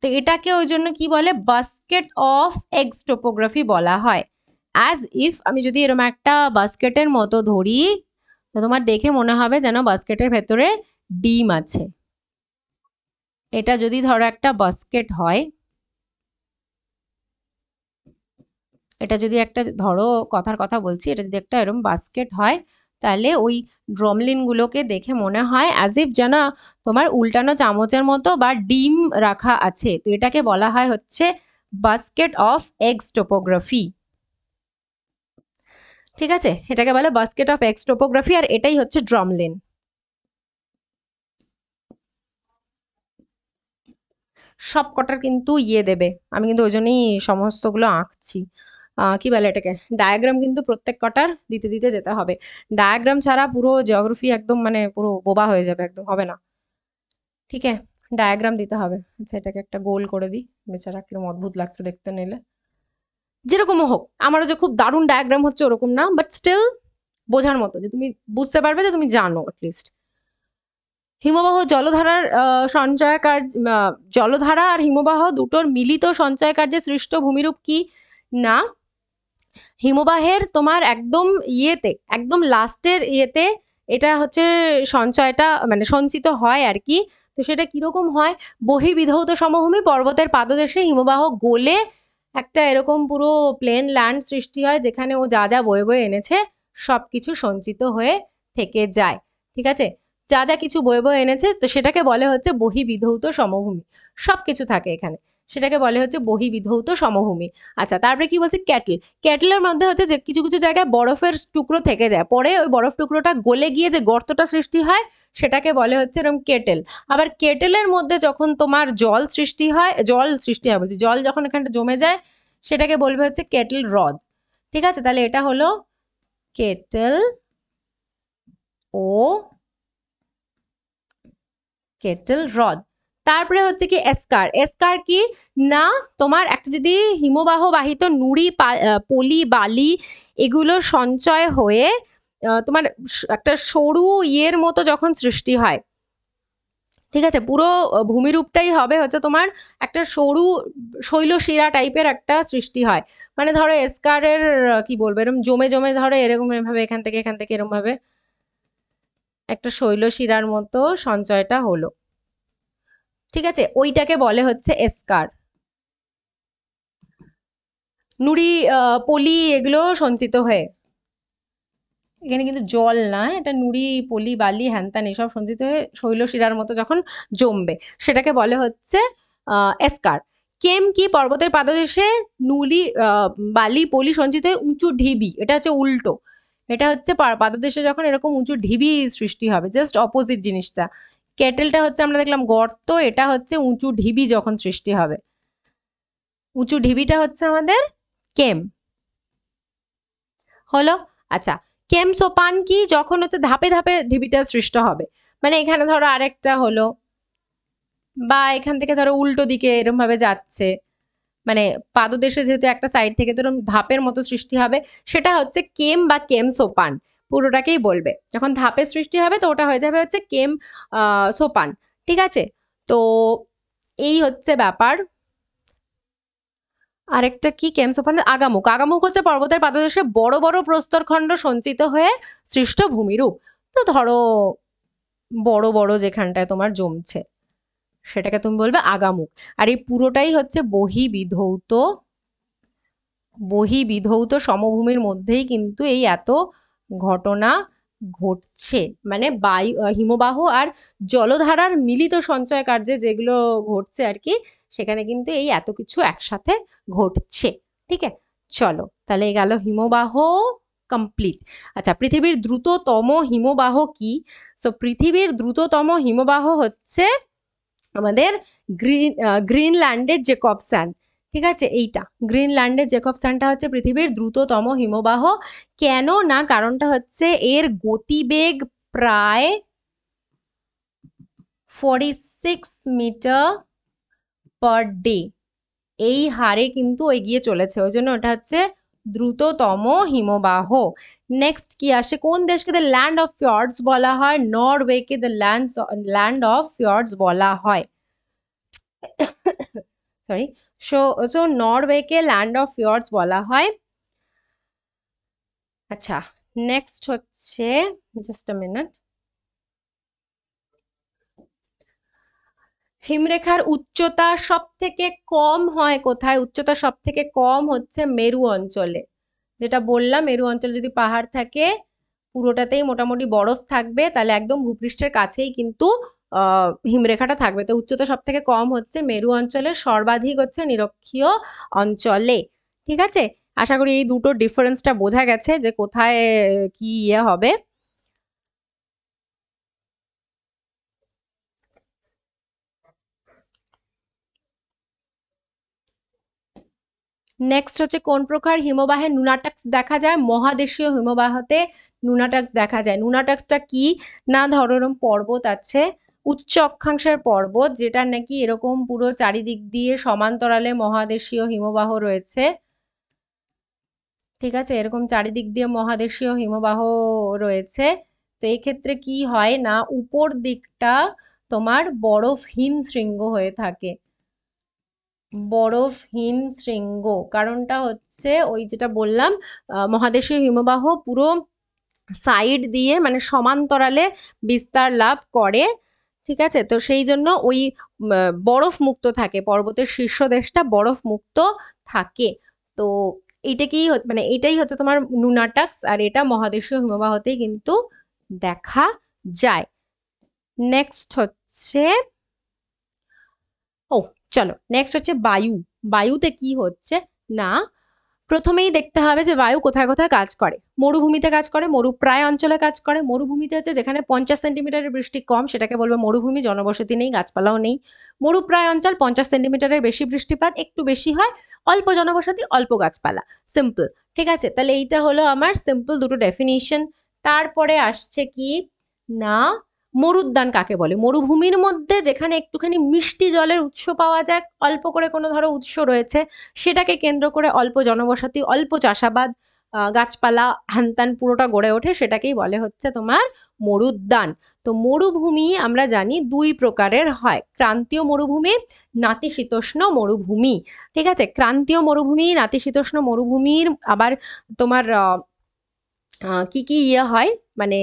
S1: তো এটাকে ওই জন্য কি বলে বাস্কেট অফ এক্স টোপোগ্রাফি বলা হয় অ্যাজ ইফ আমি যদি এরকম একটা বাস্কেটের মতো ধরি তো তোমার দেখে মনে হবে যেন বাস্কেটের ভেতরে ডিম আছে এটা যদি ধরো একটা বাস্কেট হয় এটা যদি একটা ধরো কথার কথা বলছি এটা যদি একটা এরম বাস্কেট হয় তাহলে ওই ড্রমলিনগুলোকে দেখে মনে হয় অ্যাজ ইফ যেন তোমার উল্টানো চামচের মতো বা ডিম রাখা আছে তো এটাকে বলা হয় হচ্ছে বাস্কেট অফ এগস টোপোগ্রাফি ঠিক আছে এটাকে বলে বাস্কেট অফ এক্স টোপোগ্রাফি আর এটাই হচ্ছে ড্রমলিন সব কটার কিন্তু ইয়ে দেবে আমি কিন্তু ওই জন্যই সমস্তগুলো আঁকছি কি বলে এটাকে ডায়াগ্রাম কিন্তু প্রত্যেক কটার দিতে দিতে যেতে হবে ডায়াগ্রাম ছাড়া পুরো জিওগ্রাফি একদম মানে পুরো বোবা হয়ে যাবে একদম হবে না ঠিক আছে ডায়াগ্রাম দিতে হবে আচ্ছা এটাকে একটা গোল করে দিই বেচারা কিরকম অদ্ভুত লাগছে দেখতে নিলে যেরকমও হোক আমারও যে খুব দারুণ ডায়াগ্রাম হচ্ছে ওরকম না বাট স্টিল বোঝার মতো যে তুমি বুঝতে পারবে যে তুমি জানো অ্যাটলিস্ট হিমবাহ জলধারার সঞ্চয় কার্য জলধারা আর হিমবাহ দুটোর মিলিত সঞ্চয় কার্যে সৃষ্ট ভূমিরূপ কি না হিমবাহের তোমার একদম ইয়েতে একদম লাস্টের ইয়েতে এটা হচ্ছে সঞ্চয়টা মানে সঞ্চিত হয় আর কি তো সেটা কীরকম হয় বহিবিধৌত সমভূমি পর্বতের পাদদেশে হিমবাহ গোলে একটা এরকম পুরো প্লেন ল্যান্ড সৃষ্টি হয় যেখানে ও যা যা বয়ে বয়ে এনেছে সব কিছু সঞ্চিত হয়ে থেকে যায় ঠিক আছে যা যা কিছু বয়ে বয়ে এনেছে তো সেটাকে বলে হচ্ছে বহিবিধৌত সমভূমি সব কিছু থাকে এখানে সেটাকে বলে হচ্ছে বহিবিধৌত সমভূমি আচ্ছা তারপরে কি বলছে ক্যাটল ক্যাটলের মধ্যে হচ্ছে যে কিছু কিছু জায়গায় বরফের টুকরো থেকে যায় পরে ওই বরফ টুকরোটা গলে গিয়ে যে গর্তটা সৃষ্টি হয় সেটাকে বলে হচ্ছে এরকম কেটেল আবার কেটেলের মধ্যে যখন তোমার জল সৃষ্টি হয় জল সৃষ্টি হয় বলছি জল যখন এখানটা জমে যায় সেটাকে বলবে হচ্ছে কেটেল হ্রদ ঠিক আছে তাহলে এটা হলো কেটেল ও কেটেল হ্রদ তারপরে হচ্ছে কি এসকার এসকার কি না তোমার একটা যদি হিমবাহ বাহিত নুড়ি পলি বালি এগুলো সঞ্চয় হয়ে তোমার একটা সরু ইয়ের মতো যখন সৃষ্টি হয় ঠিক আছে পুরো ভূমিরূপটাই হবে হচ্ছে তোমার একটা সরু শৈলশিরা টাইপের একটা সৃষ্টি হয় মানে ধরো এসকারের কি বলবো এরকম জমে জমে ধরো এরকম এভাবে এখান থেকে এখান থেকে এরকমভাবে একটা শৈলশিরার মতো সঞ্চয়টা হলো ঠিক আছে ওইটাকে বলে হচ্ছে এসকার নুড়ি পলি এগুলো সঞ্চিত হয়ে এখানে কিন্তু জল না এটা নুড়ি পলি বালি হ্যানত্যান এসব সঞ্চিত হয়ে শৈলশিরার মতো যখন জমবে সেটাকে বলে হচ্ছে এসকার কেম কি পর্বতের পাদদেশে নুলি বালি পলি সঞ্চিত হয়ে উঁচু ঢিবি এটা হচ্ছে উল্টো এটা হচ্ছে পাদদেশে যখন এরকম উঁচু ঢিবি সৃষ্টি হবে জাস্ট অপোজিট জিনিসটা কেটেলটা হচ্ছে আমরা দেখলাম গর্ত এটা হচ্ছে উঁচু ঢিবি যখন সৃষ্টি হবে উঁচু ঢিবিটা হচ্ছে আমাদের কেম হলো আচ্ছা কেম সোপান কি যখন হচ্ছে ধাপে ধাপে ঢিবিটা সৃষ্ট হবে মানে এখানে ধরো আরেকটা হলো বা এখান থেকে ধরো উল্টো দিকে এরমভাবে যাচ্ছে মানে পাদদেশে যেহেতু একটা সাইড থেকে ধরুন ধাপের মতো সৃষ্টি হবে সেটা হচ্ছে কেম বা কেম সোপান পুরোটাকেই বলবে যখন ধাপের সৃষ্টি হবে তো ওটা হয়ে যাবে হচ্ছে কেম সোপান ঠিক আছে তো এই হচ্ছে ব্যাপার আরেকটা কি কেম সোপান আগামুক আগামুক হচ্ছে পর্বতের পাদদেশে বড় বড় প্রস্তরখণ্ড সঞ্চিত হয়ে সৃষ্ট ভূমিরূপ তো ধরো বড় বড় যেখানটায় তোমার জমছে সেটাকে তুমি বলবে আগামুক আর এই পুরোটাই হচ্ছে বহি বিধৌত বহি বিধৌত সমভূমির মধ্যেই কিন্তু এই এত ঘটনা ঘটছে মানে বায়ু হিমবাহ আর জলধারার মিলিত সঞ্চয় কার্যে যেগুলো ঘটছে আর কি সেখানে কিন্তু এই এত কিছু একসাথে ঘটছে ঠিক আছে চলো তাহলে গেল হিমবাহ কমপ্লিট আচ্ছা পৃথিবীর দ্রুততম হিমবাহ কি সো পৃথিবীর দ্রুততম হিমবাহ হচ্ছে আমাদের গ্রিন গ্রিনল্যান্ডের যে জেকবস্যান্ড ঠিক আছে এইটা গ্রিনল্যান্ডের জেকবস্যানটা হচ্ছে পৃথিবীর দ্রুততম হিমবাহ কেন না কারণটা হচ্ছে এর গতিবেগ প্রায় forty six metre per day এই হারে কিন্তু এগিয়ে চলেছে ওই জন্য ওটা হচ্ছে দ্রুততম হিমবাহ নেক্সট কি আসে কোন দেশকে দ্য ল্যান্ড অফ ফিয়র্ডস বলা হয় নরওয়েকে the land land of fjords বলা হয় সরি সো সো নরওয়েকে ল্যান্ড অফ ইয়র্স বলা হয় আচ্ছা নেক্সট হচ্ছে জাস্ট মিনিট হিমরেখার উচ্চতা সব থেকে কম হয় কোথায় উচ্চতা সব থেকে কম হচ্ছে মেরু অঞ্চলে যেটা বললাম মেরু অঞ্চলে যদি পাহাড় থাকে পুরোটাতেই মোটামুটি বরফ থাকবে তাহলে একদম ভূপৃষ্ঠের কাছেই কিন্তু হিমরেখাটা থাকবে তো উচ্চতা সব থেকে কম হচ্ছে মেরু অঞ্চলের সর্বাধিক হচ্ছে নিরক্ষীয় অঞ্চলে ঠিক আছে আশা করি এই দুটো ডিফারেন্সটা বোঝা গেছে যে কোথায় কি ইয়ে হবে নেক্সট হচ্ছে কোন প্রকার হিমবাহে নুনাটাক্স দেখা যায় মহাদেশীয় হিমবাহতে নুনাটাক্স দেখা যায় নুনাটাক্সটা কি না ধরো পর্বত আছে উচ্চ অক্ষাংশের পর্বত যেটা নাকি এরকম পুরো চারিদিক দিয়ে সমান্তরালে মহাদেশীয় হিমবাহ রয়েছে ঠিক আছে এরকম চারিদিক দিয়ে মহাদেশীয় হিমবাহ রয়েছে তো এক্ষেত্রে কি হয় না উপর দিকটা তোমার বরফহীন শৃঙ্গ হয়ে থাকে বরফহীন শৃঙ্গ কারণটা হচ্ছে ওই যেটা বললাম মহাদেশীয় হিমবাহ পুরো সাইড দিয়ে মানে সমান্তরালে বিস্তার লাভ করে ঠিক আছে তো সেই জন্য ওই বরফ মুক্ত থাকে পর্বতের শীর্ষ দেশটা বরফ মুক্ত থাকে তো এইটাকেই মানে এটাই হচ্ছে তোমার নুনাটাক্স আর এটা মহাদেশীয় হিমবাহতেই কিন্তু দেখা যায় নেক্সট হচ্ছে ও চলো নেক্সট হচ্ছে বায়ু বায়ুতে কি হচ্ছে না প্রথমেই দেখতে হবে যে বায়ু কোথায় কোথায় কাজ করে মরুভূমিতে কাজ করে মরুপ্রায় অঞ্চলে কাজ করে মরুভূমিতে হচ্ছে যেখানে পঞ্চাশ সেন্টিমিটারের বৃষ্টি কম সেটাকে বলবে মরুভূমি জনবসতি নেই গাছপালাও নেই মরুপ্রায় অঞ্চল পঞ্চাশ সেন্টিমিটারের বেশি বৃষ্টিপাত একটু বেশি হয় অল্প জনবসতি অল্প গাছপালা সিম্পল ঠিক আছে তাহলে এইটা হলো আমার সিম্পল দুটো ডেফিনিশন তারপরে আসছে কি না মরুদ্যান কাকে বলে মরুভূমির মধ্যে যেখানে একটুখানি মিষ্টি জলের উৎস পাওয়া যায় অল্প করে কোনো ধরো উৎস রয়েছে সেটাকে কেন্দ্র করে অল্প জনবসতি অল্প চাষাবাদ গাছপালা হ্যানত্যান পুরোটা গড়ে ওঠে সেটাকেই বলে হচ্ছে তোমার মরুদ্যান তো মরুভূমি আমরা জানি দুই প্রকারের হয় ক্রান্তীয় মরুভূমি নাতিশীতোষ্ণ মরুভূমি ঠিক আছে ক্রান্তীয় মরুভূমি নাতিশীতোষ্ণ মরুভূমির আবার তোমার কি কি ইয়ে হয় মানে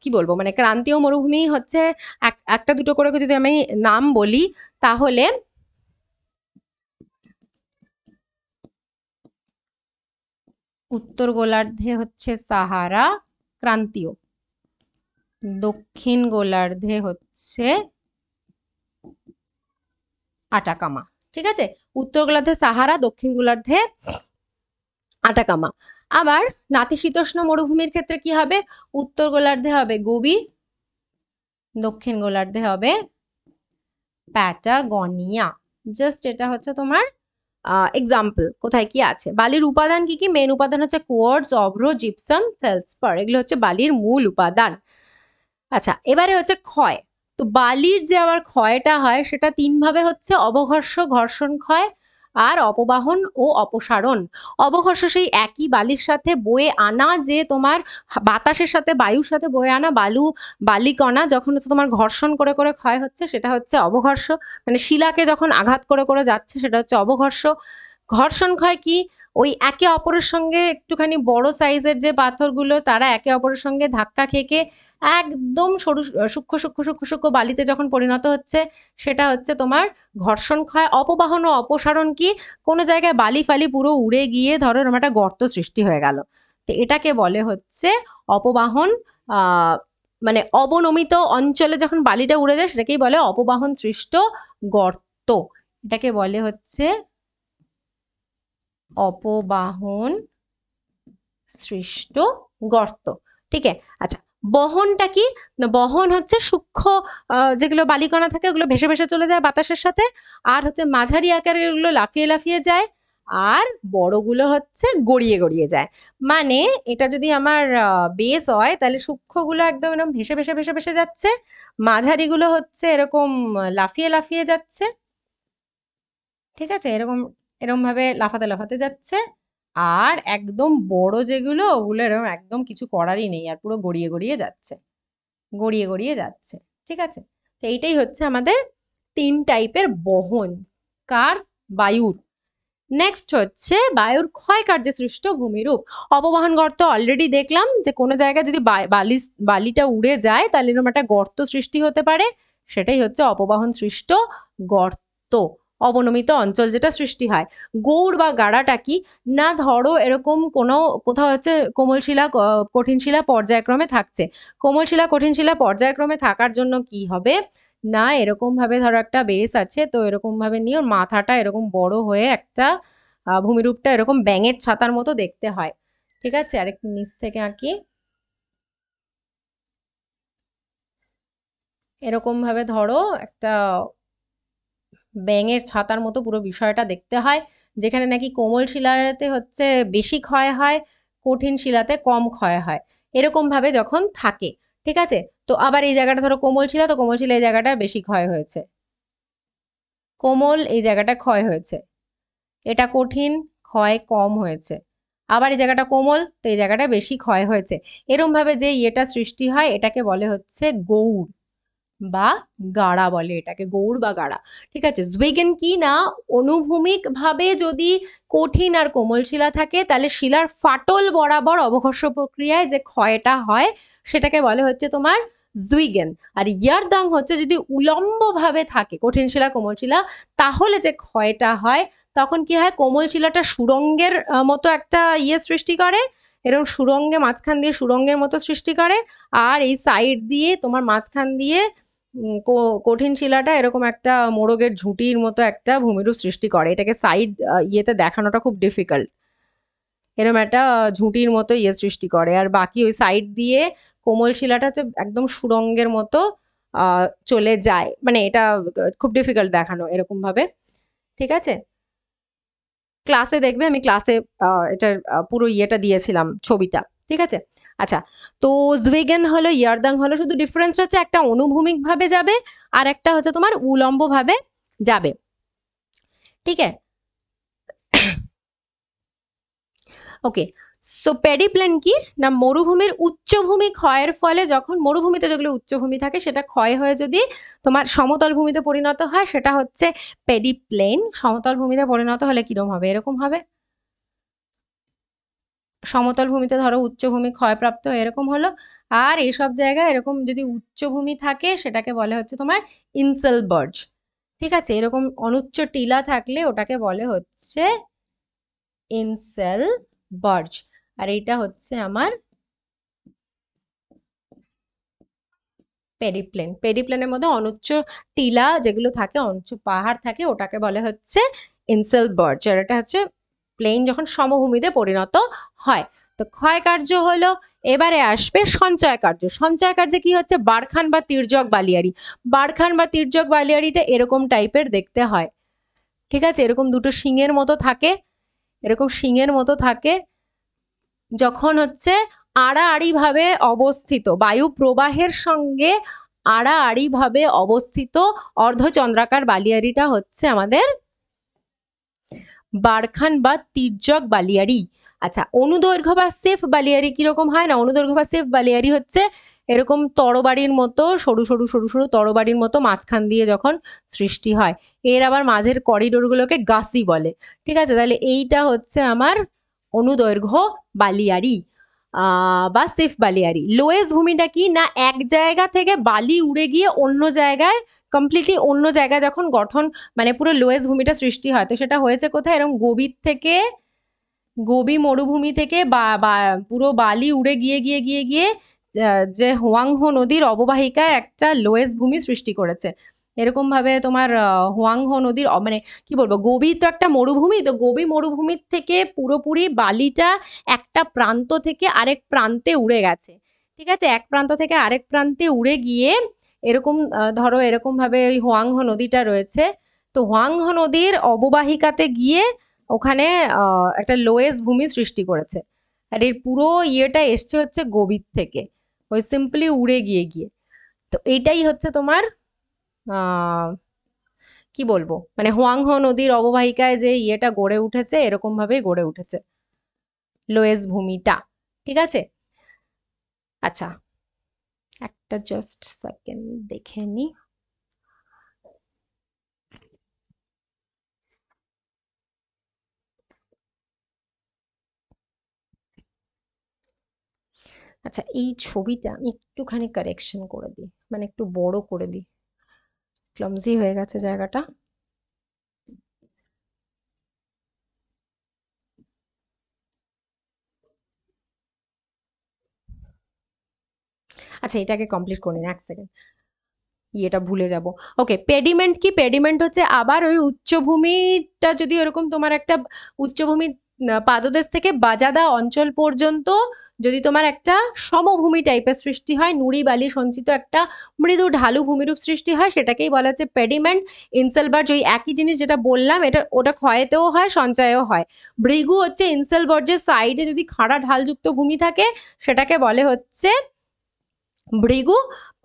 S1: কি বলবো মানে ক্রান্তীয় মরুভূমি হচ্ছে একটা দুটো করে যদি আমি নাম বলি তাহলে উত্তর গোলার্ধে হচ্ছে সাহারা ক্রান্তীয় দক্ষিণ গোলার্ধে হচ্ছে আটাকামা ঠিক আছে উত্তর গোলার্ধে সাহারা দক্ষিণ গোলার্ধে আটাকামা আবার নাতিশীতোষ্ণ মরুভূমির ক্ষেত্রে কি হবে উত্তর গোলার্ধে হবে গোবি দক্ষিণ গোলার্ধে হবে প্যাটাগনিয়া জাস্ট এটা হচ্ছে তোমার এক্সাম্পল কোথায় কি আছে বালির উপাদান কি কি মেন উপাদান হচ্ছে কোয়ার্স অভ্র জিপসাম ফেলসপার এগুলো হচ্ছে বালির মূল উপাদান আচ্ছা এবারে হচ্ছে ক্ষয় তো বালির যে আবার ক্ষয়টা হয় সেটা তিনভাবে হচ্ছে অবঘর্ষ ঘর্ষণ ক্ষয় আর অপবাহন ও অপসারণ অবঘর্ষ সেই একই বালির সাথে বয়ে আনা যে তোমার বাতাসের সাথে বায়ুর সাথে বয়ে আনা বালু বালিকণা যখন হচ্ছে তোমার ঘর্ষণ করে করে ক্ষয় হচ্ছে সেটা হচ্ছে অবঘর্ষ মানে শিলাকে যখন আঘাত করে করে যাচ্ছে সেটা হচ্ছে অবঘর্ষ ঘর্ষণ ক্ষয় কি ওই একে অপরের সঙ্গে একটুখানি বড় সাইজের যে পাথরগুলো তারা একে অপরের সঙ্গে ধাক্কা খেকে একদম সরু সূক্ষ্ম সূক্ষ্ম সূক্ষ্ম সূক্ষ্ম বালিতে যখন পরিণত হচ্ছে সেটা হচ্ছে তোমার ঘর্ষণ ক্ষয় অপবাহন ও অপসারণ কি কোনো জায়গায় বালি ফালি পুরো উড়ে গিয়ে ধরো একটা গর্ত সৃষ্টি হয়ে গেল তো এটাকে বলে হচ্ছে অপবাহন মানে অবনমিত অঞ্চলে যখন বালিটা উড়ে যায় সেটাকেই বলে অপবাহন সৃষ্ট গর্ত এটাকে বলে হচ্ছে অপবাহন সৃষ্ট গর্ত ঠিক আছে আচ্ছা বহনটা কি বহন হচ্ছে সূক্ষ্ম যেগুলো বালিকণা থাকে ওগুলো ভেসে ভেসে চলে যায় বাতাসের সাথে আর হচ্ছে মাঝারি আকারের ওগুলো লাফিয়ে লাফিয়ে যায় আর বড়গুলো হচ্ছে গড়িয়ে গড়িয়ে যায় মানে এটা যদি আমার বেস হয় তাহলে সূক্ষ্মগুলো একদম এরকম ভেসে ভেসে ভেসে ভেসে যাচ্ছে মাঝারিগুলো হচ্ছে এরকম লাফিয়ে লাফিয়ে যাচ্ছে ঠিক আছে এরকম এরমভাবে লাফাতে লাফাতে যাচ্ছে আর একদম বড় যেগুলো ওগুলো এরকম একদম কিছু করারই নেই আর পুরো গড়িয়ে গড়িয়ে যাচ্ছে গড়িয়ে গড়িয়ে যাচ্ছে ঠিক আছে তো এইটাই হচ্ছে আমাদের তিন টাইপের বহন কার বায়ুর নেক্সট হচ্ছে বায়ুর ক্ষয় কার্য সৃষ্ট ভূমিরূপ অপবাহন গর্ত অলরেডি দেখলাম যে কোনো জায়গায় যদি বালি বালিটা উড়ে যায় তাহলে এরকম একটা গর্ত সৃষ্টি হতে পারে সেটাই হচ্ছে অপবাহন সৃষ্ট গর্ত অবনমিত অঞ্চল যেটা সৃষ্টি হয় গৌড় বা গাড়াটা কি না ধরো এরকম কোনো কোথাও হচ্ছে কোমলশিলা কঠিনশিলা পর্যায়ক্রমে থাকছে কোমলশিলা কঠিনশিলা পর্যায়ক্রমে থাকার জন্য কি হবে না এরকমভাবে ধরো একটা বেস আছে তো এরকমভাবে নিয়ে ওর মাথাটা এরকম বড় হয়ে একটা ভূমিরূপটা এরকম ব্যাঙের ছাতার মতো দেখতে হয় ঠিক আছে আরেকটু নিচ থেকে আঁকি এরকমভাবে ধরো একটা ব্যাঙের ছাতার মতো পুরো বিষয়টা দেখতে হয় যেখানে নাকি কোমল শিলাতে হচ্ছে বেশি ক্ষয় হয় কঠিন শিলাতে কম ক্ষয় হয় এরকমভাবে যখন থাকে ঠিক আছে তো আবার এই জায়গাটা ধরো কোমল শিলা তো কোমল শিলা এই জায়গাটা বেশি ক্ষয় হয়েছে কোমল এই জায়গাটা ক্ষয় হয়েছে এটা কঠিন ক্ষয় কম হয়েছে আবার এই জায়গাটা কোমল তো এই জায়গাটা বেশি ক্ষয় হয়েছে এরমভাবে যে ইয়েটা সৃষ্টি হয় এটাকে বলে হচ্ছে গৌড় বা গাড়া বলে এটাকে গৌড় বা গাড়া ঠিক আছে জুইগেন কি না অনুভূমিকভাবে যদি কঠিন আর কোমল শিলা থাকে তাহলে শিলার ফাটল বরাবর অবঘর্ষ প্রক্রিয়ায় যে ক্ষয়টা হয় সেটাকে বলে হচ্ছে তোমার জুইগেন আর দাং হচ্ছে যদি উলম্বভাবে থাকে কঠিন শিলা কোমল শিলা তাহলে যে ক্ষয়টা হয় তখন কি হয় কোমল শিলাটা সুরঙ্গের মতো একটা ইয়ে সৃষ্টি করে এরকম সুরঙ্গে মাঝখান দিয়ে সুরঙ্গের মতো সৃষ্টি করে আর এই সাইড দিয়ে তোমার মাঝখান দিয়ে কঠিন শিলাটা এরকম একটা মোরগের ঝুঁটির মতো একটা ভূমিরূপ সৃষ্টি করে এটাকে সাইড ইয়েতে দেখানোটা খুব ডিফিকাল্ট এরম একটা ঝুঁটির মতো ইয়ে সৃষ্টি করে আর বাকি ওই সাইড দিয়ে কোমল শিলাটা হচ্ছে একদম সুরঙ্গের মতো চলে যায় মানে এটা খুব ডিফিকাল্ট দেখানো এরকমভাবে ঠিক আছে ক্লাসে দেখবে আমি ক্লাসে এটার পুরো ইয়েটা দিয়েছিলাম ছবিটা ঠিক আছে আচ্ছা তো জুয়েগেন হলো ইয়ারদাং হলো শুধু ডিফারেন্স হচ্ছে একটা অনুভূমিকভাবে যাবে আর একটা হচ্ছে তোমার উলম্বভাবে যাবে ঠিক আছে ওকে সো প্যাডিপ্লেন কি না মরুভূমির উচ্চভূমি ক্ষয়ের ফলে যখন মরুভূমিতে যেগুলো উচ্চভূমি থাকে সেটা ক্ষয় হয়ে যদি তোমার সমতল ভূমিতে পরিণত হয় সেটা হচ্ছে প্যাডিপ্লেন সমতল ভূমিতে পরিণত হলে কীরকম হবে এরকম হবে সমতল ভূমিতে ধরো উচ্চভূমি ক্ষয়প্রাপ্ত এরকম হলো আর এইসব জায়গায় এরকম যদি উচ্চভূমি থাকে সেটাকে বলে হচ্ছে তোমার ইনসেল বর্জ ঠিক আছে এরকম অনুচ্চ টিলা থাকলে ওটাকে বলে হচ্ছে ইনসেল বর্জ আর এইটা হচ্ছে আমার পেরিপ্লেন পেরিপ্লেনের মধ্যে অনুচ্চ টিলা যেগুলো থাকে অনুচ্চ পাহাড় থাকে ওটাকে বলে হচ্ছে ইনসেল বর্জ আর এটা হচ্ছে প্লেন যখন সমভূমিতে পরিণত হয় তো ক্ষয় কার্য হলো এবারে আসবে সঞ্চয় কার্য সঞ্চয় কার্যে কি হচ্ছে বারখান বা তির্যক বালিয়ারি বারখান বা তির্যক বালিয়ারিটা এরকম টাইপের দেখতে হয় ঠিক আছে এরকম দুটো শিঙের মতো থাকে এরকম শিঙের মতো থাকে যখন হচ্ছে আড়াআড়িভাবে অবস্থিত বায়ু প্রবাহের সঙ্গে আড়াআড়িভাবে অবস্থিত অর্ধচন্দ্রাকার বালিয়ারিটা হচ্ছে আমাদের বারখান বা তির্যক বালিয়ারি আচ্ছা অনুদৈর্ঘ্য বা সেফ বালিয়ারি কীরকম হয় না অনুদৈর্ঘ্য বা সেফ বালিয়ারি হচ্ছে এরকম তরবারির মতো সরু সরু সরু সরু তরবাড়ির মতো মাঝখান দিয়ে যখন সৃষ্টি হয় এর আবার মাঝের করিডোরগুলোকে গাসি বলে ঠিক আছে তাহলে এইটা হচ্ছে আমার অনুদৈর্ঘ্য বালিয়ারি বা সেফ বালিয়ারি লোয়েজ ভূমিটা কি না এক জায়গা থেকে বালি উড়ে গিয়ে অন্য জায়গায় কমপ্লিটলি অন্য জায়গায় যখন গঠন মানে পুরো লোয়েজ ভূমিটা সৃষ্টি হয় তো সেটা হয়েছে কোথায় এরকম গভীর থেকে গোবি মরুভূমি থেকে বা পুরো বালি উড়ে গিয়ে গিয়ে গিয়ে গিয়ে যে হোয়াংহো নদীর অববাহিকায় একটা লোয়েস ভূমি সৃষ্টি করেছে এরকমভাবে তোমার হোয়াংহো নদীর মানে কি বলবো গবি তো একটা মরুভূমি তো গবি মরুভূমির থেকে পুরোপুরি বালিটা একটা প্রান্ত থেকে আরেক প্রান্তে উড়ে গেছে ঠিক আছে এক প্রান্ত থেকে আরেক প্রান্তে উড়ে গিয়ে এরকম ধরো এরকমভাবে ওই হোয়াংহো নদীটা রয়েছে তো হোয়াংহো নদীর অববাহিকাতে গিয়ে ওখানে একটা লোয়েস্ট ভূমি সৃষ্টি করেছে আর এর পুরো ইয়েটা এসছে হচ্ছে গোবির থেকে ওই সিম্পলি উড়ে গিয়ে গিয়ে তো এটাই হচ্ছে তোমার কি বলবো মানে হোয়াংহ নদীর অববাহিকায় যে ইয়েটা গড়ে উঠেছে এরকমভাবেই গড়ে উঠেছে লোয়েস ভূমিটা ঠিক আছে আচ্ছা একটা জাস্ট সেকেন্ড দেখে নিই আচ্ছা এই ছবিটা আমি একটুখানি কারেকশন করে দিই মানে একটু বড় করে দিই ক্লমজি হয়ে গেছে জায়গাটা আচ্ছা এটাকে কমপ্লিট করে নিন এক সেকেন্ড ইয়েটা ভুলে যাব ওকে পেডিমেন্ট কি পেডিমেন্ট হচ্ছে আবার ওই উচ্চভূমিটা যদি ওরকম তোমার একটা উচ্চভূমির পাদদেশ থেকে বাজাদা অঞ্চল পর্যন্ত যদি তোমার একটা সমভূমি টাইপের সৃষ্টি হয় নুড়ি বালি সঞ্চিত একটা মৃদু ঢালু ভূমিরূপ সৃষ্টি হয় সেটাকেই বলা হচ্ছে পেডিমেন্ট ইনসেলবার্জ ওই একই জিনিস যেটা বললাম এটা ওটা ক্ষয়েতেও হয় সঞ্চয়েও হয় ভৃগু হচ্ছে ইনসেলবার্জের সাইডে যদি খাড়া ঢালযুক্ত ভূমি থাকে সেটাকে বলে হচ্ছে ভৃগু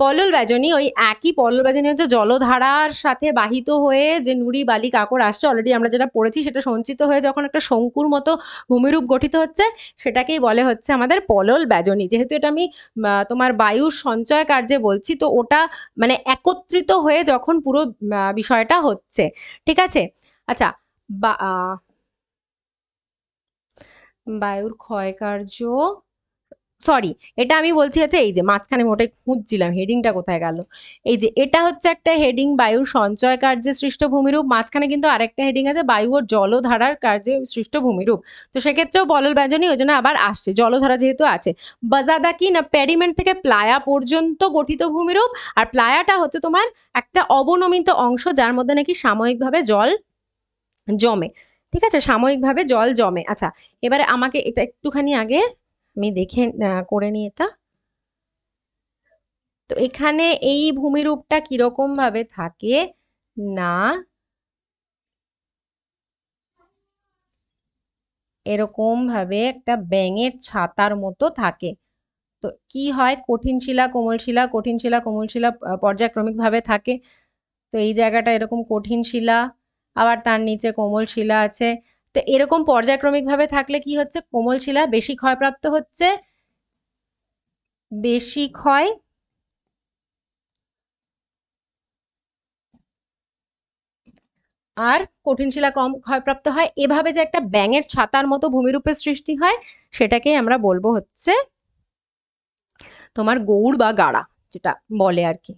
S1: পলল ব্যজনী ওই একই পলল ব্যজনী হচ্ছে জলধারার সাথে বাহিত হয়ে যে নুড়ি বালি কাকর আসছে অলরেডি আমরা যেটা পড়েছি সেটা সঞ্চিত হয়ে যখন একটা শঙ্কুর মতো ভূমিরূপ গঠিত হচ্ছে সেটাকেই বলে হচ্ছে আমাদের পলল ব্যজনী যেহেতু এটা আমি তোমার বায়ুর সঞ্চয় কার্যে বলছি তো ওটা মানে একত্রিত হয়ে যখন পুরো বিষয়টা হচ্ছে ঠিক আছে আচ্ছা বা বায়ুর ক্ষয়কার্য সরি এটা আমি বলছি আছে এই যে মাঝখানে ওটাই খুঁজছিলাম হেডিংটা কোথায় গেল এই যে এটা হচ্ছে একটা হেডিং বায়ুর সঞ্চয় কার্যে সৃষ্ট ভূমিরূপ মাঝখানে কিন্তু আরেকটা হেডিং আছে বায়ু ও জলধারার কার্যে সৃষ্ট ভূমিরূপ তো সেক্ষেত্রেও বলল ব্যঞ্জনী ওই জন্য আবার আসছে জলধারা যেহেতু আছে বাজাদা কি না প্যারিমেন্ট থেকে প্লায়া পর্যন্ত গঠিত ভূমিরূপ আর প্লায়াটা হচ্ছে তোমার একটা অবনমিত অংশ যার মধ্যে নাকি সাময়িকভাবে জল জমে ঠিক আছে সাময়িকভাবে জল জমে আচ্ছা এবারে আমাকে এটা একটুখানি আগে আমি দেখে করে নিই এটা তো এখানে এই ভূমিরূপটা কীরকমভাবে থাকে না এরকমভাবে একটা ব্যাঙের ছাতার মতো থাকে তো কি হয় কঠিন শিলা কোমল শিলা কঠিন শিলা কোমল শিলা পর্যায়ক্রমিকভাবে থাকে তো এই জায়গাটা এরকম কঠিন শিলা আবার তার নিচে কোমল শিলা আছে তো এরকম পর্যায়ক্রমিকভাবে থাকলে কি হচ্ছে কোমল শিলা বেশি ক্ষয়প্রাপ্ত হচ্ছে বেশি ক্ষয় আর কঠিন শিলা কম ক্ষয়প্রাপ্ত হয় এভাবে যে একটা ব্যাঙের ছাতার মতো ভূমিরূপের সৃষ্টি হয় সেটাকেই আমরা বলবো হচ্ছে তোমার গৌড় বা গাড়া যেটা বলে আর কি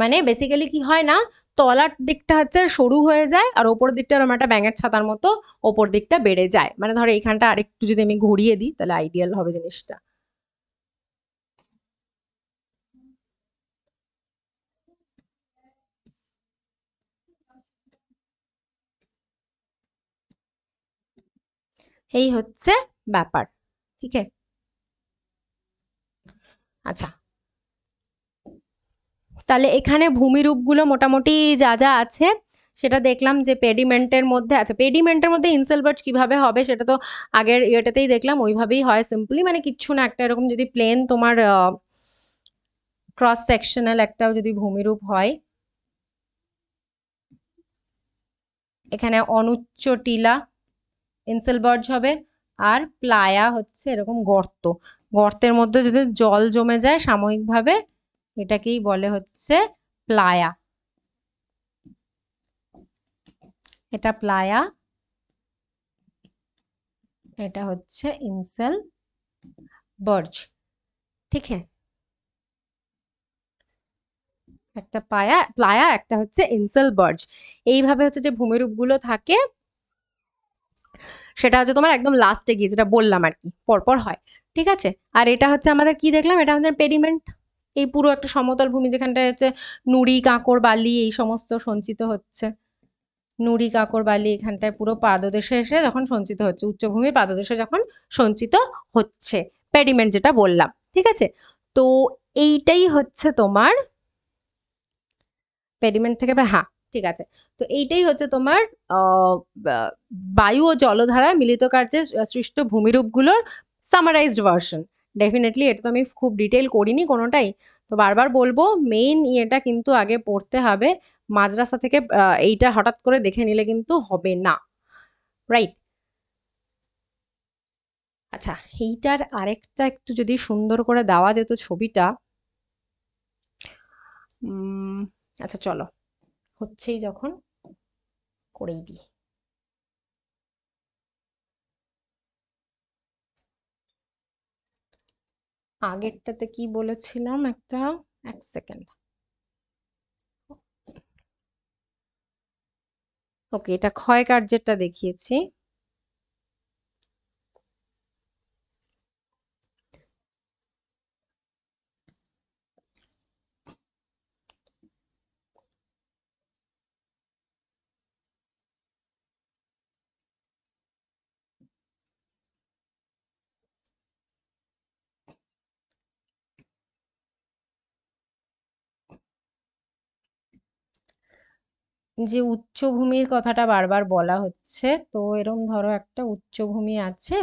S1: মানে বেসিক্যালি কি হয় না তলার দিকটা হচ্ছে সরু হয়ে যায় আর ওপর দিকটা আমার একটা ব্যাঙের ছাতার মতো ওপর দিকটা বেড়ে যায় মানে ধরো এইখানটা আরেকটু যদি আমি ঘুরিয়ে দিই তাহলে আইডিয়াল হবে জিনিসটা এই হচ্ছে ব্যাপার ঠিক আছে আচ্ছা তাহলে এখানে ভূমিরূপগুলো মোটামুটি যা যা আছে সেটা দেখলাম যে পেডিমেন্টের মধ্যে আছে আচ্ছা পেডিমেন্টের মধ্যে ইনসেলভার্ট কীভাবে হবে সেটা তো আগের ইয়েটাতেই দেখলাম ওইভাবেই হয় সিম্পলি মানে কিচ্ছু না একটা এরকম যদি প্লেন তোমার ক্রস সেকশনাল একটা যদি ভূমিরূপ হয় এখানে অনুচ্চ টিলা ইনসেলবার্জ হবে আর প্লায়া হচ্ছে এরকম গর্ত গর্তের মধ্যে যদি জল জমে যায় সাময়িকভাবে এটাকেই বলে হচ্ছে প্লায়া এটা প্লায়া এটা হচ্ছে ইনসেল বর্জ ঠিক হ্যাঁ একটা পায়া প্লায়া একটা হচ্ছে ইনসেল বর্জ এইভাবে হচ্ছে যে ভূমিরূপগুলো থাকে সেটা হচ্ছে তোমার একদম লাস্টে গিয়ে যেটা বললাম আর কি পরপর হয় ঠিক আছে আর এটা হচ্ছে আমাদের কি দেখলাম এটা আমাদের পেডিমেন্ট এই পুরো একটা সমতল ভূমি যেখানটায় হচ্ছে নুড়ি কাঁকড় বালি এই সমস্ত সঞ্চিত হচ্ছে নুড়ি কাঁকড় বালি এখানটায় পুরো পাদদেশে এসে যখন সঞ্চিত হচ্ছে উচ্চভূমি পাদদেশে যখন সঞ্চিত হচ্ছে প্যাডিমেন্ট যেটা বললাম ঠিক আছে তো এইটাই হচ্ছে তোমার প্যাডিমেন্ট থেকে হ্যাঁ ঠিক আছে তো এইটাই হচ্ছে তোমার বায়ু ও জলধারা মিলিত কার্যে সৃষ্ট ভূমিরূপগুলোর সামারাইজড ভার্সন ডেফিনেটলি এটা তো আমি খুব ডিটেল করিনি কোনোটাই তো বারবার বলবো মেইন ইয়েটা কিন্তু আগে পড়তে হবে মাঝরাস্তা থেকে এইটা হঠাৎ করে দেখে নিলে কিন্তু হবে না রাইট আচ্ছা এইটার আরেকটা একটু যদি সুন্দর করে দেওয়া যেত ছবিটা আচ্ছা চলো হচ্ছেই যখন করেই দিই আগেরটাতে কি বলেছিলাম একটা এক সেকেন্ড ওকে এটা ক্ষয় কার্যেরটা দেখিয়েছি যে উচ্চভূমির কথাটা বারবার বলা হচ্ছে তো এরম ধরো একটা উচ্চভূমি আছে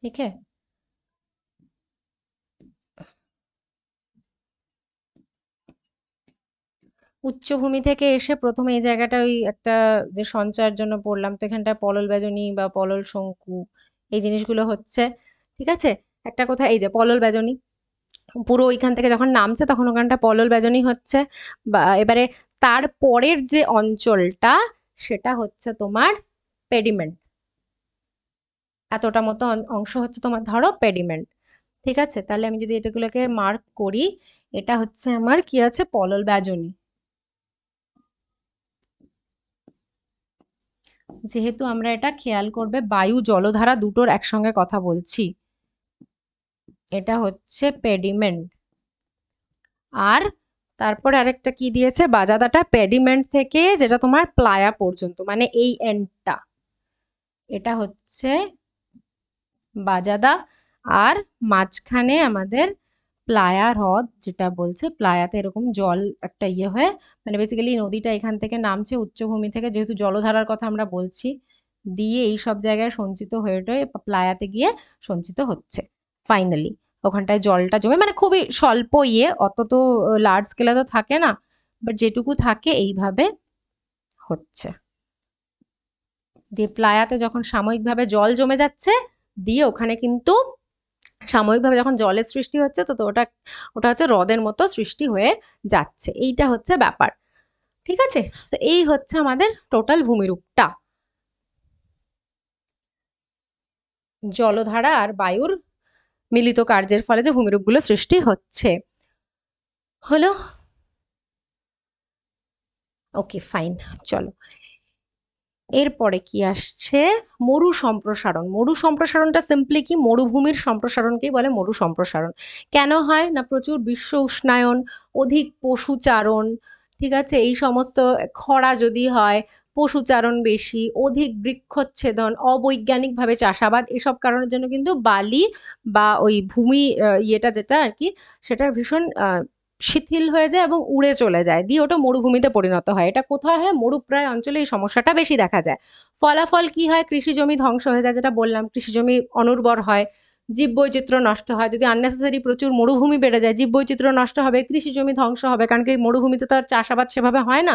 S1: ঠিক আছে উচ্চভূমি থেকে এসে প্রথমে এই জায়গাটা ওই একটা যে সঞ্চয়ের জন্য পড়লাম তো এখানটা পলল বেজনী বা পলল শঙ্কু এই জিনিসগুলো হচ্ছে ঠিক আছে একটা কথা এই যে পলল বেজনী পুরো ওইখান থেকে যখন নামছে তখন ওখানটা পলল বেজনই হচ্ছে বা এবারে তার পরের যে অঞ্চলটা সেটা হচ্ছে তোমার পেডিমেন্ট এতটা মতো অংশ হচ্ছে তোমার ধরো পেডিমেন্ট ঠিক আছে তাহলে আমি যদি এটাগুলোকে মার্ক করি এটা হচ্ছে আমার কি আছে পলল ব্যাজনী যেহেতু আমরা এটা খেয়াল করবে বায়ু জলধারা দুটোর একসঙ্গে কথা বলছি এটা হচ্ছে পেডিমেন্ট আর তারপরে আরেকটা কি দিয়েছে বাজাদাটা পেডিমেন্ট থেকে যেটা তোমার প্লায়া পর্যন্ত মানে এই এন্ডটা এটা হচ্ছে বাজাদা আর মাঝখানে আমাদের প্লায়া হ্রদ যেটা বলছে প্লায়াতে এরকম জল একটা ইয়ে হয়ে মানে বেসিক্যালি নদীটা এখান থেকে নামছে উচ্চভূমি থেকে যেহেতু জলধারার কথা আমরা বলছি দিয়ে এই সব জায়গায় সঞ্চিত হয়ে টয়ে প্লায়াতে গিয়ে সঞ্চিত হচ্ছে ফাইনালি ওখানটায় জলটা জমে মানে খুবই স্বল্প ইয়ে অত তো লার্জ স্কেলে তো থাকে না বাট যেটুকু থাকে এইভাবে হচ্ছে দিয়ে প্লায়াতে যখন সাময়িকভাবে জল জমে যাচ্ছে দিয়ে ওখানে কিন্তু সাময়িকভাবে যখন জলের সৃষ্টি হচ্ছে তো তো ওটা ওটা হচ্ছে হ্রদের মতো সৃষ্টি হয়ে যাচ্ছে এইটা হচ্ছে ব্যাপার ঠিক আছে তো এই হচ্ছে আমাদের টোটাল ভূমিরূপটা জলধারা আর বায়ুর মিলিত কার্যের ফলে যে ভূমিরূপগুলো সৃষ্টি হচ্ছে হলো ওকে ফাইন চলো এরপরে কি আসছে মরু সম্প্রসারণ মরু সম্প্রসারণটা সিম্পলি কি মরুভূমির সম্প্রসারণকেই বলে মরু সম্প্রসারণ কেন হয় না প্রচুর বিশ্ব উষ্ণায়ন অধিক পশুচারণ ঠিক আছে এই সমস্ত খরা যদি হয় পশুচারণ বেশি অধিক বৃক্ষচ্ছেদন অবৈজ্ঞানিকভাবে চাষাবাদ এসব কারণের জন্য কিন্তু বালি বা ওই ভূমি ইয়েটা যেটা আর কি সেটা ভীষণ শিথিল হয়ে যায় এবং উড়ে চলে যায় দিয়ে ওটা মরুভূমিতে পরিণত হয় এটা কোথায় হয় মরুপ্রায় অঞ্চলে এই সমস্যাটা বেশি দেখা যায় ফলাফল কি হয় কৃষি জমি ধ্বংস হয়ে যায় যেটা বললাম কৃষি জমি অনুর্বর হয় জীববৈচিত্র্য নষ্ট হয় যদি আননেসেসারি প্রচুর মরুভূমি বেড়ে যায় জীববৈচিত্র্য নষ্ট হবে কৃষি জমি ধ্বংস হবে কারণ কি মরুভূমিতে তো আর চাষাবাদ সেভাবে হয় না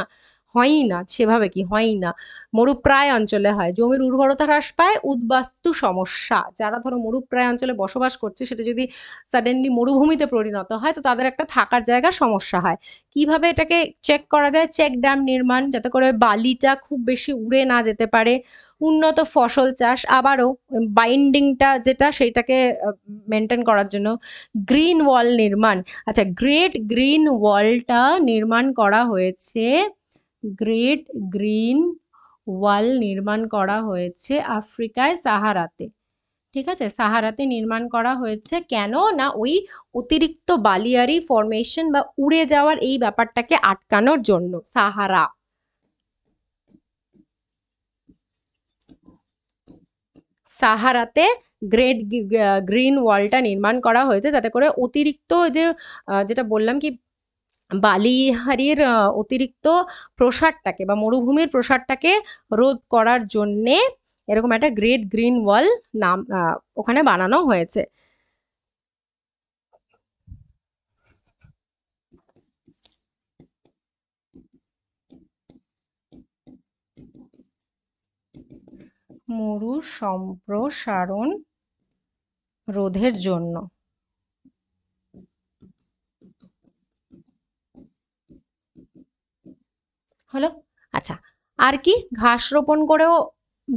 S1: হয়ই না সেভাবে কি হয়ই না মরুপ্রায় অঞ্চলে হয় জমির উর্বরতা হ্রাস পায় উদ্বাস্তু সমস্যা যারা ধরো মরুপ্রায় অঞ্চলে বসবাস করছে সেটা যদি সাডেনলি মরুভূমিতে পরিণত হয় তো তাদের একটা থাকার জায়গা সমস্যা হয় কিভাবে এটাকে চেক করা যায় চেক ড্যাম নির্মাণ যাতে করে বালিটা খুব বেশি উড়ে না যেতে পারে উন্নত ফসল চাষ আবারও বাইন্ডিংটা যেটা সেটাকে মেনটেন করার জন্য গ্রিন ওয়াল নির্মাণ আচ্ছা গ্রেট গ্রিন ওয়ালটা নির্মাণ করা হয়েছে গ্রেট গ্রিন ওয়াল নির্মাণ করা হয়েছে আফ্রিকায় সাহারাতে ঠিক আছে সাহারাতে নির্মাণ করা হয়েছে কেন না ওই অতিরিক্ত বালিয়ারি ফরমেশন বা উড়ে যাওয়ার এই ব্যাপারটাকে আটকানোর জন্য সাহারা সাহারাতে গ্রেট গ্রিন ওয়ালটা নির্মাণ করা হয়েছে যাতে করে অতিরিক্ত যে যেটা বললাম কি বালিহারির অতিরিক্ত প্রসারটাকে বা মরুভূমির প্রসারটাকে রোধ করার জন্যে এরকম একটা গ্রেট গ্রিন ওয়াল নাম ওখানে বানানো হয়েছে মরু সম্প্রসারণ রোধের জন্য হলো আচ্ছা আর কি ঘাস রোপণ করেও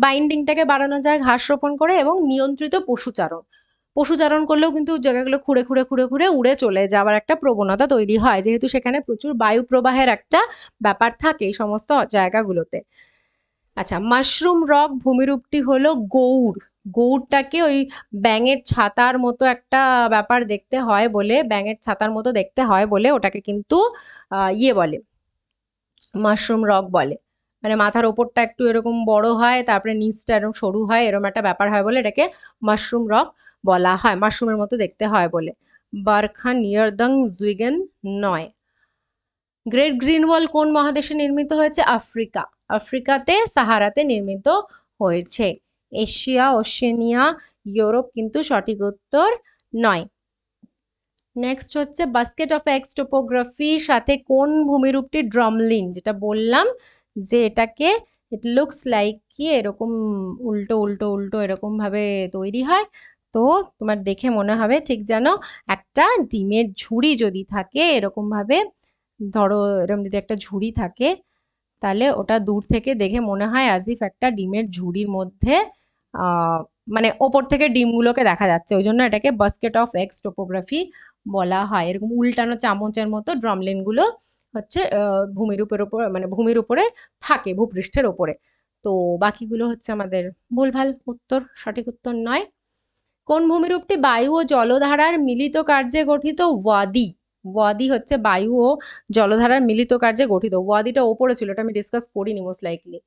S1: বাইন্ডিংটাকে বাড়ানো যায় ঘাস রোপণ করে এবং নিয়ন্ত্রিত পশুচারণ পশুচারণ করলেও কিন্তু জায়গাগুলো খুঁড়ে খুঁড়ে খুঁড়ে খুঁড়ে উড়ে চলে যাওয়ার একটা প্রবণতা তৈরি হয় যেহেতু সেখানে প্রচুর বায়ু প্রবাহের একটা ব্যাপার থাকে এই সমস্ত জায়গাগুলোতে আচ্ছা মাশরুম রক ভূমিরূপটি হলো গৌড় গৌড়টাকে ওই ব্যাঙের ছাতার মতো একটা ব্যাপার দেখতে হয় বলে ব্যাঙের ছাতার মতো দেখতে হয় বলে ওটাকে কিন্তু ইয়ে বলে মাশরুম রক বলে মানে মাথার ওপরটা একটু এরকম বড় হয় তারপরে নিচটা এরকম সরু হয় এরকম একটা ব্যাপার হয় বলে এটাকে মাশরুম রক বলা হয় মাশরুমের মতো দেখতে হয় বলে বারখা নিয়ারদং জুইগেন নয় গ্রেট গ্রিন ওয়াল কোন মহাদেশে নির্মিত হয়েছে আফ্রিকা আফ্রিকাতে সাহারাতে নির্মিত হয়েছে এশিয়া ওশেনিয়া ইউরোপ কিন্তু সঠিক উত্তর নয় নেক্সট হচ্ছে বাস্কেট অফ এক্স টোপোগ্রাফি সাথে কোন ভূমিরূপটি ড্রমলিন যেটা বললাম যে এটাকে ইট লুকস লাইক কি এরকম উল্টো উল্টো উল্টো এরকমভাবে তৈরি হয় তো তোমার দেখে মনে হবে ঠিক যেন একটা ডিমের ঝুড়ি যদি থাকে এরকমভাবে ধরো এরকম যদি একটা ঝুড়ি থাকে তাহলে ওটা দূর থেকে দেখে মনে হয় আজিফ একটা ডিমের ঝুড়ির মধ্যে মানে ওপর থেকে ডিমগুলোকে দেখা যাচ্ছে ওই জন্য এটাকে বাস্কেট অফ এক্স টোপোগ্রাফি বলা হয় এরকম উল্টানো চামচের মতো ড্রমলিনগুলো হচ্ছে ভূমির উপর ওপর মানে ভূমির উপরে থাকে ভূপৃষ্ঠের ওপরে তো বাকিগুলো হচ্ছে আমাদের ভুলভাল উত্তর সঠিক উত্তর নয় কোন ভূমিরূপটি বায়ু ও জলধারার মিলিত কার্যে গঠিত ওয়াদি ওয়াদি হচ্ছে বায়ু ও জলধারার মিলিত কার্যে গঠিত ওয়াদিটা ওপরে ছিল ওটা আমি ডিসকাস করিনি মোস্ট লাইকলি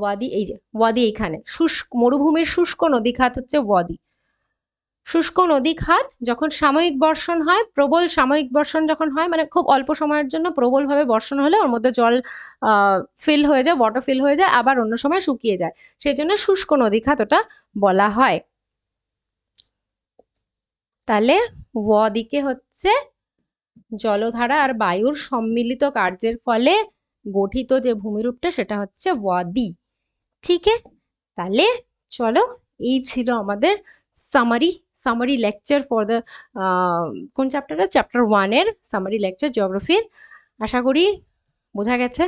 S1: ওয়াদি এই যে ওয়াদি এইখানে শুষ্ক মরুভূমির শুষ্ক নদী খাত হচ্ছে ওয়াদি শুষ্ক নদী খাত যখন সাময়িক বর্ষণ হয় প্রবল সাময়িক বর্ষণ যখন হয় মানে খুব অল্প সময়ের জন্য প্রবলভাবে বর্ষণ হলে ওর মধ্যে জল ফিল হয়ে যায় ওয়াটার ফিল হয়ে যায় আবার অন্য সময় শুকিয়ে যায় সেই জন্য শুষ্ক নদী খাত ওটা বলা হয় তাহলে ও দিকে হচ্ছে জলধারা আর বায়ুর সম্মিলিত কার্যের ফলে গঠিত যে ভূমিরূপটা সেটা হচ্ছে ওয়াদি ঠিক তাহলে চলো এই ছিল আমাদের summary summary lecture for the কোন চ্যাপ্টারটা চ্যাপ্টার ওয়ানের সামারি লেকচার জিওগ্রাফির আশা করি বোঝা গেছে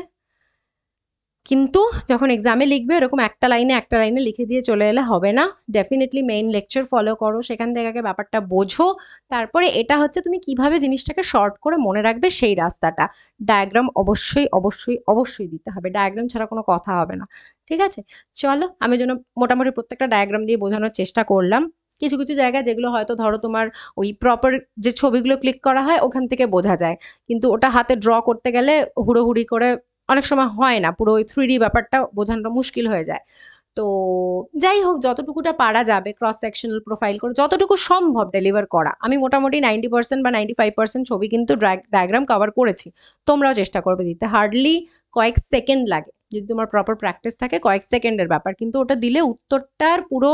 S1: কিন্তু যখন এক্সামে লিখবে এরকম একটা লাইনে একটা লাইনে লিখে দিয়ে চলে এলে হবে না ডেফিনেটলি মেইন লেকচার ফলো করো সেখান থেকে আগে ব্যাপারটা বোঝো তারপরে এটা হচ্ছে তুমি কিভাবে জিনিসটাকে শর্ট করে মনে রাখবে সেই রাস্তাটা ডায়াগ্রাম অবশ্যই অবশ্যই অবশ্যই দিতে হবে ডায়াগ্রাম ছাড়া কোনো কথা হবে না ঠিক আছে চলো আমি যেন মোটামুটি প্রত্যেকটা ডায়াগ্রাম দিয়ে বোঝানোর চেষ্টা করলাম কিছু কিছু জায়গা যেগুলো হয়তো ধরো তোমার ওই প্রপার যে ছবিগুলো ক্লিক করা হয় ওখান থেকে বোঝা যায় কিন্তু ওটা হাতে ড্র করতে গেলে হুড়োহুড়ি করে অনেক সময় হয় না পুরো ওই থ্রি ব্যাপারটা বোঝানোটা মুশকিল হয়ে যায় তো যাই হোক যতটুকুটা পারা যাবে ক্রস সেকশনাল প্রোফাইল করে যতটুকু সম্ভব ডেলিভার করা আমি মোটামুটি নাইনটি পার্সেন্ট বা নাইনটি ফাইভ পার্সেন্ট ছবি কিন্তু ডায়াগ্রাম কভার করেছি তোমরাও চেষ্টা করবে দিতে হার্ডলি কয়েক সেকেন্ড লাগে যদি তোমার প্রপার প্র্যাকটিস থাকে কয়েক সেকেন্ডের ব্যাপার কিন্তু ওটা দিলে উত্তরটার পুরো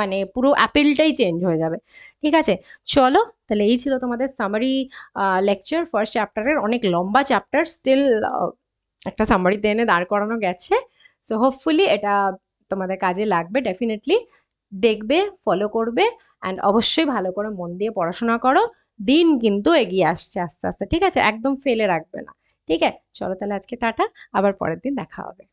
S1: মানে পুরো অ্যাপেলটাই চেঞ্জ হয়ে যাবে ঠিক আছে চলো তাহলে এই ছিল তোমাদের সামারি লেকচার ফার্স্ট চ্যাপ্টারের অনেক লম্বা চ্যাপ্টার স্টিল একটা সামারিতে এনে দাঁড় করানো গেছে সো হোপফুলি এটা তোমাদের কাজে লাগবে ডেফিনেটলি দেখবে ফলো করবে অ্যান্ড অবশ্যই ভালো করে মন দিয়ে পড়াশোনা করো দিন কিন্তু এগিয়ে আসছে আস্তে আস্তে ঠিক আছে একদম ফেলে রাখবে না ঠিক আছে চলো তাহলে আজকে টাটা আবার পরের দিন দেখা হবে